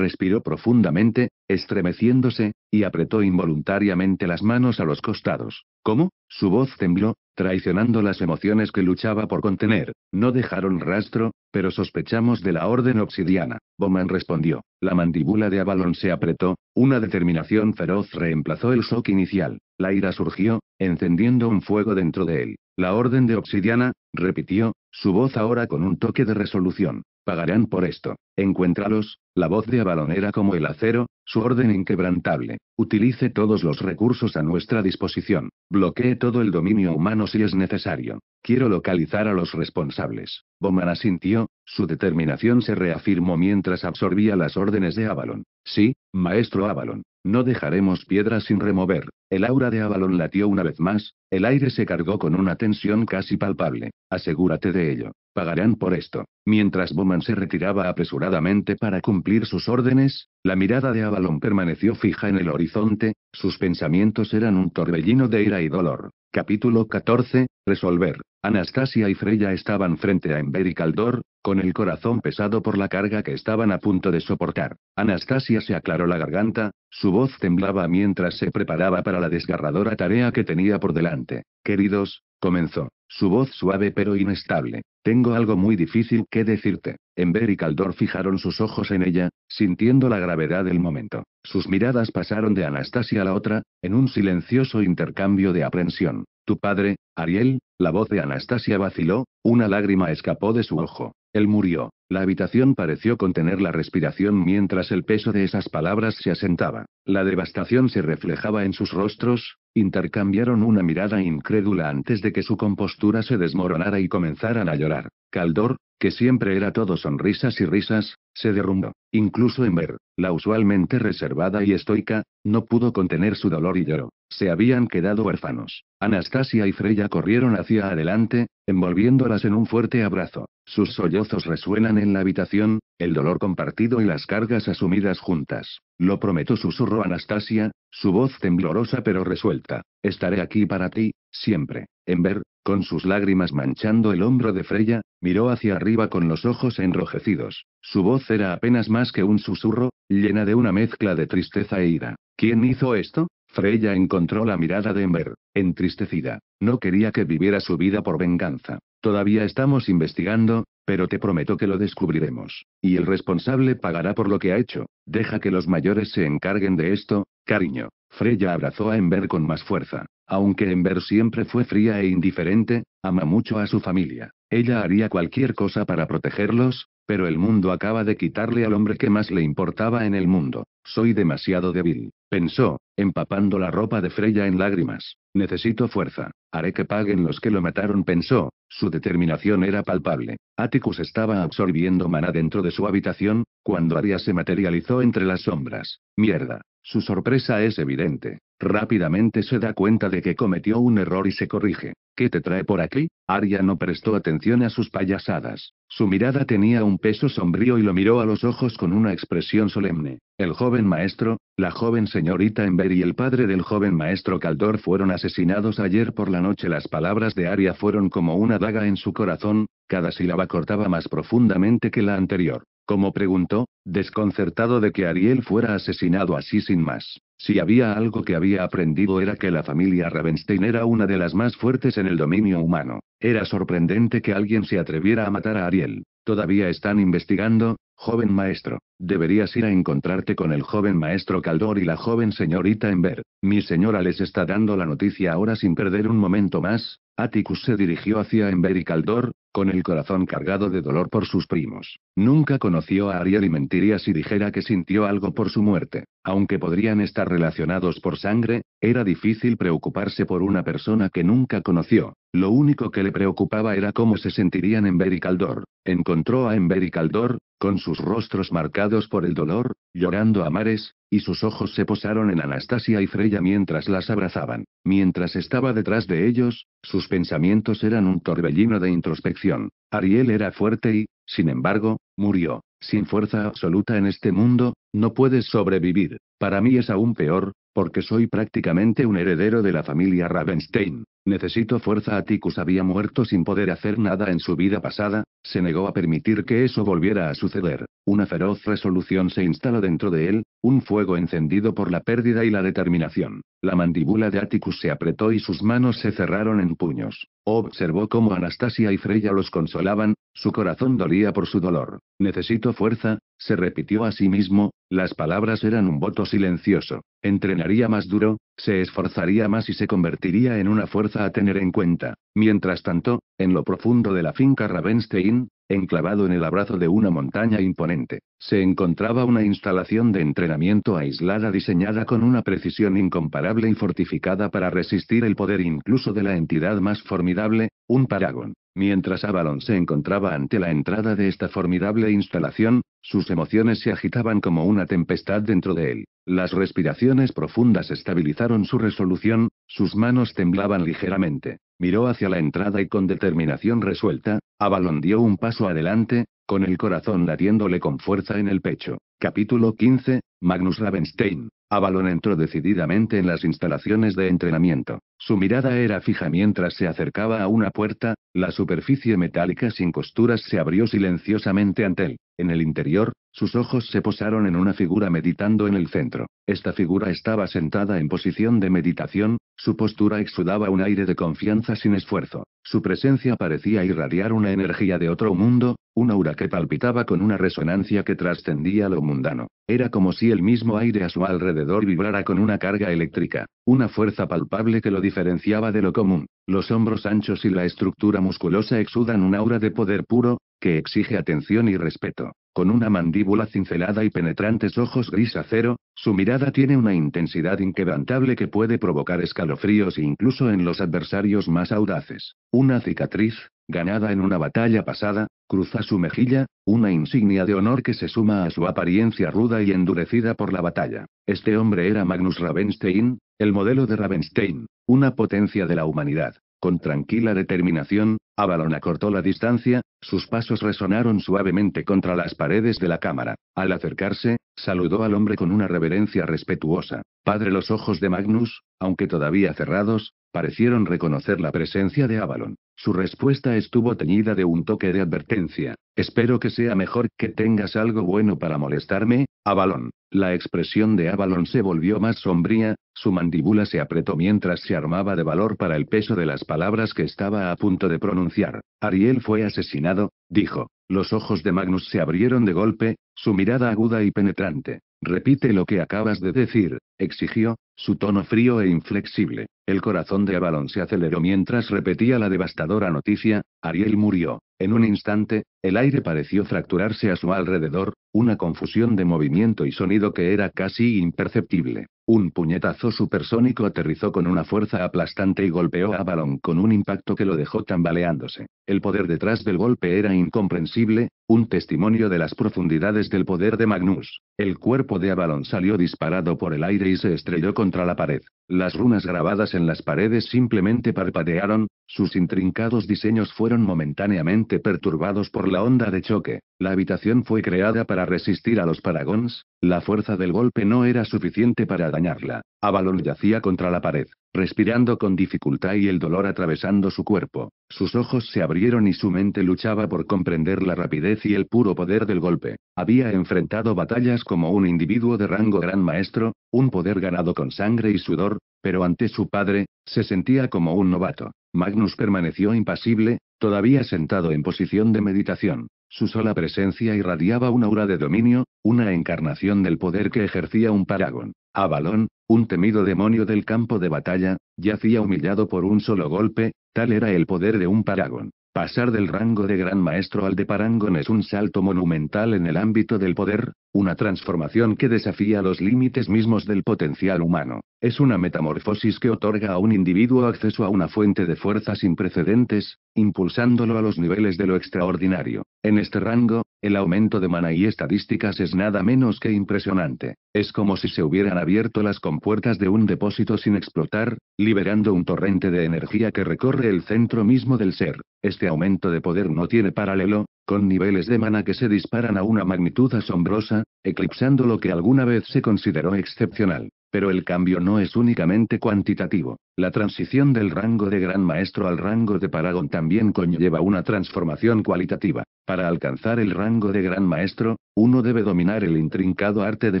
Respiró profundamente, estremeciéndose, y apretó involuntariamente las manos a los costados. ¿Cómo? Su voz tembló, traicionando las emociones que luchaba por contener. No dejaron rastro, pero sospechamos de la orden obsidiana. Bowman respondió. La mandíbula de Avalon se apretó, una determinación feroz reemplazó el shock inicial. La ira surgió, encendiendo un fuego dentro de él. La orden de obsidiana, repitió, su voz ahora con un toque de resolución pagarán por esto. Encuéntralos, la voz de Avalon era como el acero, su orden inquebrantable. Utilice todos los recursos a nuestra disposición. Bloquee todo el dominio humano si es necesario. Quiero localizar a los responsables. Bowman asintió, su determinación se reafirmó mientras absorbía las órdenes de Avalon. Sí, maestro Avalon. No dejaremos piedra sin remover. El aura de Avalon latió una vez más, el aire se cargó con una tensión casi palpable. Asegúrate de ello. Pagarán por esto. Mientras Bowman se retiraba apresuradamente para cumplir sus órdenes, la mirada de Avalon permaneció fija en el horizonte, sus pensamientos eran un torbellino de ira y dolor. Capítulo 14, Resolver. Anastasia y Freya estaban frente a Ember y Caldor, con el corazón pesado por la carga que estaban a punto de soportar. Anastasia se aclaró la garganta, su voz temblaba mientras se preparaba para la desgarradora tarea que tenía por delante. Queridos, comenzó, su voz suave pero inestable. Tengo algo muy difícil que decirte. Ember y Caldor fijaron sus ojos en ella, sintiendo la gravedad del momento. Sus miradas pasaron de Anastasia a la otra, en un silencioso intercambio de aprensión. Tu padre, Ariel, la voz de Anastasia vaciló, una lágrima escapó de su ojo. Él murió. La habitación pareció contener la respiración mientras el peso de esas palabras se asentaba. La devastación se reflejaba en sus rostros, intercambiaron una mirada incrédula antes de que su compostura se desmoronara y comenzaran a llorar. Caldor, que siempre era todo sonrisas y risas, se derrumbó. Incluso Ember, la usualmente reservada y estoica, no pudo contener su dolor y lloró. Se habían quedado huérfanos. Anastasia y Freya corrieron hacia adelante, envolviéndolas en un fuerte abrazo. Sus sollozos resuenan en la habitación, el dolor compartido y las cargas asumidas juntas. Lo prometo, susurró Anastasia, su voz temblorosa pero resuelta. Estaré aquí para ti, siempre. Ember, con sus lágrimas manchando el hombro de Freya, miró hacia arriba con los ojos enrojecidos. Su voz era apenas más que un susurro, llena de una mezcla de tristeza e ira. ¿Quién hizo esto? Freya encontró la mirada de Ember, entristecida. No quería que viviera su vida por venganza. Todavía estamos investigando, pero te prometo que lo descubriremos. Y el responsable pagará por lo que ha hecho. Deja que los mayores se encarguen de esto, cariño. Freya abrazó a Ember con más fuerza. Aunque Ember siempre fue fría e indiferente, ama mucho a su familia. Ella haría cualquier cosa para protegerlos, pero el mundo acaba de quitarle al hombre que más le importaba en el mundo. Soy demasiado débil, pensó, empapando la ropa de Freya en lágrimas. Necesito fuerza. Haré que paguen los que lo mataron, pensó. Su determinación era palpable. Atticus estaba absorbiendo maná dentro de su habitación, cuando Aria se materializó entre las sombras. Mierda. Su sorpresa es evidente. Rápidamente se da cuenta de que cometió un error y se corrige. ¿Qué te trae por aquí? Arya no prestó atención a sus payasadas. Su mirada tenía un peso sombrío y lo miró a los ojos con una expresión solemne. El joven maestro, la joven señorita Ember y el padre del joven maestro Caldor fueron asesinados ayer por la noche. Las palabras de Arya fueron como una daga en su corazón, cada sílaba cortaba más profundamente que la anterior. Como preguntó, desconcertado de que Ariel fuera asesinado así sin más. Si había algo que había aprendido era que la familia Ravenstein era una de las más fuertes en el dominio humano. Era sorprendente que alguien se atreviera a matar a Ariel. Todavía están investigando, joven maestro. Deberías ir a encontrarte con el joven maestro Caldor y la joven señorita Ember. Mi señora les está dando la noticia ahora sin perder un momento más. Atticus se dirigió hacia Ember y Caldor, con el corazón cargado de dolor por sus primos. Nunca conoció a Ariel y mentiría si dijera que sintió algo por su muerte. Aunque podrían estar relacionados por sangre, era difícil preocuparse por una persona que nunca conoció. Lo único que le preocupaba era cómo se sentirían y Caldor. Encontró a y Caldor con sus rostros marcados por el dolor, llorando a mares, y sus ojos se posaron en Anastasia y Freya mientras las abrazaban. Mientras estaba detrás de ellos, sus pensamientos eran un torbellino de introspección. Ariel era fuerte y, sin embargo, murió. Sin fuerza absoluta en este mundo, no puedes sobrevivir. Para mí es aún peor, porque soy prácticamente un heredero de la familia Ravenstein. Necesito fuerza. Atticus había muerto sin poder hacer nada en su vida pasada, se negó a permitir que eso volviera a suceder. Una feroz resolución se instaló dentro de él, un fuego encendido por la pérdida y la determinación. La mandíbula de Atticus se apretó y sus manos se cerraron en puños. Observó cómo Anastasia y Freya los consolaban, su corazón dolía por su dolor. Necesito fuerza, se repitió a sí mismo, las palabras eran un voto silencioso. Entrenaría más duro, se esforzaría más y se convertiría en una fuerza a tener en cuenta. Mientras tanto, en lo profundo de la finca Ravenstein, enclavado en el abrazo de una montaña imponente, se encontraba una instalación de entrenamiento aislada diseñada con una precisión incomparable y fortificada para resistir el poder incluso de la entidad más formidable, un paragón. Mientras Avalon se encontraba ante la entrada de esta formidable instalación, sus emociones se agitaban como una tempestad dentro de él. Las respiraciones profundas estabilizaron su resolución, sus manos temblaban ligeramente. Miró hacia la entrada y con determinación resuelta, Avalon dio un paso adelante, con el corazón latiéndole con fuerza en el pecho. Capítulo 15, Magnus Ravenstein. Avalon entró decididamente en las instalaciones de entrenamiento. Su mirada era fija mientras se acercaba a una puerta, la superficie metálica sin costuras se abrió silenciosamente ante él. En el interior, sus ojos se posaron en una figura meditando en el centro. Esta figura estaba sentada en posición de meditación, su postura exudaba un aire de confianza sin esfuerzo. Su presencia parecía irradiar una energía de otro mundo, un aura que palpitaba con una resonancia que trascendía lo mundano. Era como si el mismo aire a su alrededor vibrara con una carga eléctrica, una fuerza palpable que lo diferenciaba de lo común. Los hombros anchos y la estructura musculosa exudan un aura de poder puro, que exige atención y respeto. Con una mandíbula cincelada y penetrantes ojos gris acero, su mirada tiene una intensidad inquebrantable que puede provocar escalofríos incluso en los adversarios más audaces. Una cicatriz, ganada en una batalla pasada, cruza su mejilla, una insignia de honor que se suma a su apariencia ruda y endurecida por la batalla. Este hombre era Magnus Ravenstein, el modelo de Ravenstein, una potencia de la humanidad. Con tranquila determinación, Avalon acortó la distancia, sus pasos resonaron suavemente contra las paredes de la cámara. Al acercarse, saludó al hombre con una reverencia respetuosa. Padre, los ojos de Magnus, aunque todavía cerrados, parecieron reconocer la presencia de Avalon. Su respuesta estuvo teñida de un toque de advertencia. Espero que sea mejor que tengas algo bueno para molestarme, Avalon. La expresión de Avalon se volvió más sombría, su mandíbula se apretó mientras se armaba de valor para el peso de las palabras que estaba a punto de pronunciar. Ariel fue asesinado, dijo. Los ojos de Magnus se abrieron de golpe, su mirada aguda y penetrante. Repite lo que acabas de decir, exigió, su tono frío e inflexible. El corazón de Avalon se aceleró mientras repetía la devastadora noticia, Ariel murió. En un instante, el aire pareció fracturarse a su alrededor, una confusión de movimiento y sonido que era casi imperceptible. Un puñetazo supersónico aterrizó con una fuerza aplastante y golpeó a Balón con un impacto que lo dejó tambaleándose. El poder detrás del golpe era incomprensible, un testimonio de las profundidades del poder de Magnus. El cuerpo de Avalon salió disparado por el aire y se estrelló contra la pared. Las runas grabadas en las paredes simplemente parpadearon, sus intrincados diseños fueron momentáneamente perturbados por la onda de choque. La habitación fue creada para resistir a los paragons, la fuerza del golpe no era suficiente para dañarla. Avalon yacía contra la pared respirando con dificultad y el dolor atravesando su cuerpo. Sus ojos se abrieron y su mente luchaba por comprender la rapidez y el puro poder del golpe. Había enfrentado batallas como un individuo de rango gran maestro, un poder ganado con sangre y sudor, pero ante su padre, se sentía como un novato. Magnus permaneció impasible, todavía sentado en posición de meditación. Su sola presencia irradiaba un aura de dominio, una encarnación del poder que ejercía un paragón. Avalon, un temido demonio del campo de batalla, yacía humillado por un solo golpe, tal era el poder de un paragon. Pasar del rango de gran maestro al de parangón es un salto monumental en el ámbito del poder, una transformación que desafía los límites mismos del potencial humano. Es una metamorfosis que otorga a un individuo acceso a una fuente de fuerza sin precedentes, impulsándolo a los niveles de lo extraordinario. En este rango, el aumento de mana y estadísticas es nada menos que impresionante. Es como si se hubieran abierto las compuertas de un depósito sin explotar, liberando un torrente de energía que recorre el centro mismo del ser. Este aumento de poder no tiene paralelo, con niveles de mana que se disparan a una magnitud asombrosa, eclipsando lo que alguna vez se consideró excepcional. Pero el cambio no es únicamente cuantitativo. La transición del rango de Gran Maestro al rango de Paragon también conlleva una transformación cualitativa. Para alcanzar el rango de gran maestro, uno debe dominar el intrincado arte de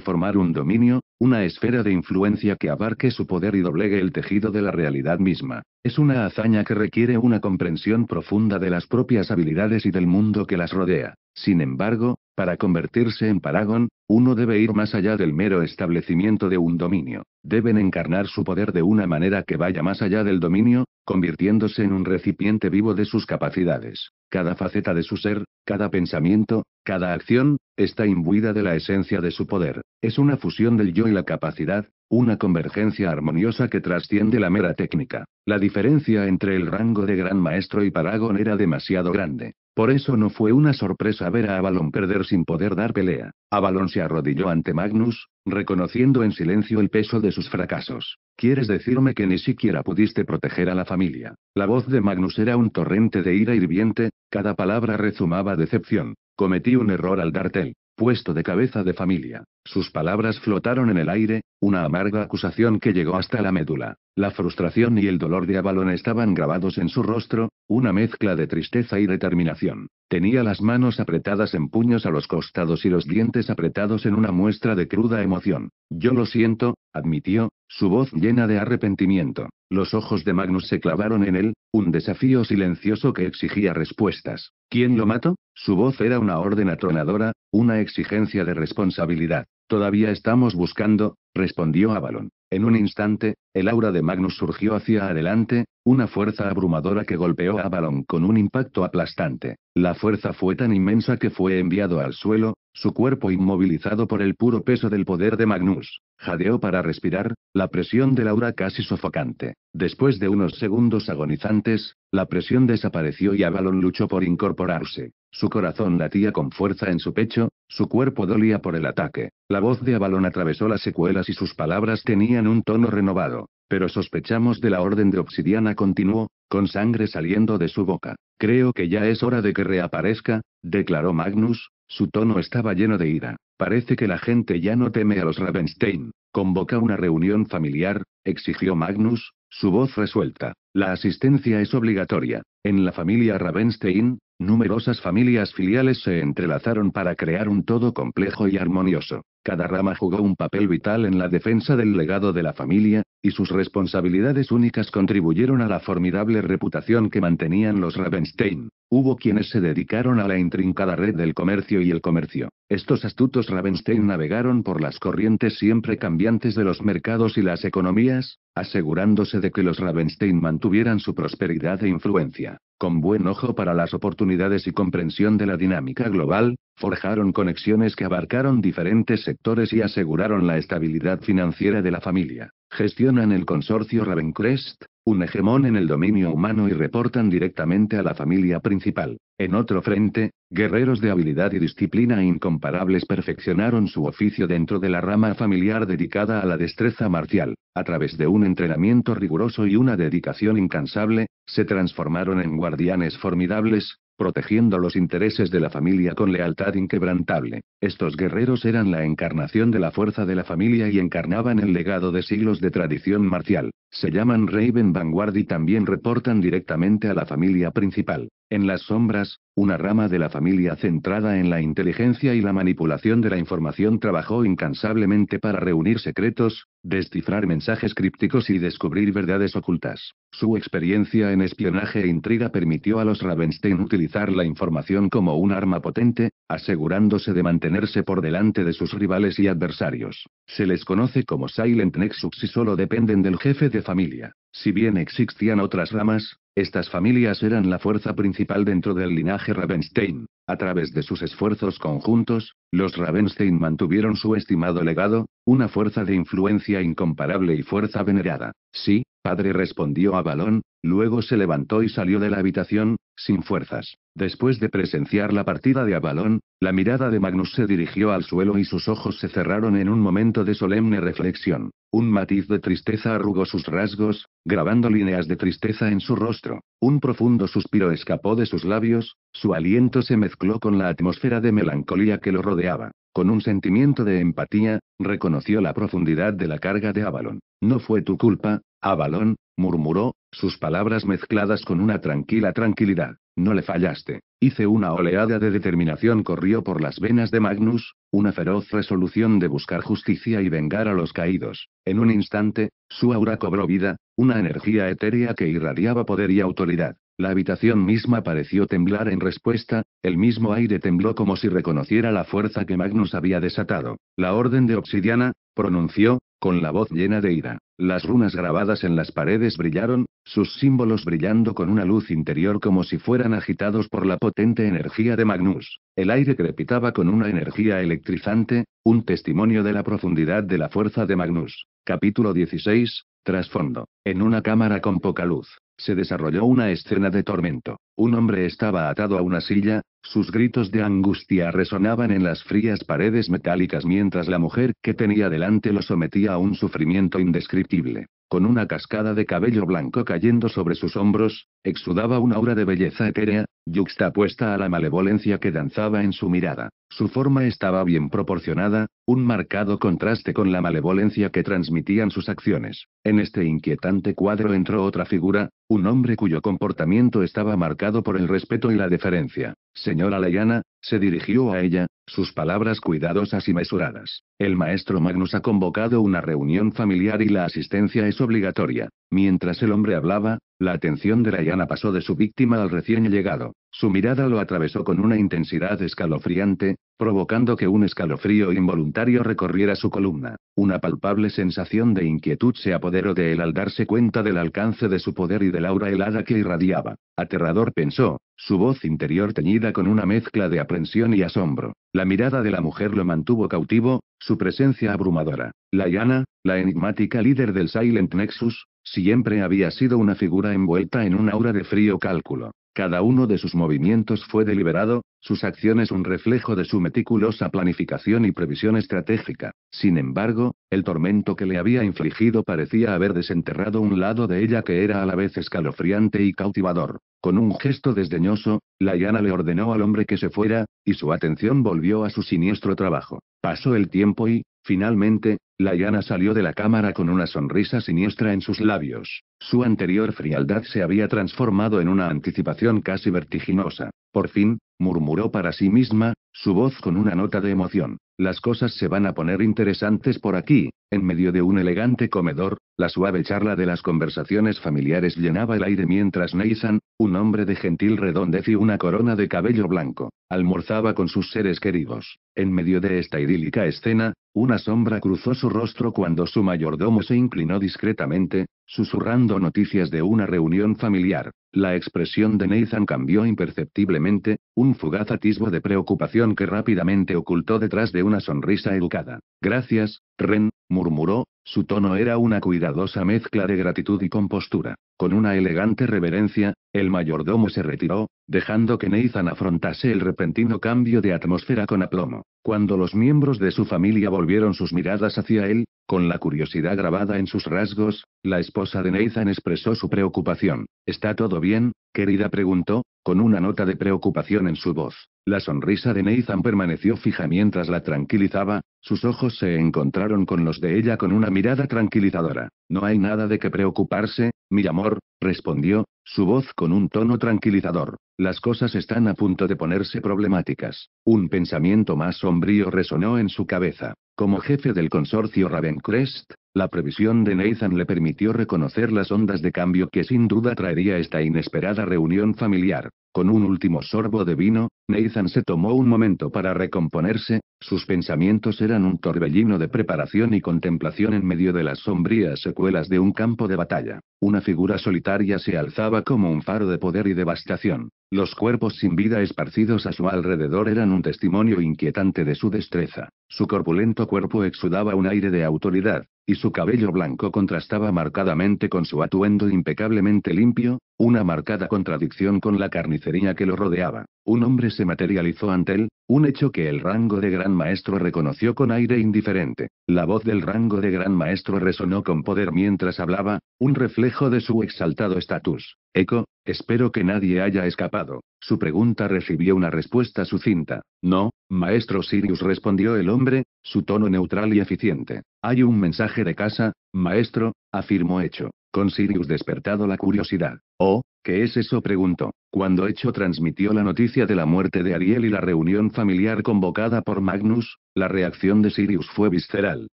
formar un dominio, una esfera de influencia que abarque su poder y doblegue el tejido de la realidad misma. Es una hazaña que requiere una comprensión profunda de las propias habilidades y del mundo que las rodea. Sin embargo, para convertirse en Paragon, uno debe ir más allá del mero establecimiento de un dominio. Deben encarnar su poder de una manera que vaya más allá del dominio, convirtiéndose en un recipiente vivo de sus capacidades. Cada faceta de su ser, cada pensamiento, cada acción, está imbuida de la esencia de su poder. Es una fusión del yo y la capacidad, una convergencia armoniosa que trasciende la mera técnica. La diferencia entre el rango de gran maestro y Paragon era demasiado grande. Por eso no fue una sorpresa ver a Avalon perder sin poder dar pelea. Avalon se arrodilló ante Magnus, reconociendo en silencio el peso de sus fracasos. ¿Quieres decirme que ni siquiera pudiste proteger a la familia? La voz de Magnus era un torrente de ira hirviente, cada palabra rezumaba decepción. Cometí un error al Dartel puesto de cabeza de familia. Sus palabras flotaron en el aire, una amarga acusación que llegó hasta la médula. La frustración y el dolor de Avalon estaban grabados en su rostro, una mezcla de tristeza y determinación. Tenía las manos apretadas en puños a los costados y los dientes apretados en una muestra de cruda emoción. Yo lo siento, admitió, su voz llena de arrepentimiento. Los ojos de Magnus se clavaron en él, un desafío silencioso que exigía respuestas. ¿Quién lo mató? Su voz era una orden atronadora, una exigencia de responsabilidad. Todavía estamos buscando, respondió Avalon. En un instante, el aura de Magnus surgió hacia adelante, una fuerza abrumadora que golpeó a Avalon con un impacto aplastante. La fuerza fue tan inmensa que fue enviado al suelo, su cuerpo inmovilizado por el puro peso del poder de Magnus. Jadeó para respirar, la presión de Laura casi sofocante. Después de unos segundos agonizantes, la presión desapareció y Avalon luchó por incorporarse. Su corazón latía con fuerza en su pecho, su cuerpo dolía por el ataque. La voz de Avalon atravesó las secuelas y sus palabras tenían un tono renovado. Pero sospechamos de la orden de Obsidiana continuó, con sangre saliendo de su boca. Creo que ya es hora de que reaparezca, declaró Magnus, su tono estaba lleno de ira. Parece que la gente ya no teme a los Ravenstein. Convoca una reunión familiar, exigió Magnus, su voz resuelta. La asistencia es obligatoria. En la familia Ravenstein, numerosas familias filiales se entrelazaron para crear un todo complejo y armonioso. Cada rama jugó un papel vital en la defensa del legado de la familia, y sus responsabilidades únicas contribuyeron a la formidable reputación que mantenían los Ravenstein. Hubo quienes se dedicaron a la intrincada red del comercio y el comercio. Estos astutos Ravenstein navegaron por las corrientes siempre cambiantes de los mercados y las economías, asegurándose de que los Ravenstein mantuvieran su prosperidad e influencia. Con buen ojo para las oportunidades y comprensión de la dinámica global, forjaron conexiones que abarcaron diferentes sectores y aseguraron la estabilidad financiera de la familia. Gestionan el consorcio Ravencrest, un hegemón en el dominio humano y reportan directamente a la familia principal. En otro frente, guerreros de habilidad y disciplina incomparables perfeccionaron su oficio dentro de la rama familiar dedicada a la destreza marcial. A través de un entrenamiento riguroso y una dedicación incansable, se transformaron en guardianes formidables, protegiendo los intereses de la familia con lealtad inquebrantable. Estos guerreros eran la encarnación de la fuerza de la familia y encarnaban el legado de siglos de tradición marcial. Se llaman Raven Vanguard y también reportan directamente a la familia principal. En las sombras, una rama de la familia centrada en la inteligencia y la manipulación de la información trabajó incansablemente para reunir secretos, descifrar mensajes crípticos y descubrir verdades ocultas. Su experiencia en espionaje e intriga permitió a los Ravenstein utilizar la información como un arma potente, asegurándose de mantenerse por delante de sus rivales y adversarios. Se les conoce como Silent Nexus y solo dependen del jefe de familia. Si bien existían otras ramas, estas familias eran la fuerza principal dentro del linaje Ravenstein. A través de sus esfuerzos conjuntos, los Ravenstein mantuvieron su estimado legado, una fuerza de influencia incomparable y fuerza venerada. Sí, padre respondió a Balón, luego se levantó y salió de la habitación, sin fuerzas. Después de presenciar la partida de Avalón, la mirada de Magnus se dirigió al suelo y sus ojos se cerraron en un momento de solemne reflexión. Un matiz de tristeza arrugó sus rasgos, grabando líneas de tristeza en su rostro. Un profundo suspiro escapó de sus labios, su aliento se mezcló con la atmósfera de melancolía que lo rodeaba. Con un sentimiento de empatía, reconoció la profundidad de la carga de Avalon. No fue tu culpa, Avalon, murmuró, sus palabras mezcladas con una tranquila tranquilidad. No le fallaste. Hice una oleada de determinación corrió por las venas de Magnus, una feroz resolución de buscar justicia y vengar a los caídos. En un instante, su aura cobró vida, una energía etérea que irradiaba poder y autoridad. La habitación misma pareció temblar en respuesta, el mismo aire tembló como si reconociera la fuerza que Magnus había desatado. La orden de obsidiana, pronunció, con la voz llena de ira. Las runas grabadas en las paredes brillaron, sus símbolos brillando con una luz interior como si fueran agitados por la potente energía de Magnus. El aire crepitaba con una energía electrizante, un testimonio de la profundidad de la fuerza de Magnus. Capítulo 16. Trasfondo. En una cámara con poca luz se desarrolló una escena de tormento. Un hombre estaba atado a una silla, sus gritos de angustia resonaban en las frías paredes metálicas mientras la mujer que tenía delante lo sometía a un sufrimiento indescriptible. Con una cascada de cabello blanco cayendo sobre sus hombros, exudaba una aura de belleza etérea, yuxtapuesta a la malevolencia que danzaba en su mirada. Su forma estaba bien proporcionada, un marcado contraste con la malevolencia que transmitían sus acciones. En este inquietante cuadro entró otra figura, un hombre cuyo comportamiento estaba marcado por el respeto y la deferencia señora Leyana, se dirigió a ella, sus palabras cuidadosas y mesuradas. El maestro Magnus ha convocado una reunión familiar y la asistencia es obligatoria. Mientras el hombre hablaba, la atención de llana pasó de su víctima al recién llegado. Su mirada lo atravesó con una intensidad escalofriante, provocando que un escalofrío involuntario recorriera su columna. Una palpable sensación de inquietud se apoderó de él al darse cuenta del alcance de su poder y del aura helada que irradiaba. Aterrador pensó, su voz interior teñida con una mezcla de aprensión y asombro. La mirada de la mujer lo mantuvo cautivo, su presencia abrumadora. La llana, la enigmática líder del Silent Nexus, Siempre había sido una figura envuelta en un aura de frío cálculo. Cada uno de sus movimientos fue deliberado, sus acciones un reflejo de su meticulosa planificación y previsión estratégica. Sin embargo, el tormento que le había infligido parecía haber desenterrado un lado de ella que era a la vez escalofriante y cautivador. Con un gesto desdeñoso, la llana le ordenó al hombre que se fuera, y su atención volvió a su siniestro trabajo. Pasó el tiempo y, finalmente, la llana salió de la cámara con una sonrisa siniestra en sus labios. Su anterior frialdad se había transformado en una anticipación casi vertiginosa. Por fin, murmuró para sí misma, su voz con una nota de emoción. Las cosas se van a poner interesantes por aquí. En medio de un elegante comedor, la suave charla de las conversaciones familiares llenaba el aire mientras Nathan, un hombre de gentil redondez y una corona de cabello blanco, almorzaba con sus seres queridos. En medio de esta idílica escena, una sombra cruzó su rostro cuando su mayordomo se inclinó discretamente, susurrando noticias de una reunión familiar. La expresión de Nathan cambió imperceptiblemente, un fugaz atisbo de preocupación que rápidamente ocultó detrás de una sonrisa educada. Gracias, Ren, murmuró, su tono era una cuidadosa mezcla de gratitud y compostura. Con una elegante reverencia, el mayordomo se retiró, dejando que Nathan afrontase el repentino cambio de atmósfera con aplomo. Cuando los miembros de su familia volvieron sus miradas hacia él, con la curiosidad grabada en sus rasgos, la esposa de Nathan expresó su preocupación. ¿Está todo bien, querida? preguntó, con una nota de preocupación en su voz. La sonrisa de Nathan permaneció fija mientras la tranquilizaba, sus ojos se encontraron con los de ella con una mirada tranquilizadora. No hay nada de qué preocuparse, mi amor respondió, su voz con un tono tranquilizador. Las cosas están a punto de ponerse problemáticas. Un pensamiento más sombrío resonó en su cabeza. Como jefe del consorcio Ravencrest, la previsión de Nathan le permitió reconocer las ondas de cambio que sin duda traería esta inesperada reunión familiar. Con un último sorbo de vino, Nathan se tomó un momento para recomponerse, sus pensamientos eran un torbellino de preparación y contemplación en medio de las sombrías secuelas de un campo de batalla. Una figura solitaria se alzaba como un faro de poder y devastación. Los cuerpos sin vida esparcidos a su alrededor eran un testimonio inquietante de su destreza. Su corpulento cuerpo exudaba un aire de autoridad, y su cabello blanco contrastaba marcadamente con su atuendo impecablemente limpio, una marcada contradicción con la carnicería que lo rodeaba. Un hombre se materializó ante él, un hecho que el rango de gran maestro reconoció con aire indiferente. La voz del rango de gran maestro resonó con poder mientras hablaba, un reflejo de su exaltado estatus. Eco, espero que nadie haya escapado. Su pregunta recibió una respuesta sucinta. No, maestro Sirius respondió el hombre, su tono neutral y eficiente. Hay un mensaje de casa, maestro, afirmó hecho, con Sirius despertado la curiosidad. Oh, ¿Qué es eso? preguntó, cuando Hecho transmitió la noticia de la muerte de Ariel y la reunión familiar convocada por Magnus, la reacción de Sirius fue visceral.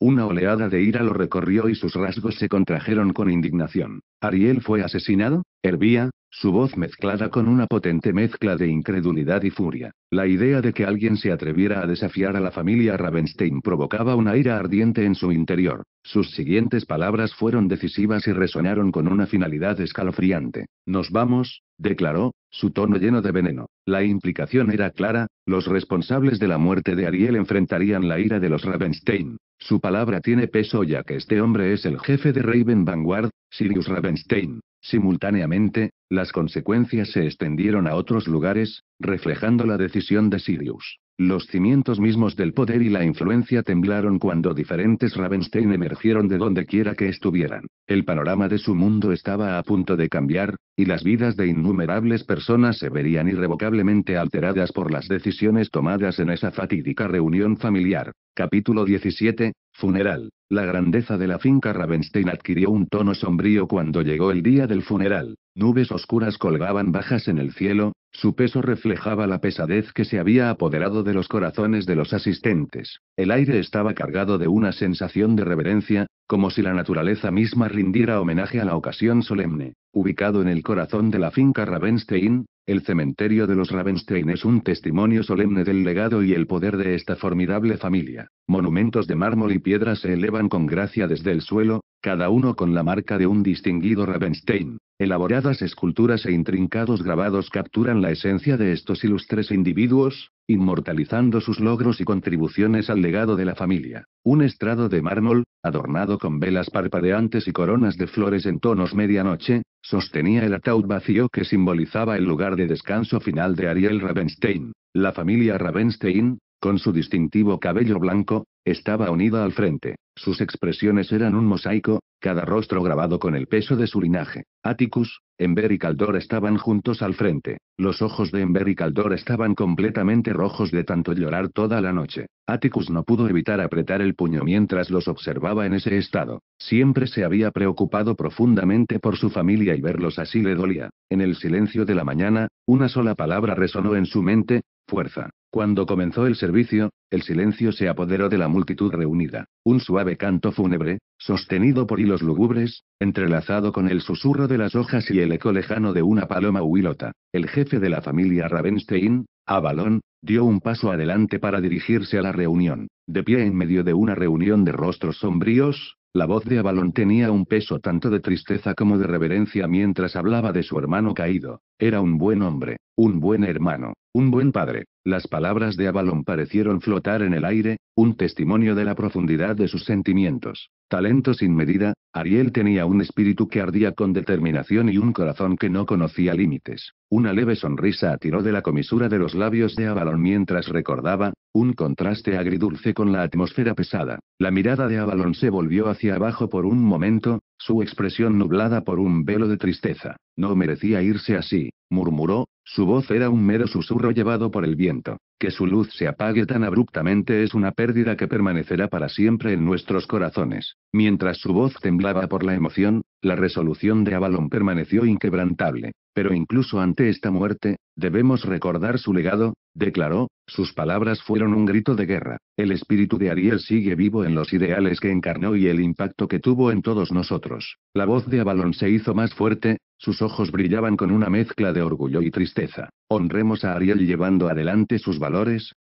Una oleada de ira lo recorrió y sus rasgos se contrajeron con indignación. ¿Ariel fue asesinado? Hervía, su voz mezclada con una potente mezcla de incredulidad y furia. La idea de que alguien se atreviera a desafiar a la familia Ravenstein provocaba una ira ardiente en su interior. Sus siguientes palabras fueron decisivas y resonaron con una finalidad escalofriante. No vamos, declaró, su tono lleno de veneno. La implicación era clara, los responsables de la muerte de Ariel enfrentarían la ira de los Ravenstein. Su palabra tiene peso ya que este hombre es el jefe de Raven Vanguard, Sirius Ravenstein. Simultáneamente, las consecuencias se extendieron a otros lugares, reflejando la decisión de Sirius. Los cimientos mismos del poder y la influencia temblaron cuando diferentes Ravenstein emergieron de donde quiera que estuvieran. El panorama de su mundo estaba a punto de cambiar, y las vidas de innumerables personas se verían irrevocablemente alteradas por las decisiones tomadas en esa fatídica reunión familiar. Capítulo 17. Funeral. La grandeza de la finca Ravenstein adquirió un tono sombrío cuando llegó el día del funeral. Nubes oscuras colgaban bajas en el cielo, su peso reflejaba la pesadez que se había apoderado de los corazones de los asistentes. El aire estaba cargado de una sensación de reverencia, como si la naturaleza misma rindiera homenaje a la ocasión solemne. Ubicado en el corazón de la finca Ravenstein, el cementerio de los Ravenstein es un testimonio solemne del legado y el poder de esta formidable familia. Monumentos de mármol y piedra se elevan con gracia desde el suelo, cada uno con la marca de un distinguido Ravenstein. Elaboradas esculturas e intrincados grabados capturan la esencia de estos ilustres individuos, inmortalizando sus logros y contribuciones al legado de la familia. Un estrado de mármol, adornado con velas parpadeantes y coronas de flores en tonos medianoche, Sostenía el ataúd vacío que simbolizaba el lugar de descanso final de Ariel Ravenstein. La familia Ravenstein, con su distintivo cabello blanco, estaba unida al frente. Sus expresiones eran un mosaico, cada rostro grabado con el peso de su linaje. Atticus, Ember y Caldor estaban juntos al frente. Los ojos de Ember y Caldor estaban completamente rojos de tanto llorar toda la noche. Atticus no pudo evitar apretar el puño mientras los observaba en ese estado. Siempre se había preocupado profundamente por su familia y verlos así le dolía. En el silencio de la mañana, una sola palabra resonó en su mente, fuerza. Cuando comenzó el servicio, el silencio se apoderó de la multitud reunida. Un suave canto fúnebre, sostenido por hilos lúgubres, entrelazado con el susurro de las hojas y el eco lejano de una paloma huilota. El jefe de la familia Ravenstein, Avalon, dio un paso adelante para dirigirse a la reunión. De pie en medio de una reunión de rostros sombríos, la voz de Avalon tenía un peso tanto de tristeza como de reverencia mientras hablaba de su hermano caído. Era un buen hombre, un buen hermano, un buen padre. Las palabras de Avalon parecieron flotar en el aire, un testimonio de la profundidad de sus sentimientos. Talento sin medida, Ariel tenía un espíritu que ardía con determinación y un corazón que no conocía límites. Una leve sonrisa atiró de la comisura de los labios de Avalon mientras recordaba, un contraste agridulce con la atmósfera pesada. La mirada de Avalon se volvió hacia abajo por un momento, su expresión nublada por un velo de tristeza. No merecía irse así, murmuró, su voz era un mero susurro llevado por el viento. Que su luz se apague tan abruptamente es una pérdida que permanecerá para siempre en nuestros corazones. Mientras su voz temblaba por la emoción, la resolución de Avalon permaneció inquebrantable. Pero incluso ante esta muerte, debemos recordar su legado, declaró, sus palabras fueron un grito de guerra. El espíritu de Ariel sigue vivo en los ideales que encarnó y el impacto que tuvo en todos nosotros. La voz de Avalon se hizo más fuerte, sus ojos brillaban con una mezcla de orgullo y tristeza. Honremos a Ariel llevando adelante sus valores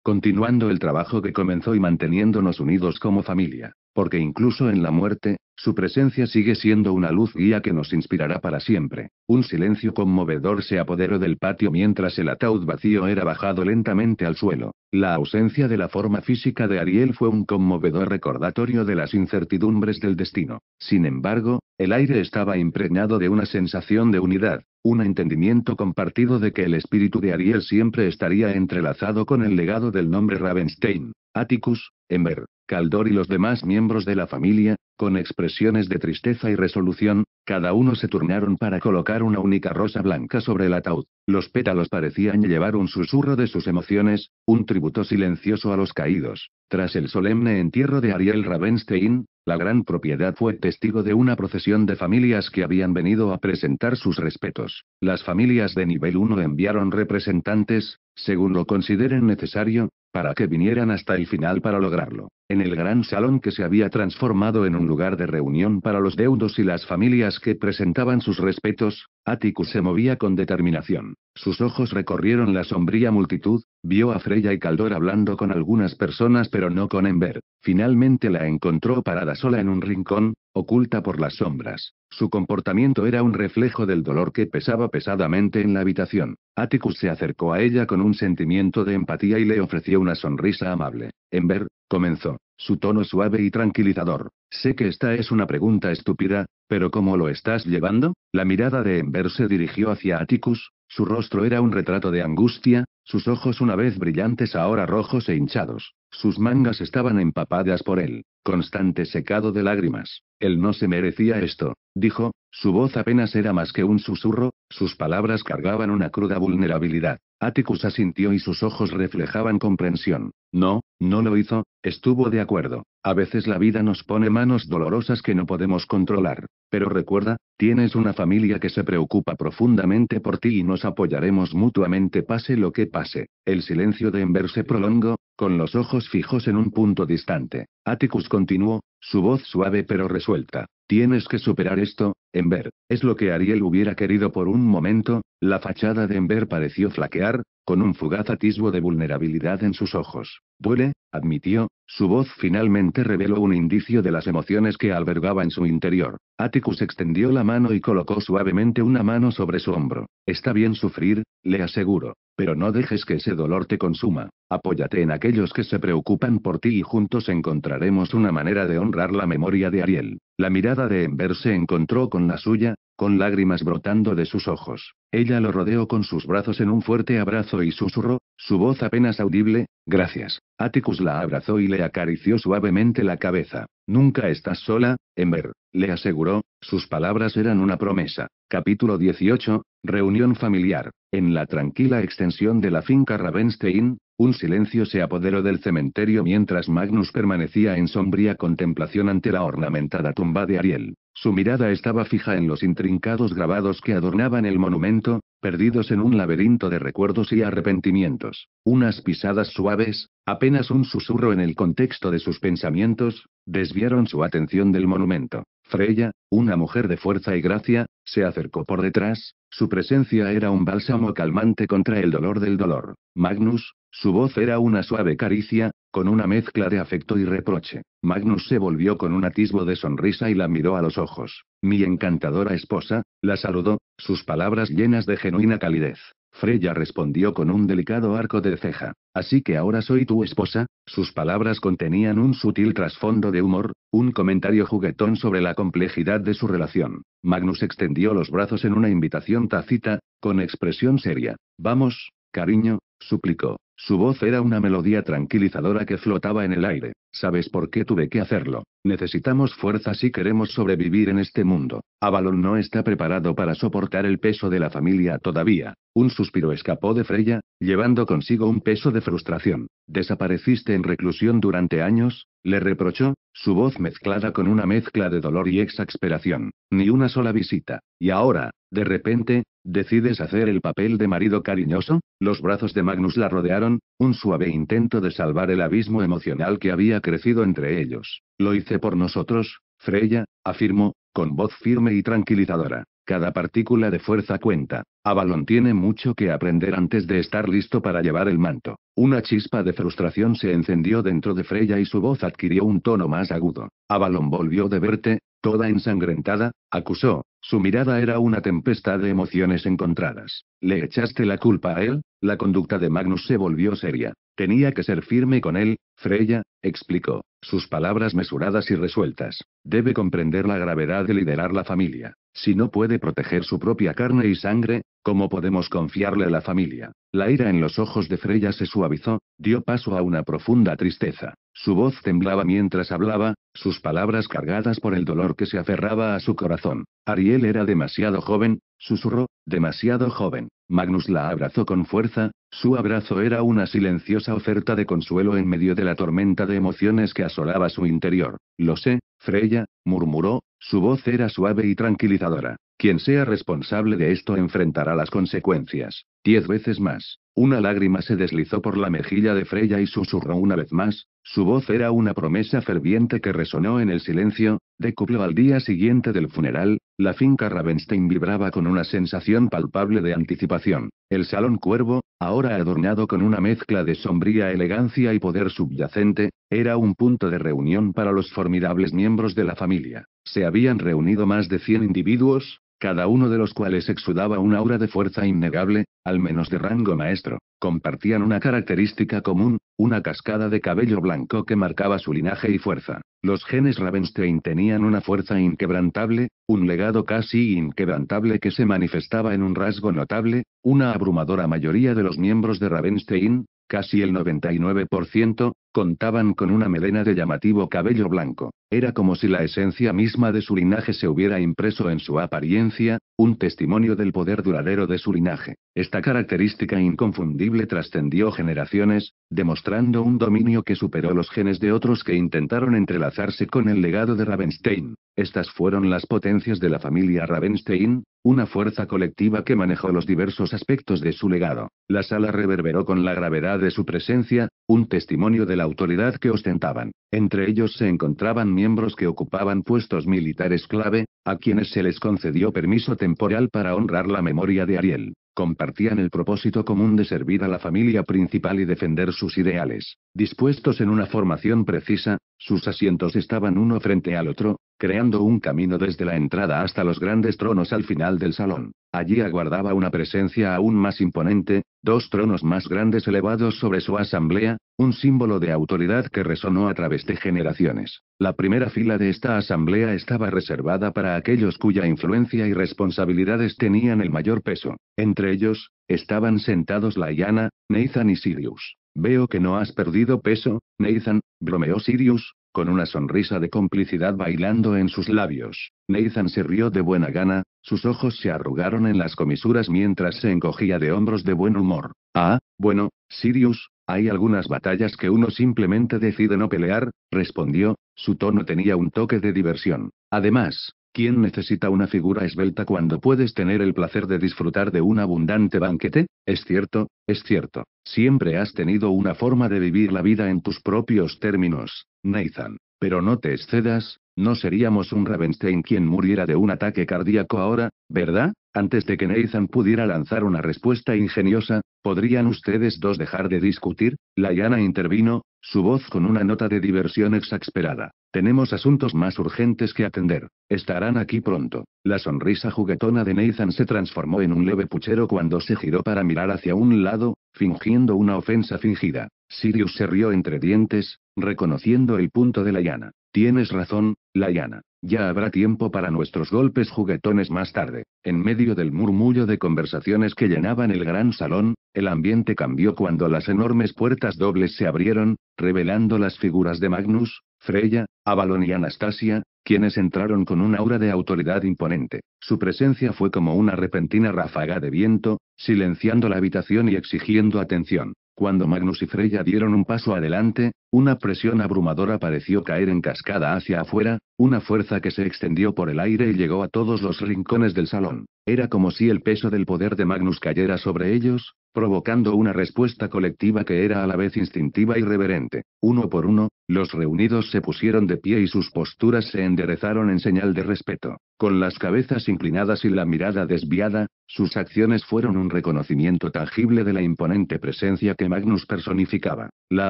continuando el trabajo que comenzó y manteniéndonos unidos como familia. Porque incluso en la muerte, su presencia sigue siendo una luz guía que nos inspirará para siempre. Un silencio conmovedor se apoderó del patio mientras el ataúd vacío era bajado lentamente al suelo. La ausencia de la forma física de Ariel fue un conmovedor recordatorio de las incertidumbres del destino. Sin embargo, el aire estaba impregnado de una sensación de unidad, un entendimiento compartido de que el espíritu de Ariel siempre estaría entrelazado con el legado del nombre Ravenstein, Atticus, Ember, Caldor y los demás miembros de la familia, con expresiones de tristeza y resolución, cada uno se turnaron para colocar una única rosa blanca sobre el ataúd. Los pétalos parecían llevar un susurro de sus emociones, un tributo silencioso a los caídos. Tras el solemne entierro de Ariel Ravenstein, la gran propiedad fue testigo de una procesión de familias que habían venido a presentar sus respetos. Las familias de nivel 1 enviaron representantes, según lo consideren necesario, para que vinieran hasta el final para lograrlo. En el gran salón que se había transformado en un lugar de reunión para los deudos y las familias que presentaban sus respetos, Atticus se movía con determinación. Sus ojos recorrieron la sombría multitud, vio a Freya y Caldor hablando con algunas personas pero no con Ember. Finalmente la encontró parada sola en un rincón, oculta por las sombras. Su comportamiento era un reflejo del dolor que pesaba pesadamente en la habitación. Atticus se acercó a ella con un sentimiento de empatía y le ofreció una sonrisa amable. Ember, comenzó. Su tono suave y tranquilizador. Sé que esta es una pregunta estúpida, pero ¿cómo lo estás llevando? La mirada de Ember se dirigió hacia Atticus, su rostro era un retrato de angustia, sus ojos una vez brillantes ahora rojos e hinchados. Sus mangas estaban empapadas por él, constante secado de lágrimas. Él no se merecía esto, dijo, su voz apenas era más que un susurro, sus palabras cargaban una cruda vulnerabilidad. Atticus asintió y sus ojos reflejaban comprensión. No, no lo hizo, estuvo de acuerdo. A veces la vida nos pone manos dolorosas que no podemos controlar. Pero recuerda, tienes una familia que se preocupa profundamente por ti y nos apoyaremos mutuamente pase lo que pase. El silencio de Ember se prolongó, con los ojos fijos en un punto distante. Atticus continuó, su voz suave pero resuelta. Tienes que superar esto, Ember. Es lo que Ariel hubiera querido por un momento, la fachada de Ember pareció flaquear, con un fugaz atisbo de vulnerabilidad en sus ojos. Duele, admitió, su voz finalmente reveló un indicio de las emociones que albergaba en su interior. Atticus extendió la mano y colocó suavemente una mano sobre su hombro. Está bien sufrir, le aseguro, pero no dejes que ese dolor te consuma. Apóyate en aquellos que se preocupan por ti y juntos encontraremos una manera de honrar la memoria de Ariel. La mirada de Ember se encontró con la suya, con lágrimas brotando de sus ojos. Ella lo rodeó con sus brazos en un fuerte abrazo y susurró, su voz apenas audible, gracias. Atticus la abrazó y le acarició suavemente la cabeza. Nunca estás sola, Ember, le aseguró, sus palabras eran una promesa. Capítulo 18, reunión familiar. En la tranquila extensión de la finca Ravenstein, un silencio se apoderó del cementerio mientras Magnus permanecía en sombría contemplación ante la ornamentada tumba de Ariel. Su mirada estaba fija en los intrincados grabados que adornaban el monumento, perdidos en un laberinto de recuerdos y arrepentimientos, unas pisadas suaves, apenas un susurro en el contexto de sus pensamientos, desviaron su atención del monumento. Freya, una mujer de fuerza y gracia, se acercó por detrás, su presencia era un bálsamo calmante contra el dolor del dolor. Magnus, su voz era una suave caricia, con una mezcla de afecto y reproche. Magnus se volvió con un atisbo de sonrisa y la miró a los ojos. Mi encantadora esposa, la saludó, sus palabras llenas de genuina calidez. Freya respondió con un delicado arco de ceja. Así que ahora soy tu esposa. Sus palabras contenían un sutil trasfondo de humor, un comentario juguetón sobre la complejidad de su relación. Magnus extendió los brazos en una invitación tácita, con expresión seria. Vamos, cariño, suplicó. Su voz era una melodía tranquilizadora que flotaba en el aire. ¿Sabes por qué tuve que hacerlo? Necesitamos fuerza si queremos sobrevivir en este mundo. Avalon no está preparado para soportar el peso de la familia todavía. Un suspiro escapó de Freya, llevando consigo un peso de frustración. Desapareciste en reclusión durante años, le reprochó, su voz mezclada con una mezcla de dolor y exasperación. Ni una sola visita. Y ahora, de repente, decides hacer el papel de marido cariñoso. Los brazos de Magnus la rodearon, un suave intento de salvar el abismo emocional que había crecido entre ellos. Lo hice por nosotros, Freya, afirmó, con voz firme y tranquilizadora. Cada partícula de fuerza cuenta. Avalon tiene mucho que aprender antes de estar listo para llevar el manto. Una chispa de frustración se encendió dentro de Freya y su voz adquirió un tono más agudo. Avalon volvió de verte, toda ensangrentada, acusó. Su mirada era una tempestad de emociones encontradas. ¿Le echaste la culpa a él? La conducta de Magnus se volvió seria. Tenía que ser firme con él, Freya, explicó, sus palabras mesuradas y resueltas. Debe comprender la gravedad de liderar la familia. Si no puede proteger su propia carne y sangre, ¿cómo podemos confiarle a la familia? La ira en los ojos de Freya se suavizó, dio paso a una profunda tristeza. Su voz temblaba mientras hablaba, sus palabras cargadas por el dolor que se aferraba a su corazón. Ariel era demasiado joven, susurró, demasiado joven. Magnus la abrazó con fuerza, su abrazo era una silenciosa oferta de consuelo en medio de la tormenta de emociones que asolaba su interior. Lo sé, Freya, murmuró, su voz era suave y tranquilizadora. Quien sea responsable de esto enfrentará las consecuencias. Diez veces más. Una lágrima se deslizó por la mejilla de Freya y susurró una vez más, su voz era una promesa ferviente que resonó en el silencio, de cuplo al día siguiente del funeral, la finca Ravenstein vibraba con una sensación palpable de anticipación. El salón cuervo, ahora adornado con una mezcla de sombría elegancia y poder subyacente, era un punto de reunión para los formidables miembros de la familia. Se habían reunido más de 100 individuos, cada uno de los cuales exudaba una aura de fuerza innegable, al menos de rango maestro. Compartían una característica común, una cascada de cabello blanco que marcaba su linaje y fuerza. Los genes Ravenstein tenían una fuerza inquebrantable, un legado casi inquebrantable que se manifestaba en un rasgo notable, una abrumadora mayoría de los miembros de Ravenstein, casi el 99%, Contaban con una melena de llamativo cabello blanco. Era como si la esencia misma de su linaje se hubiera impreso en su apariencia, un testimonio del poder duradero de su linaje. Esta característica inconfundible trascendió generaciones, demostrando un dominio que superó los genes de otros que intentaron entrelazarse con el legado de Ravenstein. Estas fueron las potencias de la familia Ravenstein, una fuerza colectiva que manejó los diversos aspectos de su legado. La sala reverberó con la gravedad de su presencia, un testimonio de la autoridad que ostentaban. Entre ellos se encontraban miembros que ocupaban puestos militares clave, a quienes se les concedió permiso temporal para honrar la memoria de Ariel. Compartían el propósito común de servir a la familia principal y defender sus ideales. Dispuestos en una formación precisa, sus asientos estaban uno frente al otro, creando un camino desde la entrada hasta los grandes tronos al final del salón. Allí aguardaba una presencia aún más imponente, dos tronos más grandes elevados sobre su asamblea, un símbolo de autoridad que resonó a través de generaciones. La primera fila de esta asamblea estaba reservada para aquellos cuya influencia y responsabilidades tenían el mayor peso. Entre ellos, estaban sentados Laiana, Nathan y Sirius. Veo que no has perdido peso, Nathan, bromeó Sirius, con una sonrisa de complicidad bailando en sus labios. Nathan se rió de buena gana, sus ojos se arrugaron en las comisuras mientras se encogía de hombros de buen humor. Ah, bueno, Sirius, hay algunas batallas que uno simplemente decide no pelear, respondió, su tono tenía un toque de diversión. Además, ¿Quién necesita una figura esbelta cuando puedes tener el placer de disfrutar de un abundante banquete? Es cierto, es cierto. Siempre has tenido una forma de vivir la vida en tus propios términos, Nathan. Pero no te excedas, no seríamos un Ravenstein quien muriera de un ataque cardíaco ahora, ¿verdad? Antes de que Nathan pudiera lanzar una respuesta ingeniosa, ¿podrían ustedes dos dejar de discutir? Layana intervino, su voz con una nota de diversión exasperada. Tenemos asuntos más urgentes que atender. Estarán aquí pronto. La sonrisa juguetona de Nathan se transformó en un leve puchero cuando se giró para mirar hacia un lado, fingiendo una ofensa fingida. Sirius se rió entre dientes, reconociendo el punto de llana. Tienes razón, Layana. Ya habrá tiempo para nuestros golpes juguetones más tarde. En medio del murmullo de conversaciones que llenaban el gran salón, el ambiente cambió cuando las enormes puertas dobles se abrieron, revelando las figuras de Magnus, Freya, Avalon y Anastasia, quienes entraron con un aura de autoridad imponente. Su presencia fue como una repentina ráfaga de viento, silenciando la habitación y exigiendo atención. Cuando Magnus y Freya dieron un paso adelante, una presión abrumadora pareció caer en cascada hacia afuera, una fuerza que se extendió por el aire y llegó a todos los rincones del salón. Era como si el peso del poder de Magnus cayera sobre ellos, provocando una respuesta colectiva que era a la vez instintiva y reverente. Uno por uno, los reunidos se pusieron de pie y sus posturas se enderezaron en señal de respeto. Con las cabezas inclinadas y la mirada desviada, sus acciones fueron un reconocimiento tangible de la imponente presencia que Magnus personificaba. La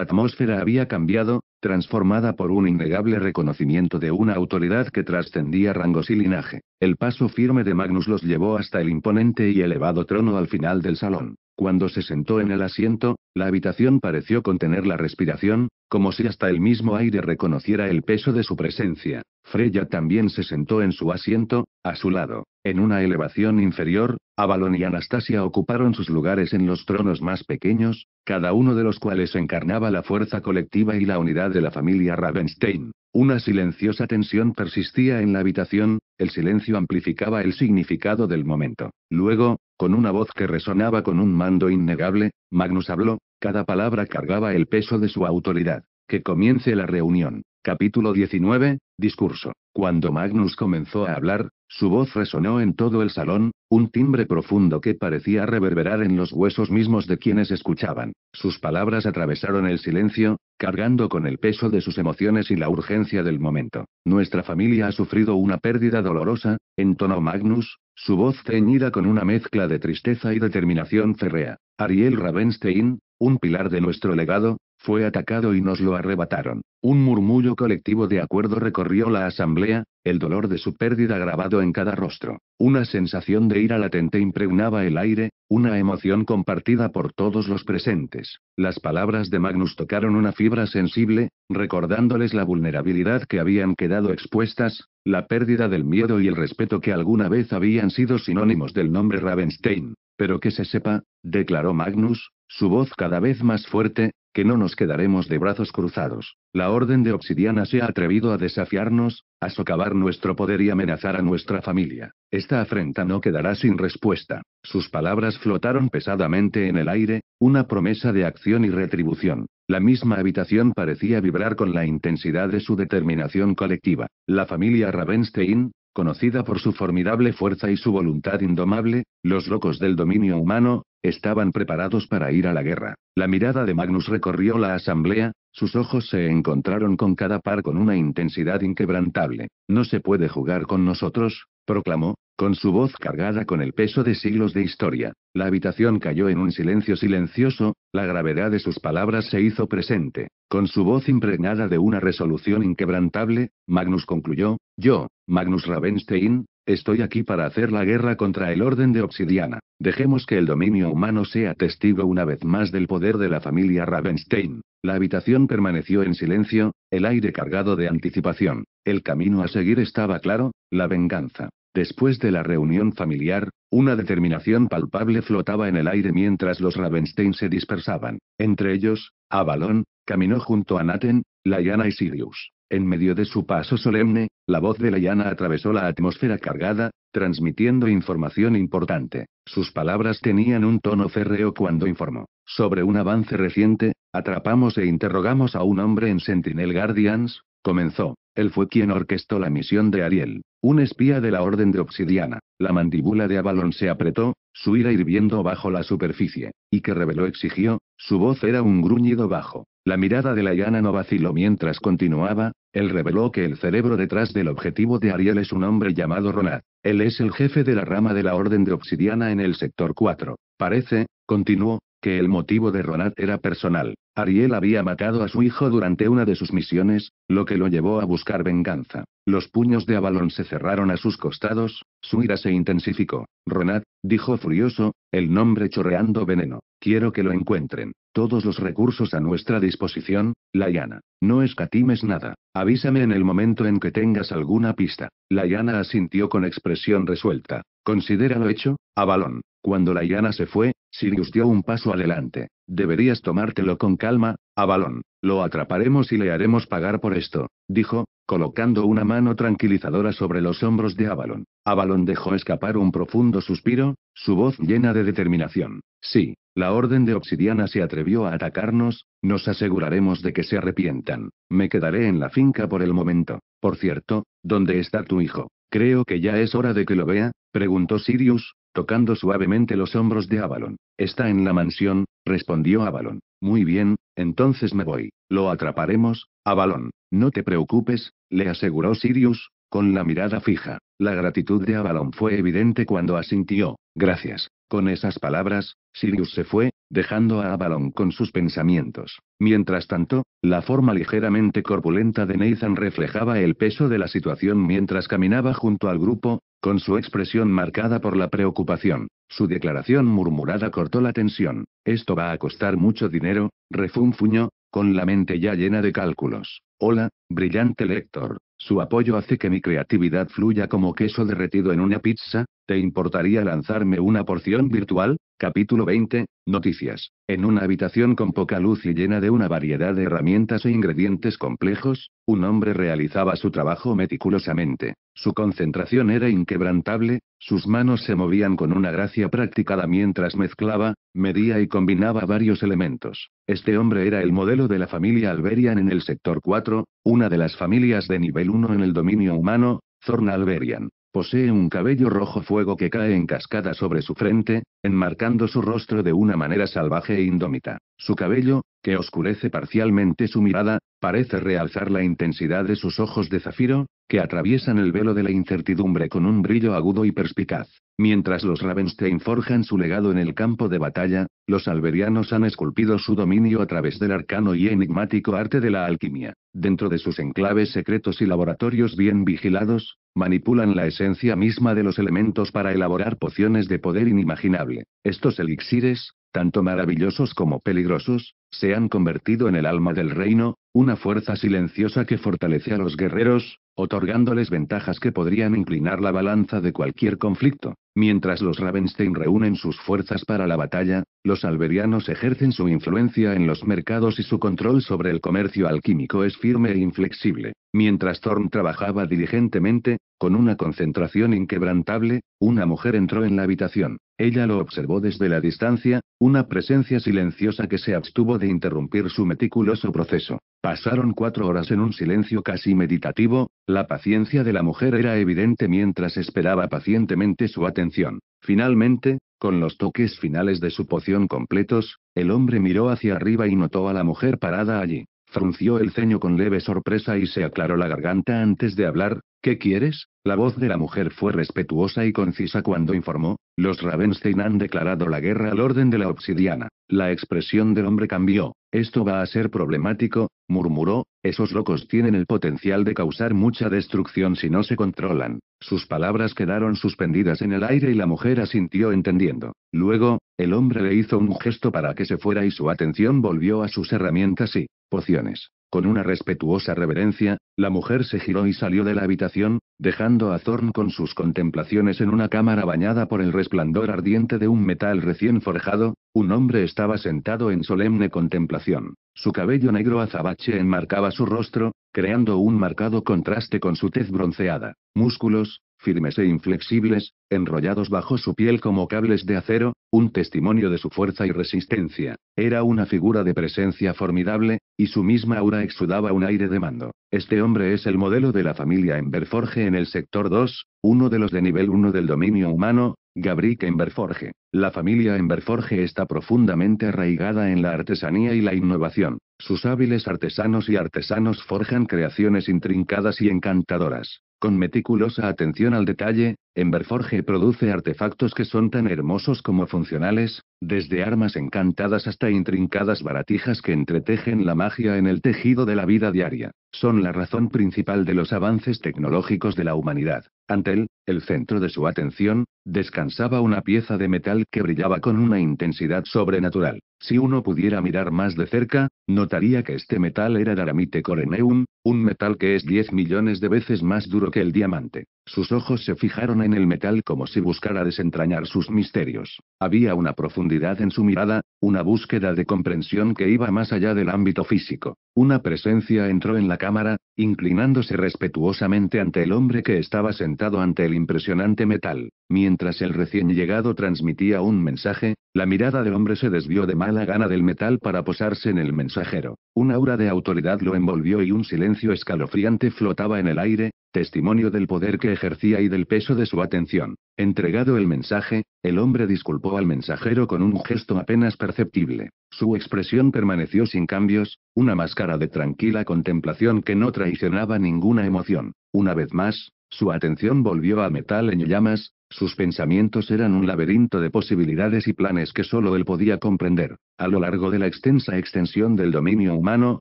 atmósfera había cambiado, transformada por un innegable reconocimiento de una autoridad que trascendía rangos y linaje. El paso firme de Magnus los llevó hasta el imponente y elevado trono al final del salón. Cuando se sentó en el asiento, la habitación pareció contener la respiración, como si hasta el mismo aire reconociera el peso de su presencia. Freya también se sentó en su asiento, a su lado. En una elevación inferior, Avalon y Anastasia ocuparon sus lugares en los tronos más pequeños, cada uno de los cuales encarnaba la fuerza colectiva y la unidad de la familia Ravenstein. Una silenciosa tensión persistía en la habitación, el silencio amplificaba el significado del momento. Luego, con una voz que resonaba con un mando innegable, Magnus habló, cada palabra cargaba el peso de su autoridad. Que comience la reunión. Capítulo 19, Discurso. Cuando Magnus comenzó a hablar, su voz resonó en todo el salón, un timbre profundo que parecía reverberar en los huesos mismos de quienes escuchaban. Sus palabras atravesaron el silencio, cargando con el peso de sus emociones y la urgencia del momento. Nuestra familia ha sufrido una pérdida dolorosa, entonó Magnus, su voz teñida con una mezcla de tristeza y determinación férrea. Ariel Ravenstein, un pilar de nuestro legado, fue atacado y nos lo arrebataron. Un murmullo colectivo de acuerdo recorrió la asamblea, el dolor de su pérdida grabado en cada rostro. Una sensación de ira latente impregnaba el aire, una emoción compartida por todos los presentes. Las palabras de Magnus tocaron una fibra sensible, recordándoles la vulnerabilidad que habían quedado expuestas, la pérdida del miedo y el respeto que alguna vez habían sido sinónimos del nombre Ravenstein. Pero que se sepa, declaró Magnus, su voz cada vez más fuerte, que no nos quedaremos de brazos cruzados. La Orden de Obsidiana se ha atrevido a desafiarnos, a socavar nuestro poder y amenazar a nuestra familia. Esta afrenta no quedará sin respuesta. Sus palabras flotaron pesadamente en el aire, una promesa de acción y retribución. La misma habitación parecía vibrar con la intensidad de su determinación colectiva. La familia Ravenstein, Conocida por su formidable fuerza y su voluntad indomable, los locos del dominio humano, estaban preparados para ir a la guerra. La mirada de Magnus recorrió la asamblea, sus ojos se encontraron con cada par con una intensidad inquebrantable. No se puede jugar con nosotros, proclamó, con su voz cargada con el peso de siglos de historia, la habitación cayó en un silencio silencioso, la gravedad de sus palabras se hizo presente. Con su voz impregnada de una resolución inquebrantable, Magnus concluyó, yo, Magnus Ravenstein, estoy aquí para hacer la guerra contra el orden de Obsidiana. Dejemos que el dominio humano sea testigo una vez más del poder de la familia Ravenstein. La habitación permaneció en silencio, el aire cargado de anticipación. El camino a seguir estaba claro, la venganza. Después de la reunión familiar, una determinación palpable flotaba en el aire mientras los Ravenstein se dispersaban. Entre ellos, Avalon, caminó junto a Naten, Layana y Sirius. En medio de su paso solemne, la voz de Layana atravesó la atmósfera cargada, transmitiendo información importante. Sus palabras tenían un tono férreo cuando informó. Sobre un avance reciente, atrapamos e interrogamos a un hombre en Sentinel Guardians, Comenzó. Él fue quien orquestó la misión de Ariel, un espía de la Orden de Obsidiana. La mandíbula de Avalon se apretó, su ira hirviendo bajo la superficie, y que reveló exigió, su voz era un gruñido bajo. La mirada de la llana no vaciló mientras continuaba, él reveló que el cerebro detrás del objetivo de Ariel es un hombre llamado Ronat. Él es el jefe de la rama de la Orden de Obsidiana en el sector 4. Parece, continuó, que el motivo de Ronat era personal. Ariel había matado a su hijo durante una de sus misiones, lo que lo llevó a buscar venganza. Los puños de Avalon se cerraron a sus costados, su ira se intensificó. Ronad, dijo furioso, el nombre chorreando veneno. Quiero que lo encuentren. Todos los recursos a nuestra disposición, Layana. No escatimes nada. Avísame en el momento en que tengas alguna pista. Layana asintió con expresión resuelta. Considera lo hecho, Avalon. Cuando la llana se fue, Sirius dio un paso adelante. Deberías tomártelo con calma, Avalón. Lo atraparemos y le haremos pagar por esto, dijo, colocando una mano tranquilizadora sobre los hombros de Avalon. Avalon dejó escapar un profundo suspiro, su voz llena de determinación. Sí, la Orden de Obsidiana se atrevió a atacarnos, nos aseguraremos de que se arrepientan. Me quedaré en la finca por el momento. Por cierto, ¿dónde está tu hijo? Creo que ya es hora de que lo vea, preguntó Sirius, tocando suavemente los hombros de Avalon. Está en la mansión, respondió Avalon. Muy bien, entonces me voy. Lo atraparemos, Avalon. No te preocupes, le aseguró Sirius, con la mirada fija. La gratitud de Avalon fue evidente cuando asintió. Gracias. Con esas palabras, Sirius se fue, dejando a Avalon con sus pensamientos. Mientras tanto, la forma ligeramente corpulenta de Nathan reflejaba el peso de la situación mientras caminaba junto al grupo, con su expresión marcada por la preocupación. Su declaración murmurada cortó la tensión. Esto va a costar mucho dinero, refunfuñó, con la mente ya llena de cálculos. Hola, brillante lector. Su apoyo hace que mi creatividad fluya como queso derretido en una pizza. ¿Te importaría lanzarme una porción virtual? Capítulo 20. Noticias. En una habitación con poca luz y llena de una variedad de herramientas e ingredientes complejos, un hombre realizaba su trabajo meticulosamente. Su concentración era inquebrantable, sus manos se movían con una gracia practicada mientras mezclaba, medía y combinaba varios elementos. Este hombre era el modelo de la familia Alberian en el sector 4, una de las familias de nivel 1 en el dominio humano, Zorna Alberian. Posee un cabello rojo fuego que cae en cascada sobre su frente, enmarcando su rostro de una manera salvaje e indómita. Su cabello, que oscurece parcialmente su mirada, parece realzar la intensidad de sus ojos de zafiro, que atraviesan el velo de la incertidumbre con un brillo agudo y perspicaz. Mientras los Ravenstein forjan su legado en el campo de batalla, los alberianos han esculpido su dominio a través del arcano y enigmático arte de la alquimia. Dentro de sus enclaves secretos y laboratorios bien vigilados, manipulan la esencia misma de los elementos para elaborar pociones de poder inimaginable. Estos elixires, tanto maravillosos como peligrosos, se han convertido en el alma del reino, una fuerza silenciosa que fortalece a los guerreros, otorgándoles ventajas que podrían inclinar la balanza de cualquier conflicto. Mientras los Ravenstein reúnen sus fuerzas para la batalla, los alberianos ejercen su influencia en los mercados y su control sobre el comercio alquímico es firme e inflexible. Mientras Thorn trabajaba diligentemente, con una concentración inquebrantable, una mujer entró en la habitación. Ella lo observó desde la distancia, una presencia silenciosa que se abstuvo de interrumpir su meticuloso proceso. Pasaron cuatro horas en un silencio casi meditativo, la paciencia de la mujer era evidente mientras esperaba pacientemente su atención. Finalmente, con los toques finales de su poción completos, el hombre miró hacia arriba y notó a la mujer parada allí. Frunció el ceño con leve sorpresa y se aclaró la garganta antes de hablar. ¿Qué quieres? La voz de la mujer fue respetuosa y concisa cuando informó, los Ravenstein han declarado la guerra al orden de la obsidiana. La expresión del hombre cambió, esto va a ser problemático, murmuró, esos locos tienen el potencial de causar mucha destrucción si no se controlan. Sus palabras quedaron suspendidas en el aire y la mujer asintió entendiendo. Luego, el hombre le hizo un gesto para que se fuera y su atención volvió a sus herramientas y pociones. Con una respetuosa reverencia, la mujer se giró y salió de la habitación, dejando a Thorn con sus contemplaciones en una cámara bañada por el resplandor ardiente de un metal recién forjado, un hombre estaba sentado en solemne contemplación. Su cabello negro azabache enmarcaba su rostro, creando un marcado contraste con su tez bronceada. Músculos, firmes e inflexibles, enrollados bajo su piel como cables de acero, un testimonio de su fuerza y resistencia. Era una figura de presencia formidable, y su misma aura exudaba un aire de mando. Este hombre es el modelo de la familia Emberforge en el sector 2, uno de los de nivel 1 del dominio humano, Gabrick Emberforge. La familia Emberforge está profundamente arraigada en la artesanía y la innovación. Sus hábiles artesanos y artesanos forjan creaciones intrincadas y encantadoras. Con meticulosa atención al detalle, Emberforge produce artefactos que son tan hermosos como funcionales, desde armas encantadas hasta intrincadas baratijas que entretejen la magia en el tejido de la vida diaria. Son la razón principal de los avances tecnológicos de la humanidad. ante Antel, el centro de su atención, descansaba una pieza de metal que brillaba con una intensidad sobrenatural. Si uno pudiera mirar más de cerca, notaría que este metal era Daramite Coreneum, un metal que es 10 millones de veces más duro que el diamante. Sus ojos se fijaron en el metal como si buscara desentrañar sus misterios. Había una profundidad en su mirada, una búsqueda de comprensión que iba más allá del ámbito físico. Una presencia entró en la cámara, inclinándose respetuosamente ante el hombre que estaba sentado ante el impresionante metal. Mientras el recién llegado transmitía un mensaje, la mirada del hombre se desvió de mala gana del metal para posarse en el mensajero. Un aura de autoridad lo envolvió y un silencio escalofriante flotaba en el aire, testimonio del poder que ejercía y del peso de su atención. Entregado el mensaje, el hombre disculpó al mensajero con un gesto apenas perceptible. Su expresión permaneció sin cambios, una máscara de tranquila contemplación que no traicionaba ninguna emoción. Una vez más, su atención volvió a Metal en llamas, sus pensamientos eran un laberinto de posibilidades y planes que solo él podía comprender. A lo largo de la extensa extensión del dominio humano,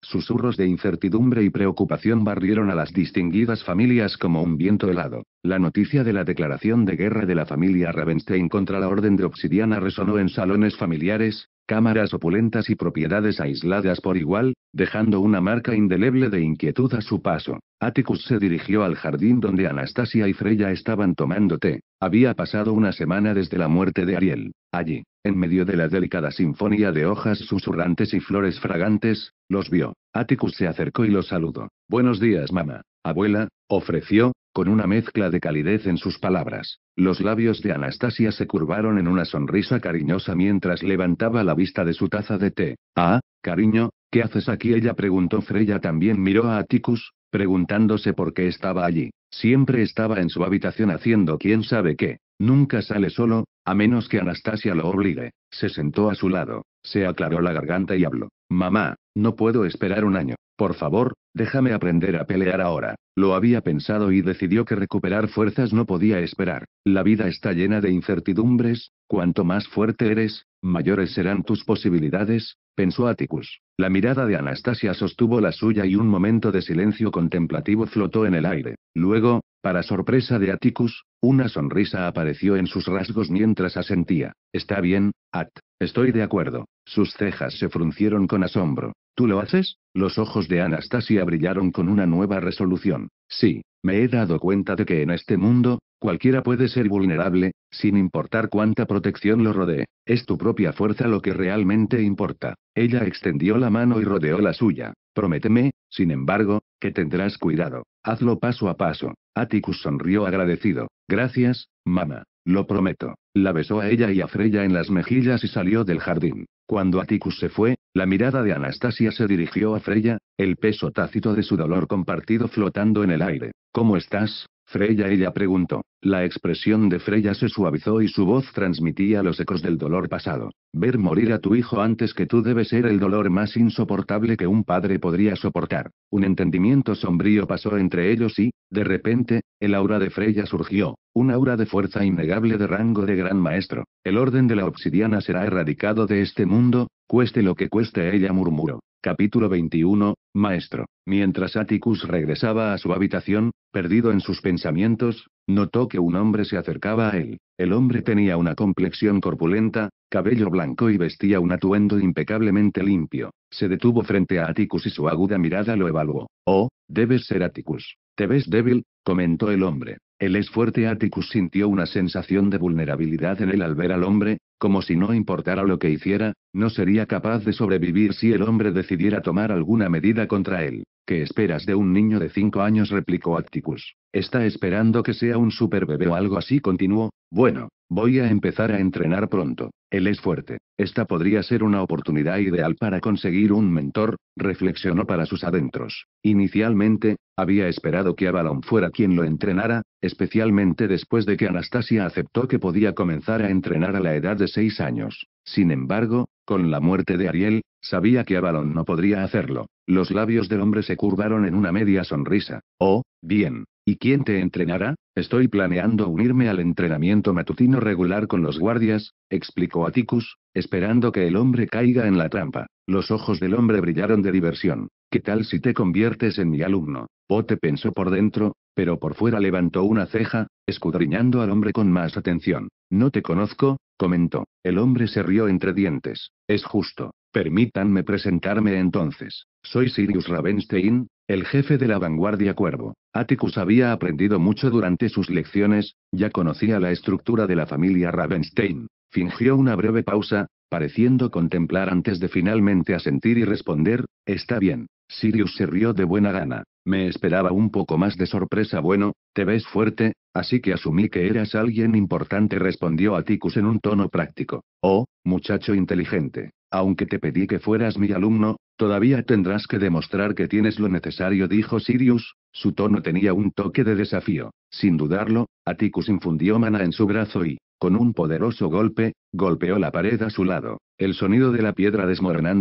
susurros de incertidumbre y preocupación barrieron a las distinguidas familias como un viento helado. La noticia de la declaración de guerra de la familia Ravenstein contra la Orden de Obsidiana resonó en salones familiares, cámaras opulentas y propiedades aisladas por igual, dejando una marca indeleble de inquietud a su paso. Atticus se dirigió al jardín donde Anastasia y Freya estaban tomando té. Había pasado una semana desde la muerte de Ariel. Allí, en medio de la delicada sinfonía de hojas susurrantes y flores fragantes, los vio. Atticus se acercó y los saludó. Buenos días, mamá. Abuela, ofreció, con una mezcla de calidez en sus palabras. Los labios de Anastasia se curvaron en una sonrisa cariñosa mientras levantaba la vista de su taza de té. Ah, cariño, ¿qué haces aquí? Ella preguntó. Freya también miró a Atticus, preguntándose por qué estaba allí. Siempre estaba en su habitación haciendo quién sabe qué. Nunca sale solo, a menos que Anastasia lo obligue. Se sentó a su lado, se aclaró la garganta y habló. Mamá, no puedo esperar un año. Por favor, déjame aprender a pelear ahora. Lo había pensado y decidió que recuperar fuerzas no podía esperar. La vida está llena de incertidumbres, cuanto más fuerte eres, mayores serán tus posibilidades, pensó Atticus. La mirada de Anastasia sostuvo la suya y un momento de silencio contemplativo flotó en el aire. Luego, para sorpresa de Atticus, una sonrisa apareció en sus rasgos mientras asentía. Está bien, At. Estoy de acuerdo. Sus cejas se fruncieron con asombro. ¿Tú lo haces? Los ojos de Anastasia brillaron con una nueva resolución. Sí, me he dado cuenta de que en este mundo, cualquiera puede ser vulnerable, sin importar cuánta protección lo rodee. Es tu propia fuerza lo que realmente importa. Ella extendió la mano y rodeó la suya. Prométeme, sin embargo, que tendrás cuidado. Hazlo paso a paso. Atticus sonrió agradecido. Gracias, mamá. Lo prometo. La besó a ella y a Freya en las mejillas y salió del jardín. Cuando Atticus se fue, la mirada de Anastasia se dirigió a Freya, el peso tácito de su dolor compartido flotando en el aire. ¿Cómo estás, Freya? Ella preguntó. La expresión de Freya se suavizó y su voz transmitía los ecos del dolor pasado. Ver morir a tu hijo antes que tú debe ser el dolor más insoportable que un padre podría soportar. Un entendimiento sombrío pasó entre ellos y, de repente, el aura de Freya surgió, un aura de fuerza innegable de rango de gran maestro. El orden de la obsidiana será erradicado de este mundo, cueste lo que cueste ella murmuró. Capítulo 21, Maestro. Mientras Atticus regresaba a su habitación, perdido en sus pensamientos, Notó que un hombre se acercaba a él. El hombre tenía una complexión corpulenta, cabello blanco y vestía un atuendo impecablemente limpio. Se detuvo frente a Atticus y su aguda mirada lo evaluó. Oh, debes ser Atticus. Te ves débil, comentó el hombre. El es fuerte. Atticus sintió una sensación de vulnerabilidad en él al ver al hombre, como si no importara lo que hiciera, no sería capaz de sobrevivir si el hombre decidiera tomar alguna medida contra él. ¿Qué esperas de un niño de cinco años? replicó Atticus. Está esperando que sea un superbebé o algo así, continuó. Bueno, Voy a empezar a entrenar pronto. Él es fuerte. Esta podría ser una oportunidad ideal para conseguir un mentor, reflexionó para sus adentros. Inicialmente, había esperado que Avalon fuera quien lo entrenara, especialmente después de que Anastasia aceptó que podía comenzar a entrenar a la edad de seis años. Sin embargo, con la muerte de Ariel, sabía que Avalon no podría hacerlo. Los labios del hombre se curvaron en una media sonrisa. Oh, bien. ¿Y quién te entrenará? Estoy planeando unirme al entrenamiento matutino regular con los guardias, explicó Aticus, esperando que el hombre caiga en la trampa. Los ojos del hombre brillaron de diversión. ¿Qué tal si te conviertes en mi alumno? Pote pensó por dentro, pero por fuera levantó una ceja, escudriñando al hombre con más atención. No te conozco, comentó. El hombre se rió entre dientes. Es justo. Permítanme presentarme entonces. Soy Sirius Ravenstein, el jefe de la vanguardia Cuervo, Atticus había aprendido mucho durante sus lecciones, ya conocía la estructura de la familia Ravenstein. Fingió una breve pausa, pareciendo contemplar antes de finalmente asentir y responder, está bien. Sirius se rió de buena gana. Me esperaba un poco más de sorpresa. Bueno, te ves fuerte, así que asumí que eras alguien importante, respondió Atticus en un tono práctico. Oh, muchacho inteligente aunque te pedí que fueras mi alumno, todavía tendrás que demostrar que tienes lo necesario, dijo Sirius, su tono tenía un toque de desafío. Sin dudarlo, Atticus infundió mana en su brazo y, con un poderoso golpe, golpeó la pared a su lado. El sonido de la piedra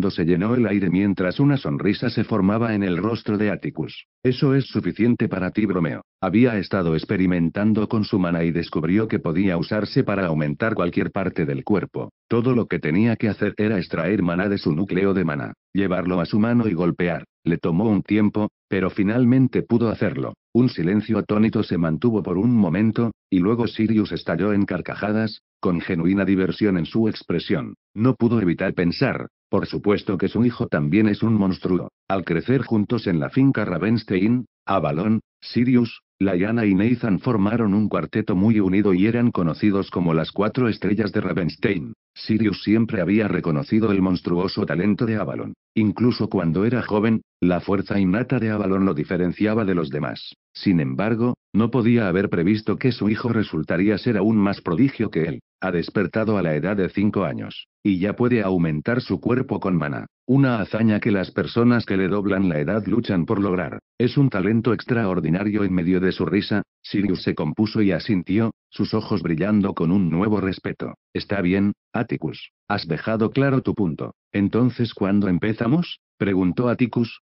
se llenó el aire mientras una sonrisa se formaba en el rostro de Atticus. Eso es suficiente para ti, bromeo. Había estado experimentando con su mana y descubrió que podía usarse para aumentar cualquier parte del cuerpo. Todo lo que tenía que hacer era extraer mana de su núcleo de mana, llevarlo a su mano y golpear. Le tomó un tiempo, pero finalmente pudo hacerlo. Un silencio atónito se mantuvo por un momento, y luego Sirius estalló en carcajadas, con genuina diversión en su expresión. No pudo evitar pensar, por supuesto que su hijo también es un monstruo. Al crecer juntos en la finca Ravenstein, Avalon, Sirius, Layana y Nathan formaron un cuarteto muy unido y eran conocidos como las cuatro estrellas de Ravenstein. Sirius siempre había reconocido el monstruoso talento de Avalon. Incluso cuando era joven, la fuerza innata de Avalon lo diferenciaba de los demás. Sin embargo, no podía haber previsto que su hijo resultaría ser aún más prodigio que él. Ha despertado a la edad de cinco años, y ya puede aumentar su cuerpo con mana, una hazaña que las personas que le doblan la edad luchan por lograr. Es un talento extraordinario en medio de su risa, Sirius se compuso y asintió, sus ojos brillando con un nuevo respeto. Está bien, Atticus, has dejado claro tu punto. Entonces, ¿cuándo empezamos? Preguntó a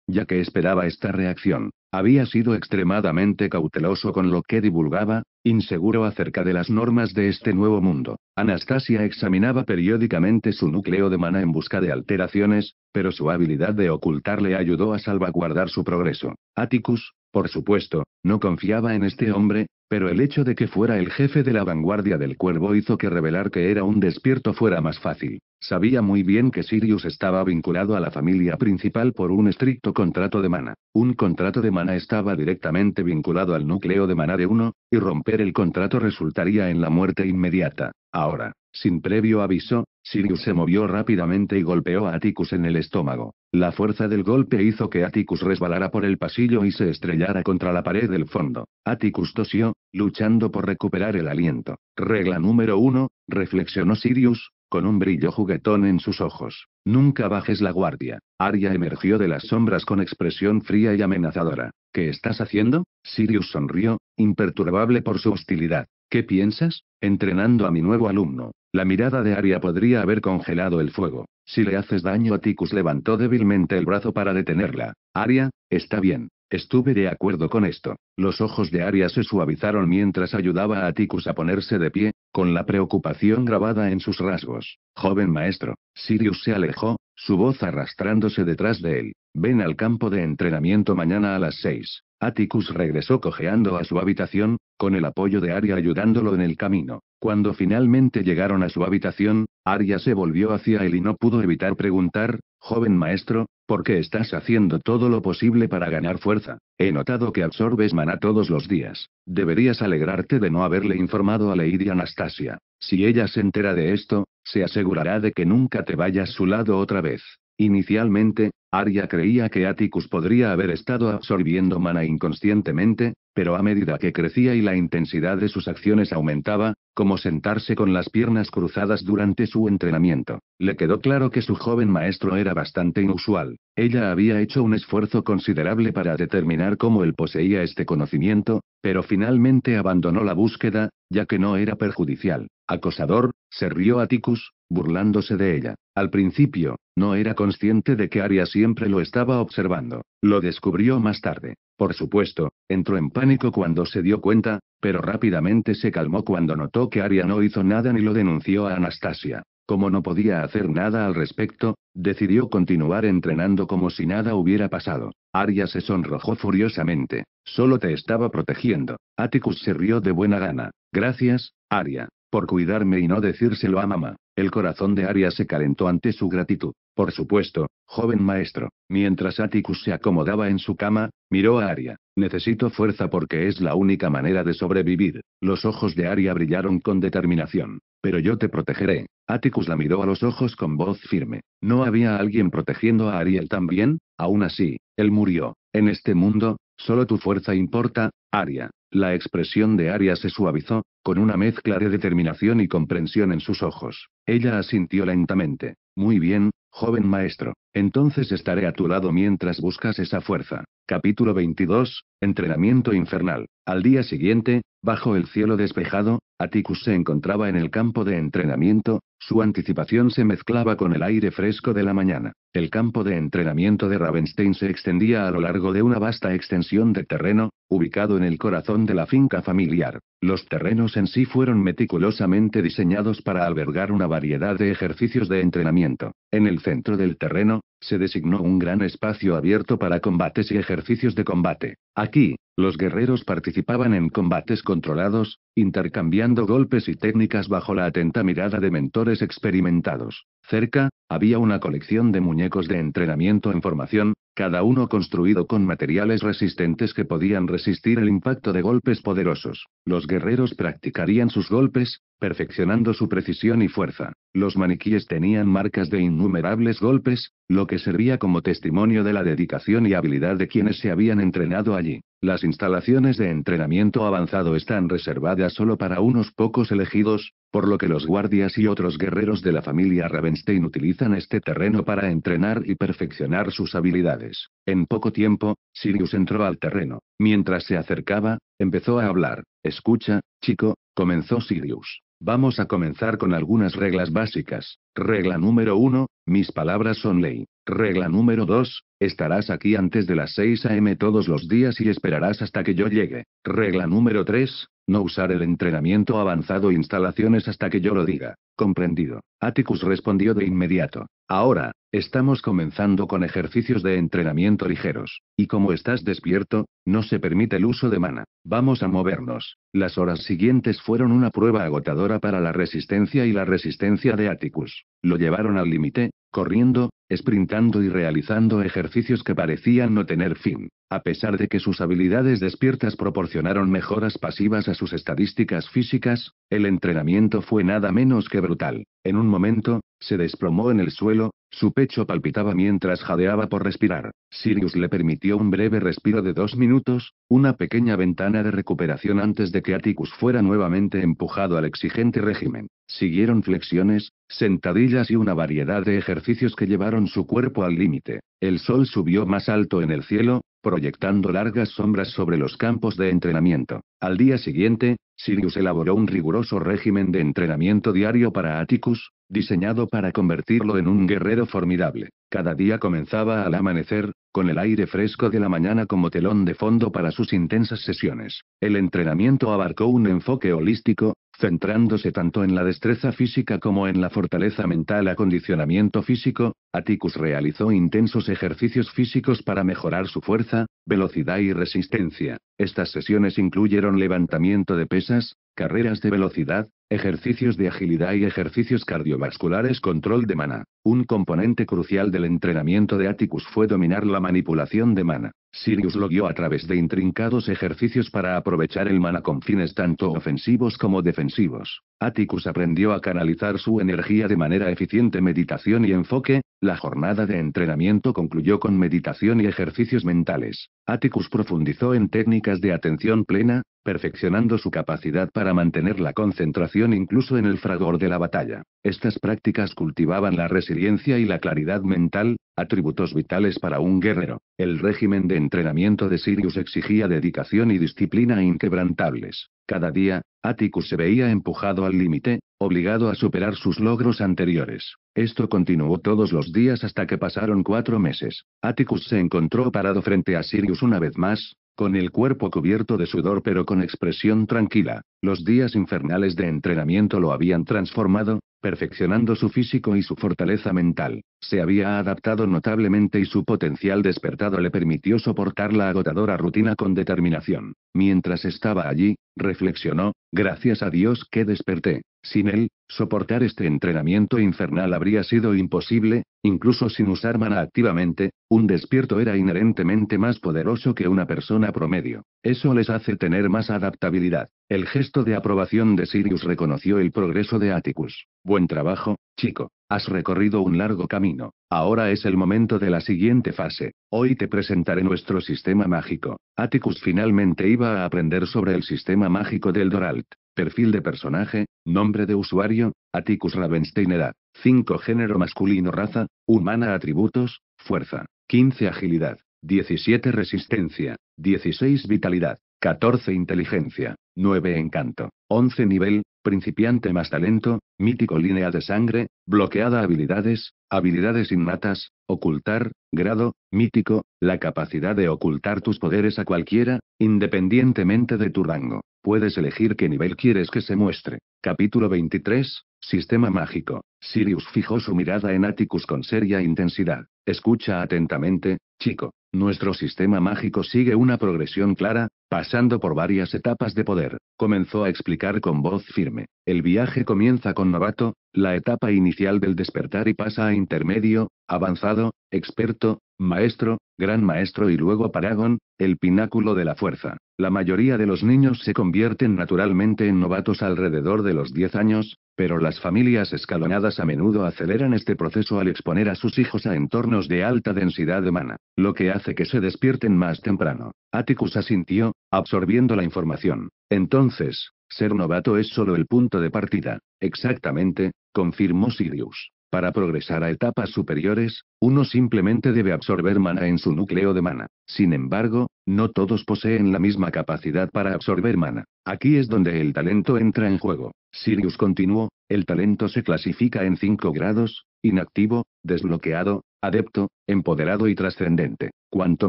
ya que esperaba esta reacción. Había sido extremadamente cauteloso con lo que divulgaba, inseguro acerca de las normas de este nuevo mundo. Anastasia examinaba periódicamente su núcleo de mana en busca de alteraciones, pero su habilidad de ocultar le ayudó a salvaguardar su progreso. Atticus, por supuesto, no confiaba en este hombre, pero el hecho de que fuera el jefe de la vanguardia del cuervo hizo que revelar que era un despierto fuera más fácil. Sabía muy bien que Sirius estaba vinculado a la familia principal por un estricto contrato de mana. Un contrato de mana estaba directamente vinculado al núcleo de mana de uno, y romper el contrato resultaría en la muerte inmediata. Ahora, sin previo aviso, Sirius se movió rápidamente y golpeó a Atticus en el estómago. La fuerza del golpe hizo que Atticus resbalara por el pasillo y se estrellara contra la pared del fondo. Atticus tosió, luchando por recuperar el aliento. Regla número uno, reflexionó Sirius, con un brillo juguetón en sus ojos. Nunca bajes la guardia. Aria emergió de las sombras con expresión fría y amenazadora. ¿Qué estás haciendo? Sirius sonrió, imperturbable por su hostilidad. ¿Qué piensas? Entrenando a mi nuevo alumno. La mirada de Aria podría haber congelado el fuego. Si le haces daño, a Ticus levantó débilmente el brazo para detenerla. Aria, está bien. Estuve de acuerdo con esto. Los ojos de Aria se suavizaron mientras ayudaba a Aticus a ponerse de pie, con la preocupación grabada en sus rasgos. Joven maestro, Sirius se alejó, su voz arrastrándose detrás de él. Ven al campo de entrenamiento mañana a las seis. Aticus regresó cojeando a su habitación, con el apoyo de Aria ayudándolo en el camino. Cuando finalmente llegaron a su habitación, Aria se volvió hacia él y no pudo evitar preguntar, Joven maestro, ¿por qué estás haciendo todo lo posible para ganar fuerza? He notado que absorbes maná todos los días. Deberías alegrarte de no haberle informado a Lady Anastasia. Si ella se entera de esto, se asegurará de que nunca te vayas a su lado otra vez. Inicialmente, Arya creía que Atticus podría haber estado absorbiendo mana inconscientemente, pero a medida que crecía y la intensidad de sus acciones aumentaba, como sentarse con las piernas cruzadas durante su entrenamiento, le quedó claro que su joven maestro era bastante inusual. Ella había hecho un esfuerzo considerable para determinar cómo él poseía este conocimiento, pero finalmente abandonó la búsqueda, ya que no era perjudicial. Acosador, se rió Aticus, burlándose de ella. Al principio, no era consciente de que Aria siempre lo estaba observando. Lo descubrió más tarde. Por supuesto, entró en pánico cuando se dio cuenta, pero rápidamente se calmó cuando notó que Aria no hizo nada ni lo denunció a Anastasia. Como no podía hacer nada al respecto, decidió continuar entrenando como si nada hubiera pasado. Aria se sonrojó furiosamente. Solo te estaba protegiendo. Atticus se rió de buena gana. Gracias, Aria. Por cuidarme y no decírselo a mamá. El corazón de Aria se calentó ante su gratitud. Por supuesto, joven maestro. Mientras Atticus se acomodaba en su cama, miró a Aria. Necesito fuerza porque es la única manera de sobrevivir. Los ojos de Aria brillaron con determinación. Pero yo te protegeré. Atticus la miró a los ojos con voz firme. ¿No había alguien protegiendo a Ariel también? Aún así, él murió. En este mundo, solo tu fuerza importa, Aria. La expresión de Aria se suavizó, con una mezcla de determinación y comprensión en sus ojos. Ella asintió lentamente. Muy bien, joven maestro. Entonces estaré a tu lado mientras buscas esa fuerza. Capítulo 22. Entrenamiento infernal. Al día siguiente, bajo el cielo despejado, Atticus se encontraba en el campo de entrenamiento, su anticipación se mezclaba con el aire fresco de la mañana. El campo de entrenamiento de Ravenstein se extendía a lo largo de una vasta extensión de terreno, ubicado en el corazón de la finca familiar. Los terrenos en sí fueron meticulosamente diseñados para albergar una variedad de ejercicios de entrenamiento. En el centro del terreno, se designó un gran espacio abierto para combates y ejercicios de combate. Aquí, los guerreros participaban en combates controlados, intercambiando golpes y técnicas bajo la atenta mirada de mentores experimentados. Cerca, había una colección de muñecos de entrenamiento en formación, cada uno construido con materiales resistentes que podían resistir el impacto de golpes poderosos. Los guerreros practicarían sus golpes, perfeccionando su precisión y fuerza. Los maniquíes tenían marcas de innumerables golpes, lo que servía como testimonio de la dedicación y habilidad de quienes se habían entrenado allí. Las instalaciones de entrenamiento avanzado están reservadas solo para unos pocos elegidos, por lo que los guardias y otros guerreros de la familia Ravenstein utilizan este terreno para entrenar y perfeccionar sus habilidades. En poco tiempo, Sirius entró al terreno. Mientras se acercaba, empezó a hablar. Escucha, chico, comenzó Sirius. Vamos a comenzar con algunas reglas básicas. Regla número 1, mis palabras son ley. Regla número 2, estarás aquí antes de las 6 a.m. todos los días y esperarás hasta que yo llegue. Regla número 3, no usar el entrenamiento avanzado instalaciones hasta que yo lo diga. Comprendido. Atticus respondió de inmediato. Ahora, estamos comenzando con ejercicios de entrenamiento ligeros. Y como estás despierto, no se permite el uso de mana. Vamos a movernos. Las horas siguientes fueron una prueba agotadora para la resistencia y la resistencia de Atticus. Lo llevaron al límite, corriendo, sprintando y realizando ejercicios que parecían no tener fin, a pesar de que sus habilidades despiertas proporcionaron mejoras pasivas a sus estadísticas físicas, el entrenamiento fue nada menos que brutal. En un momento, se desplomó en el suelo, su pecho palpitaba mientras jadeaba por respirar. Sirius le permitió un breve respiro de dos minutos, una pequeña ventana de recuperación antes de que Atticus fuera nuevamente empujado al exigente régimen. Siguieron flexiones, sentadillas y una variedad de ejercicios que llevaron su cuerpo al límite. El sol subió más alto en el cielo, proyectando largas sombras sobre los campos de entrenamiento. Al día siguiente, Sirius elaboró un riguroso régimen de entrenamiento diario para Atticus, diseñado para convertirlo en un guerrero formidable. Cada día comenzaba al amanecer, con el aire fresco de la mañana como telón de fondo para sus intensas sesiones. El entrenamiento abarcó un enfoque holístico, centrándose tanto en la destreza física como en la fortaleza mental acondicionamiento físico, Atticus realizó intensos ejercicios físicos para mejorar su fuerza, velocidad y resistencia. Estas sesiones incluyeron levantamiento de pesas, carreras de velocidad, ejercicios de agilidad y ejercicios cardiovasculares control de mana. Un componente crucial del entrenamiento de Atticus fue dominar la manipulación de mana. Sirius lo guió a través de intrincados ejercicios para aprovechar el mana con fines tanto ofensivos como defensivos. Atticus aprendió a canalizar su energía de manera eficiente meditación y enfoque, la jornada de entrenamiento concluyó con meditación y ejercicios mentales. Atticus profundizó en técnicas de atención plena, perfeccionando su capacidad para mantener la concentración incluso en el fragor de la batalla. Estas prácticas cultivaban la resiliencia y la claridad mental, atributos vitales para un guerrero. El régimen de entrenamiento de Sirius exigía dedicación y disciplina inquebrantables. Cada día, Atticus se veía empujado al límite, obligado a superar sus logros anteriores. Esto continuó todos los días hasta que pasaron cuatro meses. Atticus se encontró parado frente a Sirius una vez más, con el cuerpo cubierto de sudor pero con expresión tranquila, los días infernales de entrenamiento lo habían transformado, perfeccionando su físico y su fortaleza mental, se había adaptado notablemente y su potencial despertado le permitió soportar la agotadora rutina con determinación. Mientras estaba allí, reflexionó, gracias a Dios que desperté, sin él, Soportar este entrenamiento infernal habría sido imposible, incluso sin usar mana activamente, un despierto era inherentemente más poderoso que una persona promedio. Eso les hace tener más adaptabilidad. El gesto de aprobación de Sirius reconoció el progreso de Atticus. Buen trabajo, chico. Has recorrido un largo camino. Ahora es el momento de la siguiente fase. Hoy te presentaré nuestro sistema mágico. Atticus finalmente iba a aprender sobre el sistema mágico del Doralt. Perfil de personaje, Nombre de usuario, Atticus Ravenstein edad, 5 género masculino raza, humana atributos, fuerza, 15 agilidad, 17 resistencia, 16 vitalidad, 14 inteligencia, 9 encanto, 11 nivel, Principiante más talento, mítico línea de sangre, bloqueada habilidades, habilidades innatas, ocultar, grado, mítico, la capacidad de ocultar tus poderes a cualquiera, independientemente de tu rango. Puedes elegir qué nivel quieres que se muestre. Capítulo 23, Sistema Mágico. Sirius fijó su mirada en Atticus con seria intensidad. Escucha atentamente, chico. Nuestro sistema mágico sigue una progresión clara, Pasando por varias etapas de poder, comenzó a explicar con voz firme. El viaje comienza con novato, la etapa inicial del despertar y pasa a intermedio, avanzado, experto, maestro, gran maestro y luego paragón, el pináculo de la fuerza. La mayoría de los niños se convierten naturalmente en novatos alrededor de los 10 años, pero las familias escalonadas a menudo aceleran este proceso al exponer a sus hijos a entornos de alta densidad humana, lo que hace que se despierten más temprano. Atticus asintió, absorbiendo la información. Entonces, ser novato es solo el punto de partida. Exactamente, confirmó Sirius. Para progresar a etapas superiores, uno simplemente debe absorber mana en su núcleo de mana. Sin embargo, no todos poseen la misma capacidad para absorber mana. Aquí es donde el talento entra en juego. Sirius continuó, el talento se clasifica en 5 grados, Inactivo, desbloqueado, adepto, empoderado y trascendente. Cuanto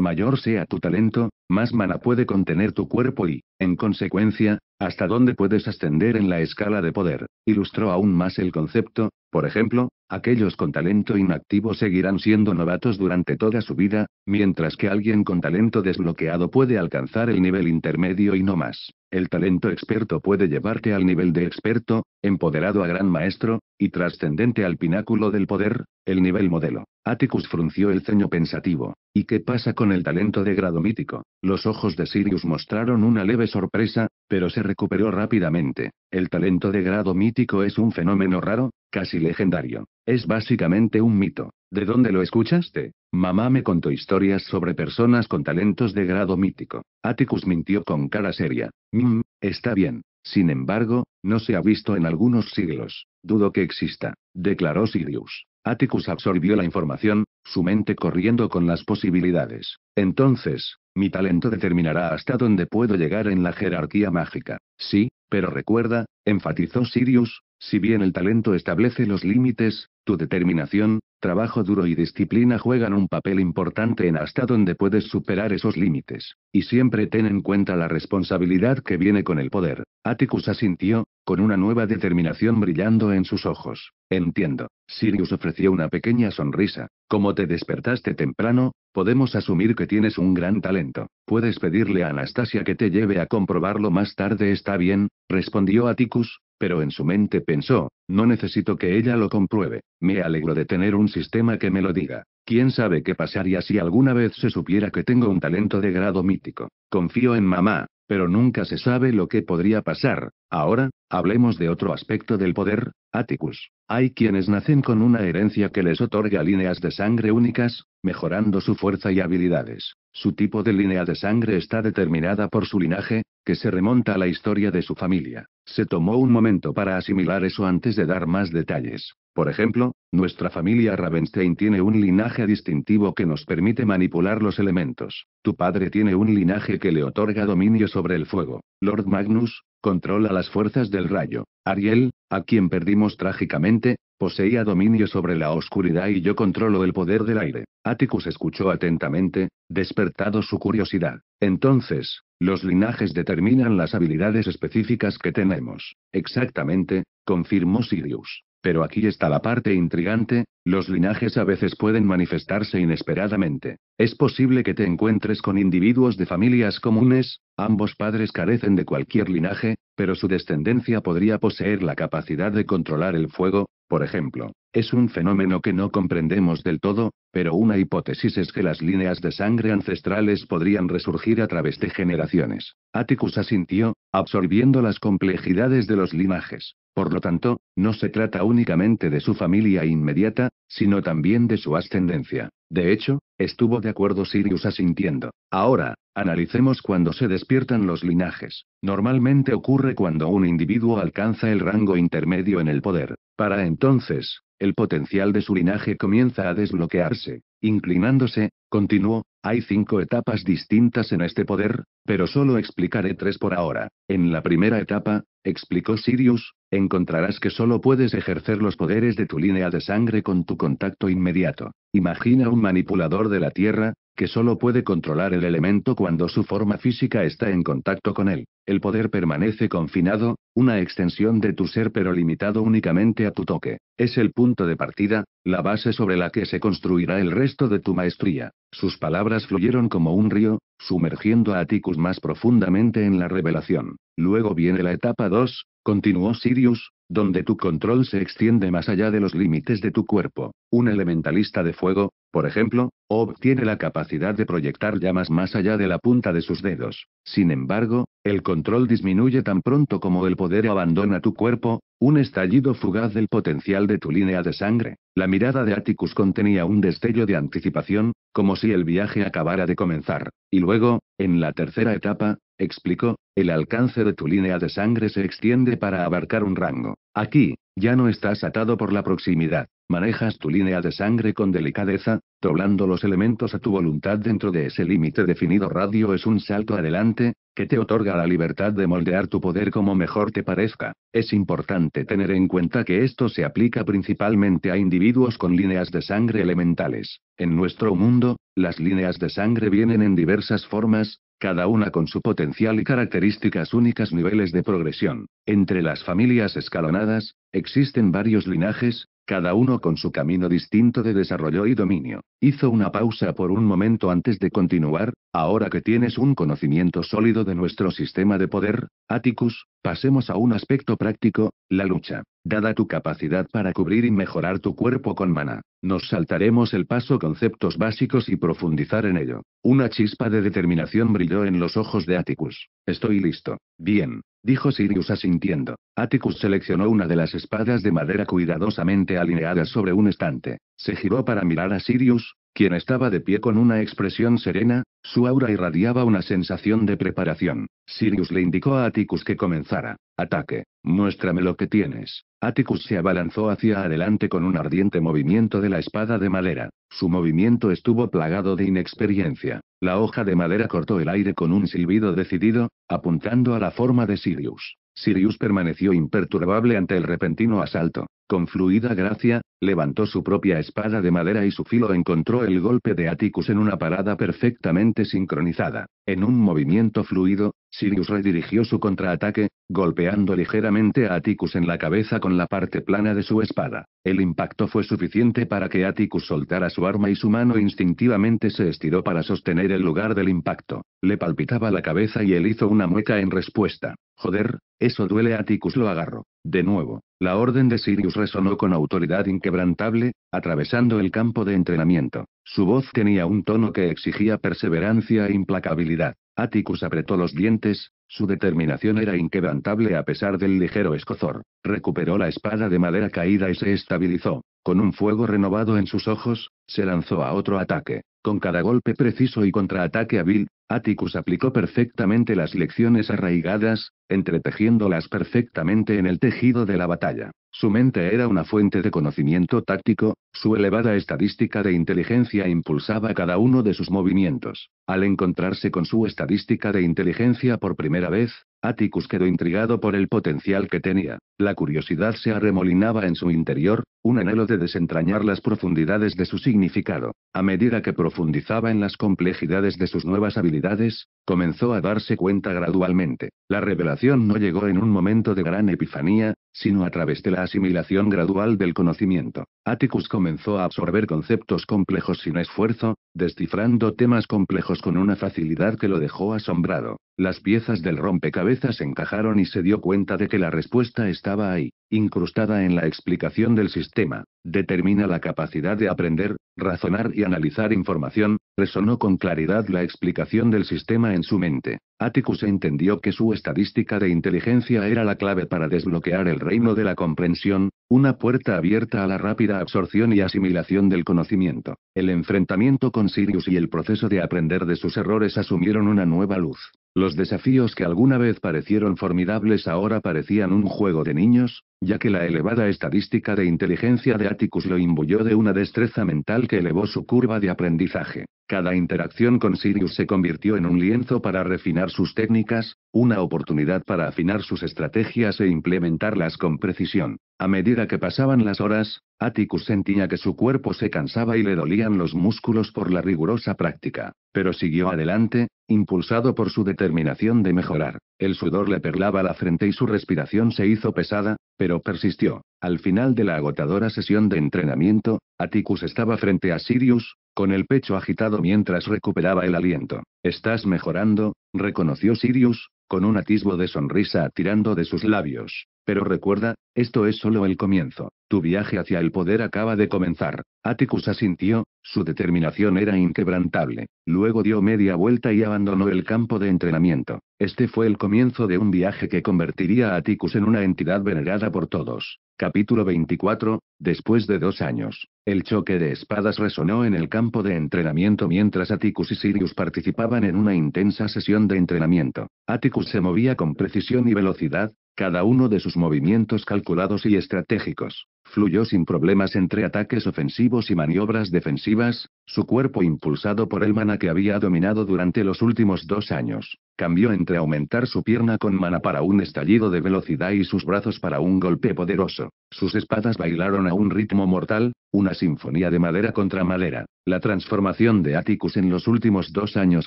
mayor sea tu talento, más mana puede contener tu cuerpo y, en consecuencia, hasta dónde puedes ascender en la escala de poder. Ilustró aún más el concepto, por ejemplo, aquellos con talento inactivo seguirán siendo novatos durante toda su vida, mientras que alguien con talento desbloqueado puede alcanzar el nivel intermedio y no más. El talento experto puede llevarte al nivel de experto, empoderado a gran maestro, y trascendente al pináculo del poder, el nivel modelo. Atticus frunció el ceño pensativo. ¿Y qué pasa con el talento de grado mítico? Los ojos de Sirius mostraron una leve sorpresa, pero se recuperó rápidamente. El talento de grado mítico es un fenómeno raro, casi legendario. Es básicamente un mito. ¿De dónde lo escuchaste? Mamá me contó historias sobre personas con talentos de grado mítico. Atticus mintió con cara seria. Mmm, está bien. Sin embargo, no se ha visto en algunos siglos. Dudo que exista, declaró Sirius. Atticus absorbió la información, su mente corriendo con las posibilidades. Entonces, mi talento determinará hasta dónde puedo llegar en la jerarquía mágica. Sí, pero recuerda, enfatizó Sirius, si bien el talento establece los límites, tu determinación, Trabajo duro y disciplina juegan un papel importante en hasta dónde puedes superar esos límites. Y siempre ten en cuenta la responsabilidad que viene con el poder. Atticus asintió, con una nueva determinación brillando en sus ojos. Entiendo. Sirius ofreció una pequeña sonrisa. Como te despertaste temprano, podemos asumir que tienes un gran talento. Puedes pedirle a Anastasia que te lleve a comprobarlo más tarde, está bien, respondió Atticus, pero en su mente pensó, no necesito que ella lo compruebe, me alegro de tener un sistema que me lo diga. ¿Quién sabe qué pasaría si alguna vez se supiera que tengo un talento de grado mítico? Confío en mamá, pero nunca se sabe lo que podría pasar. Ahora, hablemos de otro aspecto del poder, Atticus. Hay quienes nacen con una herencia que les otorga líneas de sangre únicas, mejorando su fuerza y habilidades. Su tipo de línea de sangre está determinada por su linaje, que se remonta a la historia de su familia. Se tomó un momento para asimilar eso antes de dar más detalles. Por ejemplo, nuestra familia Ravenstein tiene un linaje distintivo que nos permite manipular los elementos. Tu padre tiene un linaje que le otorga dominio sobre el fuego. Lord Magnus, controla las fuerzas del rayo. Ariel, a quien perdimos trágicamente, Poseía dominio sobre la oscuridad y yo controlo el poder del aire. Atticus escuchó atentamente, despertado su curiosidad. Entonces, los linajes determinan las habilidades específicas que tenemos. Exactamente, confirmó Sirius. Pero aquí está la parte intrigante, los linajes a veces pueden manifestarse inesperadamente. Es posible que te encuentres con individuos de familias comunes, ambos padres carecen de cualquier linaje, pero su descendencia podría poseer la capacidad de controlar el fuego, por ejemplo, es un fenómeno que no comprendemos del todo, pero una hipótesis es que las líneas de sangre ancestrales podrían resurgir a través de generaciones. Atticus asintió, absorbiendo las complejidades de los linajes. Por lo tanto, no se trata únicamente de su familia inmediata, sino también de su ascendencia. De hecho, estuvo de acuerdo Sirius asintiendo. Ahora, analicemos cuando se despiertan los linajes. Normalmente ocurre cuando un individuo alcanza el rango intermedio en el poder. Para entonces, el potencial de su linaje comienza a desbloquearse. Inclinándose, continuó, hay cinco etapas distintas en este poder, pero solo explicaré tres por ahora. En la primera etapa, explicó Sirius, encontrarás que solo puedes ejercer los poderes de tu línea de sangre con tu contacto inmediato. Imagina un manipulador de la Tierra, que solo puede controlar el elemento cuando su forma física está en contacto con él. El poder permanece confinado, una extensión de tu ser pero limitado únicamente a tu toque. Es el punto de partida, la base sobre la que se construirá el resto de tu maestría. Sus palabras fluyeron como un río, sumergiendo a Atticus más profundamente en la revelación. Luego viene la etapa 2, continuó Sirius, donde tu control se extiende más allá de los límites de tu cuerpo. Un elementalista de fuego, por ejemplo, obtiene la capacidad de proyectar llamas más allá de la punta de sus dedos. Sin embargo, el control disminuye tan pronto como el poder abandona tu cuerpo, un estallido fugaz del potencial de tu línea de sangre. La mirada de Atticus contenía un destello de anticipación, como si el viaje acabara de comenzar. Y luego, en la tercera etapa, explicó, el alcance de tu línea de sangre se extiende para abarcar un rango. Aquí, ya no estás atado por la proximidad. Manejas tu línea de sangre con delicadeza, doblando los elementos a tu voluntad dentro de ese límite definido. Radio es un salto adelante, que te otorga la libertad de moldear tu poder como mejor te parezca. Es importante tener en cuenta que esto se aplica principalmente a individuos con líneas de sangre elementales. En nuestro mundo, las líneas de sangre vienen en diversas formas, cada una con su potencial y características únicas niveles de progresión. Entre las familias escalonadas, existen varios linajes, cada uno con su camino distinto de desarrollo y dominio. Hizo una pausa por un momento antes de continuar, ahora que tienes un conocimiento sólido de nuestro sistema de poder, Atticus, pasemos a un aspecto práctico, la lucha. Dada tu capacidad para cubrir y mejorar tu cuerpo con mana, nos saltaremos el paso conceptos básicos y profundizar en ello. Una chispa de determinación brilló en los ojos de Atticus. Estoy listo. Bien, dijo Sirius asintiendo. Atticus seleccionó una de las espadas de madera cuidadosamente alineadas sobre un estante. Se giró para mirar a Sirius, quien estaba de pie con una expresión serena, su aura irradiaba una sensación de preparación. Sirius le indicó a Atticus que comenzara. Ataque. Muéstrame lo que tienes. Atticus se abalanzó hacia adelante con un ardiente movimiento de la espada de madera. Su movimiento estuvo plagado de inexperiencia. La hoja de madera cortó el aire con un silbido decidido, apuntando a la forma de Sirius. Sirius permaneció imperturbable ante el repentino asalto. Con fluida gracia, levantó su propia espada de madera y su filo encontró el golpe de Atticus en una parada perfectamente sincronizada. En un movimiento fluido, Sirius redirigió su contraataque, golpeando ligeramente a Atticus en la cabeza con la parte plana de su espada. El impacto fue suficiente para que Atticus soltara su arma y su mano instintivamente se estiró para sostener el lugar del impacto. Le palpitaba la cabeza y él hizo una mueca en respuesta. Joder, eso duele Atticus lo agarró. De nuevo, la orden de Sirius resonó con autoridad inquebrantable, atravesando el campo de entrenamiento. Su voz tenía un tono que exigía perseverancia e implacabilidad. Atticus apretó los dientes, su determinación era inquebrantable a pesar del ligero escozor. Recuperó la espada de madera caída y se estabilizó. Con un fuego renovado en sus ojos, se lanzó a otro ataque. Con cada golpe preciso y contraataque hábil, Atticus aplicó perfectamente las lecciones arraigadas, entretejiéndolas perfectamente en el tejido de la batalla. Su mente era una fuente de conocimiento táctico, su elevada estadística de inteligencia impulsaba cada uno de sus movimientos. Al encontrarse con su estadística de inteligencia por primera vez, Atticus quedó intrigado por el potencial que tenía. La curiosidad se arremolinaba en su interior, un anhelo de desentrañar las profundidades de su significado. A medida que profundizaba en las complejidades de sus nuevas habilidades, comenzó a darse cuenta gradualmente. La revelación no llegó en un momento de gran epifanía, sino a través de la asimilación gradual del conocimiento. Atticus comenzó a absorber conceptos complejos sin esfuerzo, descifrando temas complejos con una facilidad que lo dejó asombrado. Las piezas del rompecabezas encajaron y se dio cuenta de que la respuesta estaba ahí incrustada en la explicación del sistema, determina la capacidad de aprender, razonar y analizar información, resonó con claridad la explicación del sistema en su mente. Atticus entendió que su estadística de inteligencia era la clave para desbloquear el reino de la comprensión, una puerta abierta a la rápida absorción y asimilación del conocimiento. El enfrentamiento con Sirius y el proceso de aprender de sus errores asumieron una nueva luz. Los desafíos que alguna vez parecieron formidables ahora parecían un juego de niños, ya que la elevada estadística de inteligencia de Atticus lo imbuyó de una destreza mental que elevó su curva de aprendizaje. Cada interacción con Sirius se convirtió en un lienzo para refinar sus técnicas, una oportunidad para afinar sus estrategias e implementarlas con precisión. A medida que pasaban las horas, Atticus sentía que su cuerpo se cansaba y le dolían los músculos por la rigurosa práctica, pero siguió adelante, impulsado por su determinación de mejorar. El sudor le perlaba la frente y su respiración se hizo pesada, pero persistió. Al final de la agotadora sesión de entrenamiento, Atticus estaba frente a Sirius, con el pecho agitado mientras recuperaba el aliento. Estás mejorando, reconoció Sirius, con un atisbo de sonrisa tirando de sus labios. Pero recuerda, esto es solo el comienzo. Tu viaje hacia el poder acaba de comenzar. Atticus asintió, su determinación era inquebrantable. Luego dio media vuelta y abandonó el campo de entrenamiento. Este fue el comienzo de un viaje que convertiría a Atticus en una entidad venerada por todos. Capítulo 24. Después de dos años, el choque de espadas resonó en el campo de entrenamiento mientras Atticus y Sirius participaban en una intensa sesión de entrenamiento. Atticus se movía con precisión y velocidad, cada uno de sus movimientos calculados y estratégicos. Fluyó sin problemas entre ataques ofensivos y maniobras defensivas, su cuerpo impulsado por el mana que había dominado durante los últimos dos años, cambió entre aumentar su pierna con mana para un estallido de velocidad y sus brazos para un golpe poderoso. Sus espadas bailaron a un ritmo mortal, una sinfonía de madera contra madera. La transformación de Atticus en los últimos dos años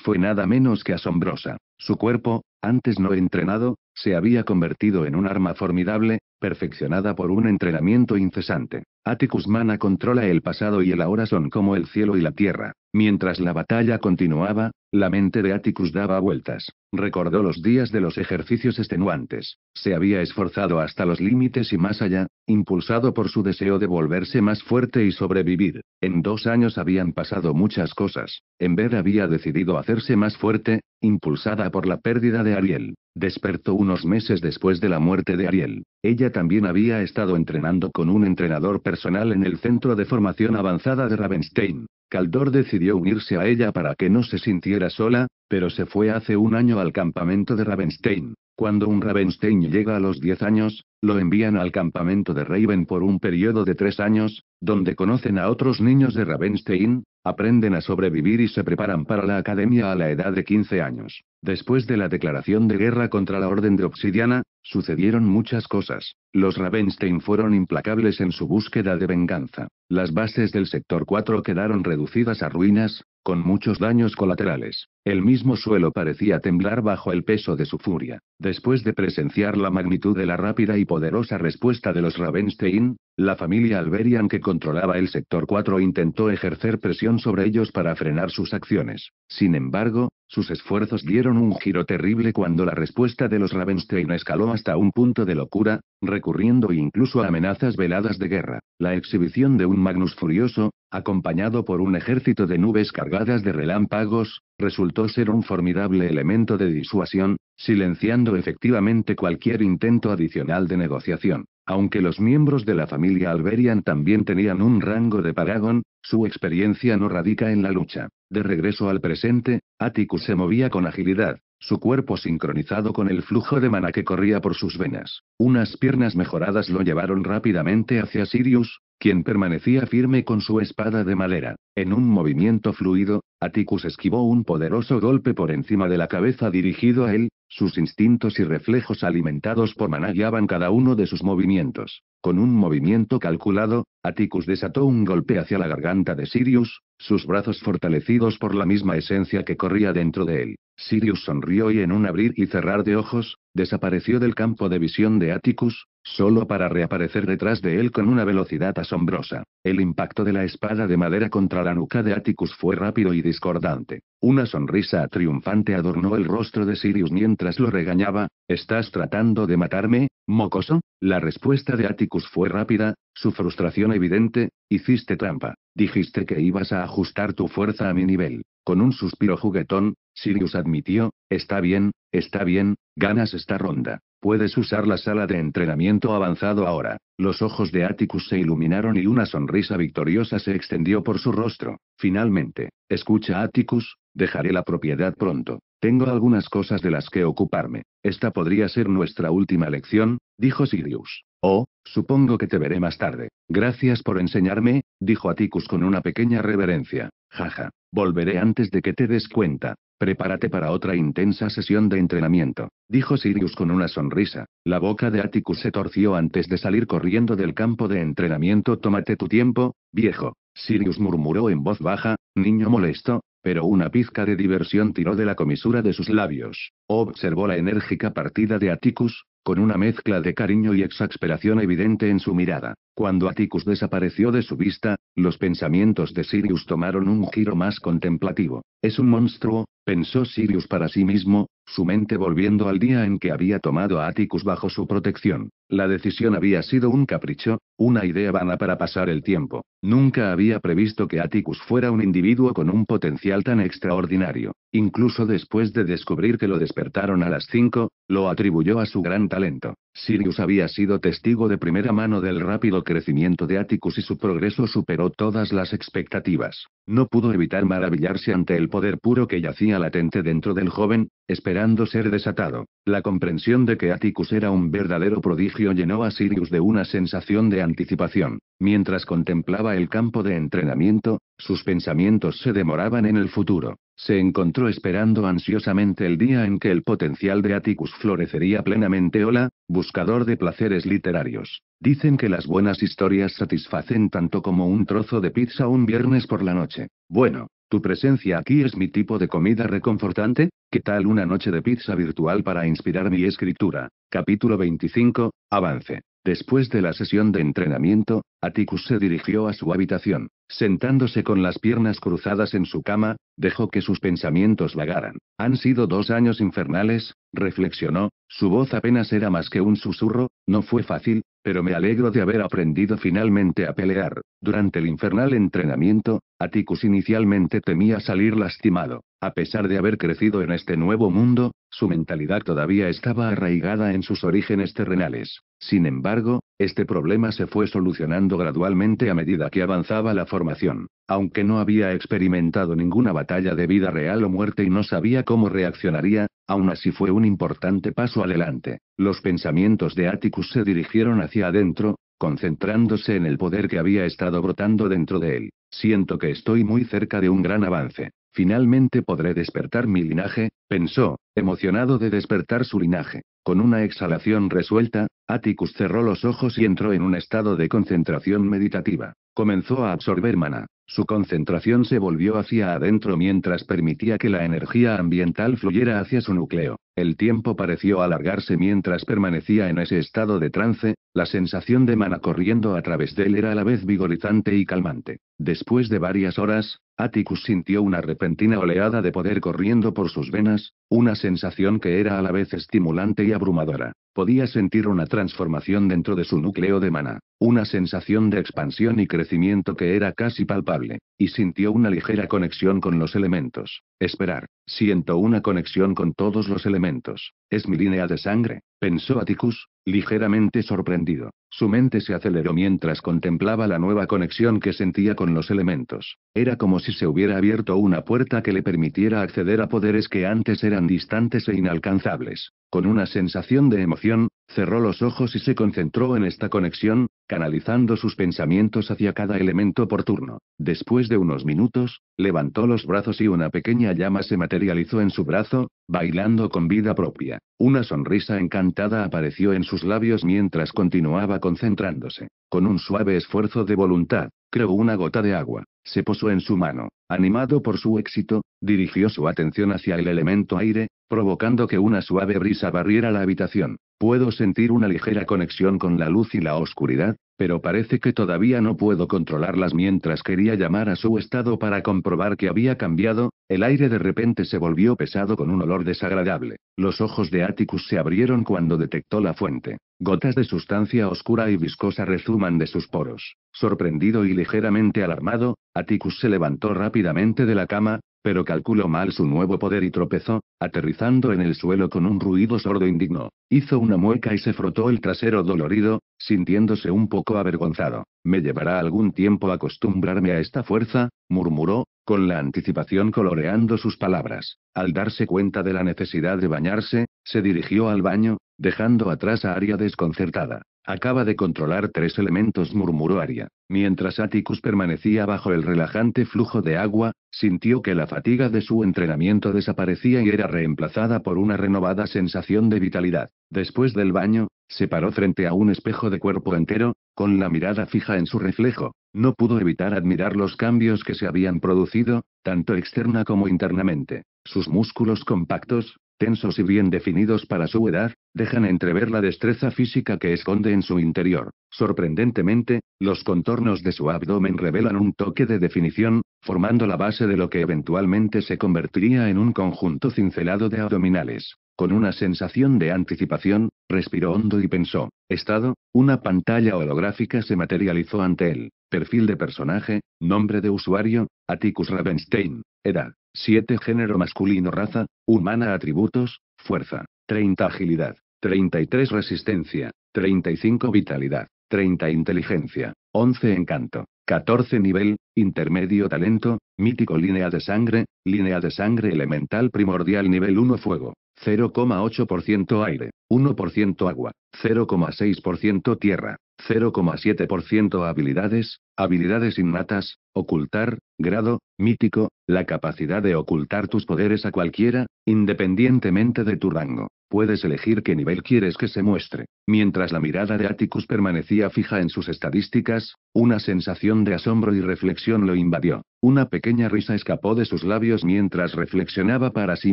fue nada menos que asombrosa. Su cuerpo, antes no entrenado, se había convertido en un arma formidable, perfeccionada por un entrenamiento incesante. Atticus Mana controla el pasado y el ahora son como el cielo y la tierra. Mientras la batalla continuaba, la mente de Atticus daba vueltas. Recordó los días de los ejercicios extenuantes. Se había esforzado hasta los límites y más allá, impulsado por su deseo de volverse más fuerte y sobrevivir. En dos años habían pasado muchas cosas. En vez había decidido hacerse más fuerte, impulsada por la pérdida de Ariel. Despertó unos meses después de la muerte de Ariel. Ella también había estado entrenando con un entrenador personal en el Centro de Formación Avanzada de Ravenstein. Caldor decidió unirse a ella para que no se sintiera sola, pero se fue hace un año al campamento de Ravenstein. Cuando un Ravenstein llega a los 10 años, lo envían al campamento de Raven por un periodo de 3 años, donde conocen a otros niños de Ravenstein, aprenden a sobrevivir y se preparan para la academia a la edad de 15 años. Después de la declaración de guerra contra la Orden de Obsidiana, Sucedieron muchas cosas. Los Ravenstein fueron implacables en su búsqueda de venganza. Las bases del sector 4 quedaron reducidas a ruinas, con muchos daños colaterales. El mismo suelo parecía temblar bajo el peso de su furia. Después de presenciar la magnitud de la rápida y poderosa respuesta de los Ravenstein, la familia Alberian que controlaba el sector 4 intentó ejercer presión sobre ellos para frenar sus acciones. Sin embargo, sus esfuerzos dieron un giro terrible cuando la respuesta de los Ravenstein escaló hasta un punto de locura, recurriendo incluso a amenazas veladas de guerra, la exhibición de un Magnus furioso, acompañado por un ejército de nubes cargadas de relámpagos, resultó ser un formidable elemento de disuasión, silenciando efectivamente cualquier intento adicional de negociación. Aunque los miembros de la familia Alberian también tenían un rango de paragón, su experiencia no radica en la lucha. De regreso al presente, Atticus se movía con agilidad, su cuerpo sincronizado con el flujo de mana que corría por sus venas. Unas piernas mejoradas lo llevaron rápidamente hacia Sirius, quien permanecía firme con su espada de madera. En un movimiento fluido, Atticus esquivó un poderoso golpe por encima de la cabeza dirigido a él, sus instintos y reflejos alimentados por mana guiaban cada uno de sus movimientos. Con un movimiento calculado, Atticus desató un golpe hacia la garganta de Sirius, sus brazos fortalecidos por la misma esencia que corría dentro de él. Sirius sonrió y en un abrir y cerrar de ojos, desapareció del campo de visión de Atticus, solo para reaparecer detrás de él con una velocidad asombrosa. El impacto de la espada de madera contra la nuca de Atticus fue rápido y discordante. Una sonrisa triunfante adornó el rostro de Sirius mientras lo regañaba, ¿estás tratando de matarme, mocoso? La respuesta de Atticus fue rápida, su frustración evidente, hiciste trampa, dijiste que ibas a ajustar tu fuerza a mi nivel. Con un suspiro juguetón, Sirius admitió, está bien, está bien, ganas esta ronda. Puedes usar la sala de entrenamiento avanzado ahora. Los ojos de Atticus se iluminaron y una sonrisa victoriosa se extendió por su rostro. Finalmente, escucha Atticus, dejaré la propiedad pronto. Tengo algunas cosas de las que ocuparme. Esta podría ser nuestra última lección, dijo Sirius. Oh, supongo que te veré más tarde. Gracias por enseñarme, dijo Aticus con una pequeña reverencia. Jaja, volveré antes de que te des cuenta. Prepárate para otra intensa sesión de entrenamiento, dijo Sirius con una sonrisa. La boca de Atticus se torció antes de salir corriendo del campo de entrenamiento. Tómate tu tiempo, viejo. Sirius murmuró en voz baja, niño molesto, pero una pizca de diversión tiró de la comisura de sus labios. Observó la enérgica partida de Aticus con una mezcla de cariño y exasperación evidente en su mirada. Cuando Atticus desapareció de su vista, los pensamientos de Sirius tomaron un giro más contemplativo. Es un monstruo, pensó Sirius para sí mismo, su mente volviendo al día en que había tomado a Atticus bajo su protección. La decisión había sido un capricho, una idea vana para pasar el tiempo. Nunca había previsto que Atticus fuera un individuo con un potencial tan extraordinario. Incluso después de descubrir que lo despertaron a las 5, lo atribuyó a su gran talento. Sirius había sido testigo de primera mano del rápido crecimiento de Atticus y su progreso superó todas las expectativas. No pudo evitar maravillarse ante el poder puro que yacía latente dentro del joven, esperando ser desatado. La comprensión de que Atticus era un verdadero prodigio llenó a Sirius de una sensación de anticipación. Mientras contemplaba el campo de entrenamiento, sus pensamientos se demoraban en el futuro. Se encontró esperando ansiosamente el día en que el potencial de Atticus florecería plenamente. Hola, buscador de placeres literarios. Dicen que las buenas historias satisfacen tanto como un trozo de pizza un viernes por la noche. Bueno, tu presencia aquí es mi tipo de comida reconfortante, ¿qué tal una noche de pizza virtual para inspirar mi escritura? Capítulo 25, Avance. Después de la sesión de entrenamiento, Aticus se dirigió a su habitación. Sentándose con las piernas cruzadas en su cama, dejó que sus pensamientos vagaran. Han sido dos años infernales, reflexionó, su voz apenas era más que un susurro, no fue fácil, pero me alegro de haber aprendido finalmente a pelear. Durante el infernal entrenamiento, Aticus inicialmente temía salir lastimado. A pesar de haber crecido en este nuevo mundo, su mentalidad todavía estaba arraigada en sus orígenes terrenales. Sin embargo, este problema se fue solucionando gradualmente a medida que avanzaba la formación. Aunque no había experimentado ninguna batalla de vida real o muerte y no sabía cómo reaccionaría, Aún así fue un importante paso adelante. Los pensamientos de Atticus se dirigieron hacia adentro, concentrándose en el poder que había estado brotando dentro de él. Siento que estoy muy cerca de un gran avance. Finalmente podré despertar mi linaje, pensó, emocionado de despertar su linaje. Con una exhalación resuelta, Atticus cerró los ojos y entró en un estado de concentración meditativa. Comenzó a absorber mana. Su concentración se volvió hacia adentro mientras permitía que la energía ambiental fluyera hacia su núcleo. El tiempo pareció alargarse mientras permanecía en ese estado de trance, la sensación de mana corriendo a través de él era a la vez vigorizante y calmante. Después de varias horas, Atticus sintió una repentina oleada de poder corriendo por sus venas, una sensación que era a la vez estimulante y abrumadora podía sentir una transformación dentro de su núcleo de mana, una sensación de expansión y crecimiento que era casi palpable, y sintió una ligera conexión con los elementos. Esperar, siento una conexión con todos los elementos. Es mi línea de sangre, pensó Atticus, ligeramente sorprendido. Su mente se aceleró mientras contemplaba la nueva conexión que sentía con los elementos. Era como si se hubiera abierto una puerta que le permitiera acceder a poderes que antes eran distantes e inalcanzables. Con una sensación de emoción, cerró los ojos y se concentró en esta conexión, canalizando sus pensamientos hacia cada elemento por turno. Después de unos minutos, levantó los brazos y una pequeña llama se materializó en su brazo, bailando con vida propia. Una sonrisa encantada apareció en sus labios mientras continuaba concentrándose. Con un suave esfuerzo de voluntad, creó una gota de agua. Se posó en su mano. Animado por su éxito, Dirigió su atención hacia el elemento aire, provocando que una suave brisa barriera la habitación. Puedo sentir una ligera conexión con la luz y la oscuridad, pero parece que todavía no puedo controlarlas mientras quería llamar a su estado para comprobar que había cambiado, el aire de repente se volvió pesado con un olor desagradable. Los ojos de Atticus se abrieron cuando detectó la fuente. Gotas de sustancia oscura y viscosa rezuman de sus poros. Sorprendido y ligeramente alarmado, Atticus se levantó rápidamente de la cama, pero calculó mal su nuevo poder y tropezó, aterrizando en el suelo con un ruido sordo e indigno. Hizo una mueca y se frotó el trasero dolorido, sintiéndose un poco avergonzado. Me llevará algún tiempo acostumbrarme a esta fuerza, murmuró, con la anticipación coloreando sus palabras. Al darse cuenta de la necesidad de bañarse, se dirigió al baño, dejando atrás a Aria desconcertada. Acaba de controlar tres elementos, murmuró Aria. Mientras Atticus permanecía bajo el relajante flujo de agua, sintió que la fatiga de su entrenamiento desaparecía y era reemplazada por una renovada sensación de vitalidad. Después del baño, se paró frente a un espejo de cuerpo entero, con la mirada fija en su reflejo. No pudo evitar admirar los cambios que se habían producido, tanto externa como internamente. Sus músculos compactos, tensos y bien definidos para su edad, dejan entrever la destreza física que esconde en su interior. Sorprendentemente, los contornos de su abdomen revelan un toque de definición, formando la base de lo que eventualmente se convertiría en un conjunto cincelado de abdominales. Con una sensación de anticipación, respiró hondo y pensó, estado, una pantalla holográfica se materializó ante él, perfil de personaje, nombre de usuario, Atticus Ravenstein, edad, 7 género masculino raza, humana atributos, fuerza, 30 agilidad, 33 resistencia, 35 vitalidad, 30 inteligencia, 11 encanto, 14 nivel, intermedio talento, mítico línea de sangre, línea de sangre elemental primordial nivel 1 fuego, 0,8% aire, 1% agua, 0,6% tierra, 0,7% habilidades, habilidades innatas, ocultar, grado, mítico, la capacidad de ocultar tus poderes a cualquiera, independientemente de tu rango. Puedes elegir qué nivel quieres que se muestre. Mientras la mirada de Atticus permanecía fija en sus estadísticas, una sensación de asombro y reflexión lo invadió. Una pequeña risa escapó de sus labios mientras reflexionaba para sí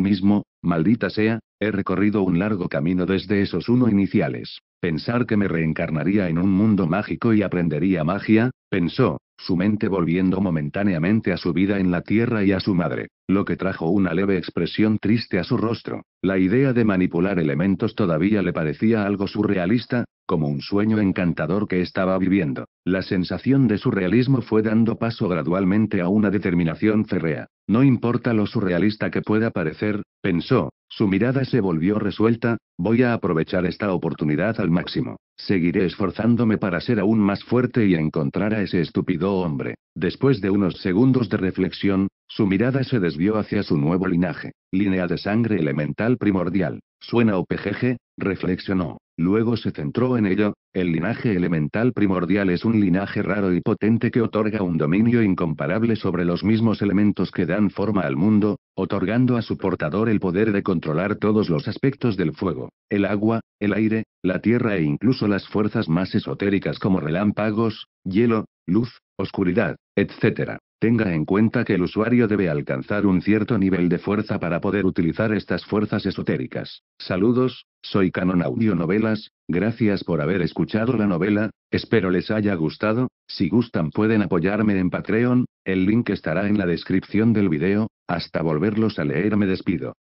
mismo, maldita sea, He recorrido un largo camino desde esos uno iniciales. Pensar que me reencarnaría en un mundo mágico y aprendería magia, pensó, su mente volviendo momentáneamente a su vida en la tierra y a su madre, lo que trajo una leve expresión triste a su rostro. La idea de manipular elementos todavía le parecía algo surrealista, como un sueño encantador que estaba viviendo. La sensación de surrealismo fue dando paso gradualmente a una determinación férrea. No importa lo surrealista que pueda parecer, pensó, su mirada se volvió resuelta, voy a aprovechar esta oportunidad al máximo. Seguiré esforzándome para ser aún más fuerte y encontrar a ese estúpido hombre. Después de unos segundos de reflexión, su mirada se desvió hacia su nuevo linaje, línea de sangre elemental primordial. Suena OPGG, reflexionó. Luego se centró en ello, el linaje elemental primordial es un linaje raro y potente que otorga un dominio incomparable sobre los mismos elementos que dan forma al mundo, otorgando a su portador el poder de controlar todos los aspectos del fuego, el agua, el aire, la tierra e incluso las fuerzas más esotéricas como relámpagos, hielo, luz, oscuridad, etc. Tenga en cuenta que el usuario debe alcanzar un cierto nivel de fuerza para poder utilizar estas fuerzas esotéricas. Saludos, soy Canon Audio Novelas, gracias por haber escuchado la novela, espero les haya gustado, si gustan pueden apoyarme en Patreon, el link estará en la descripción del video, hasta volverlos a leer me despido.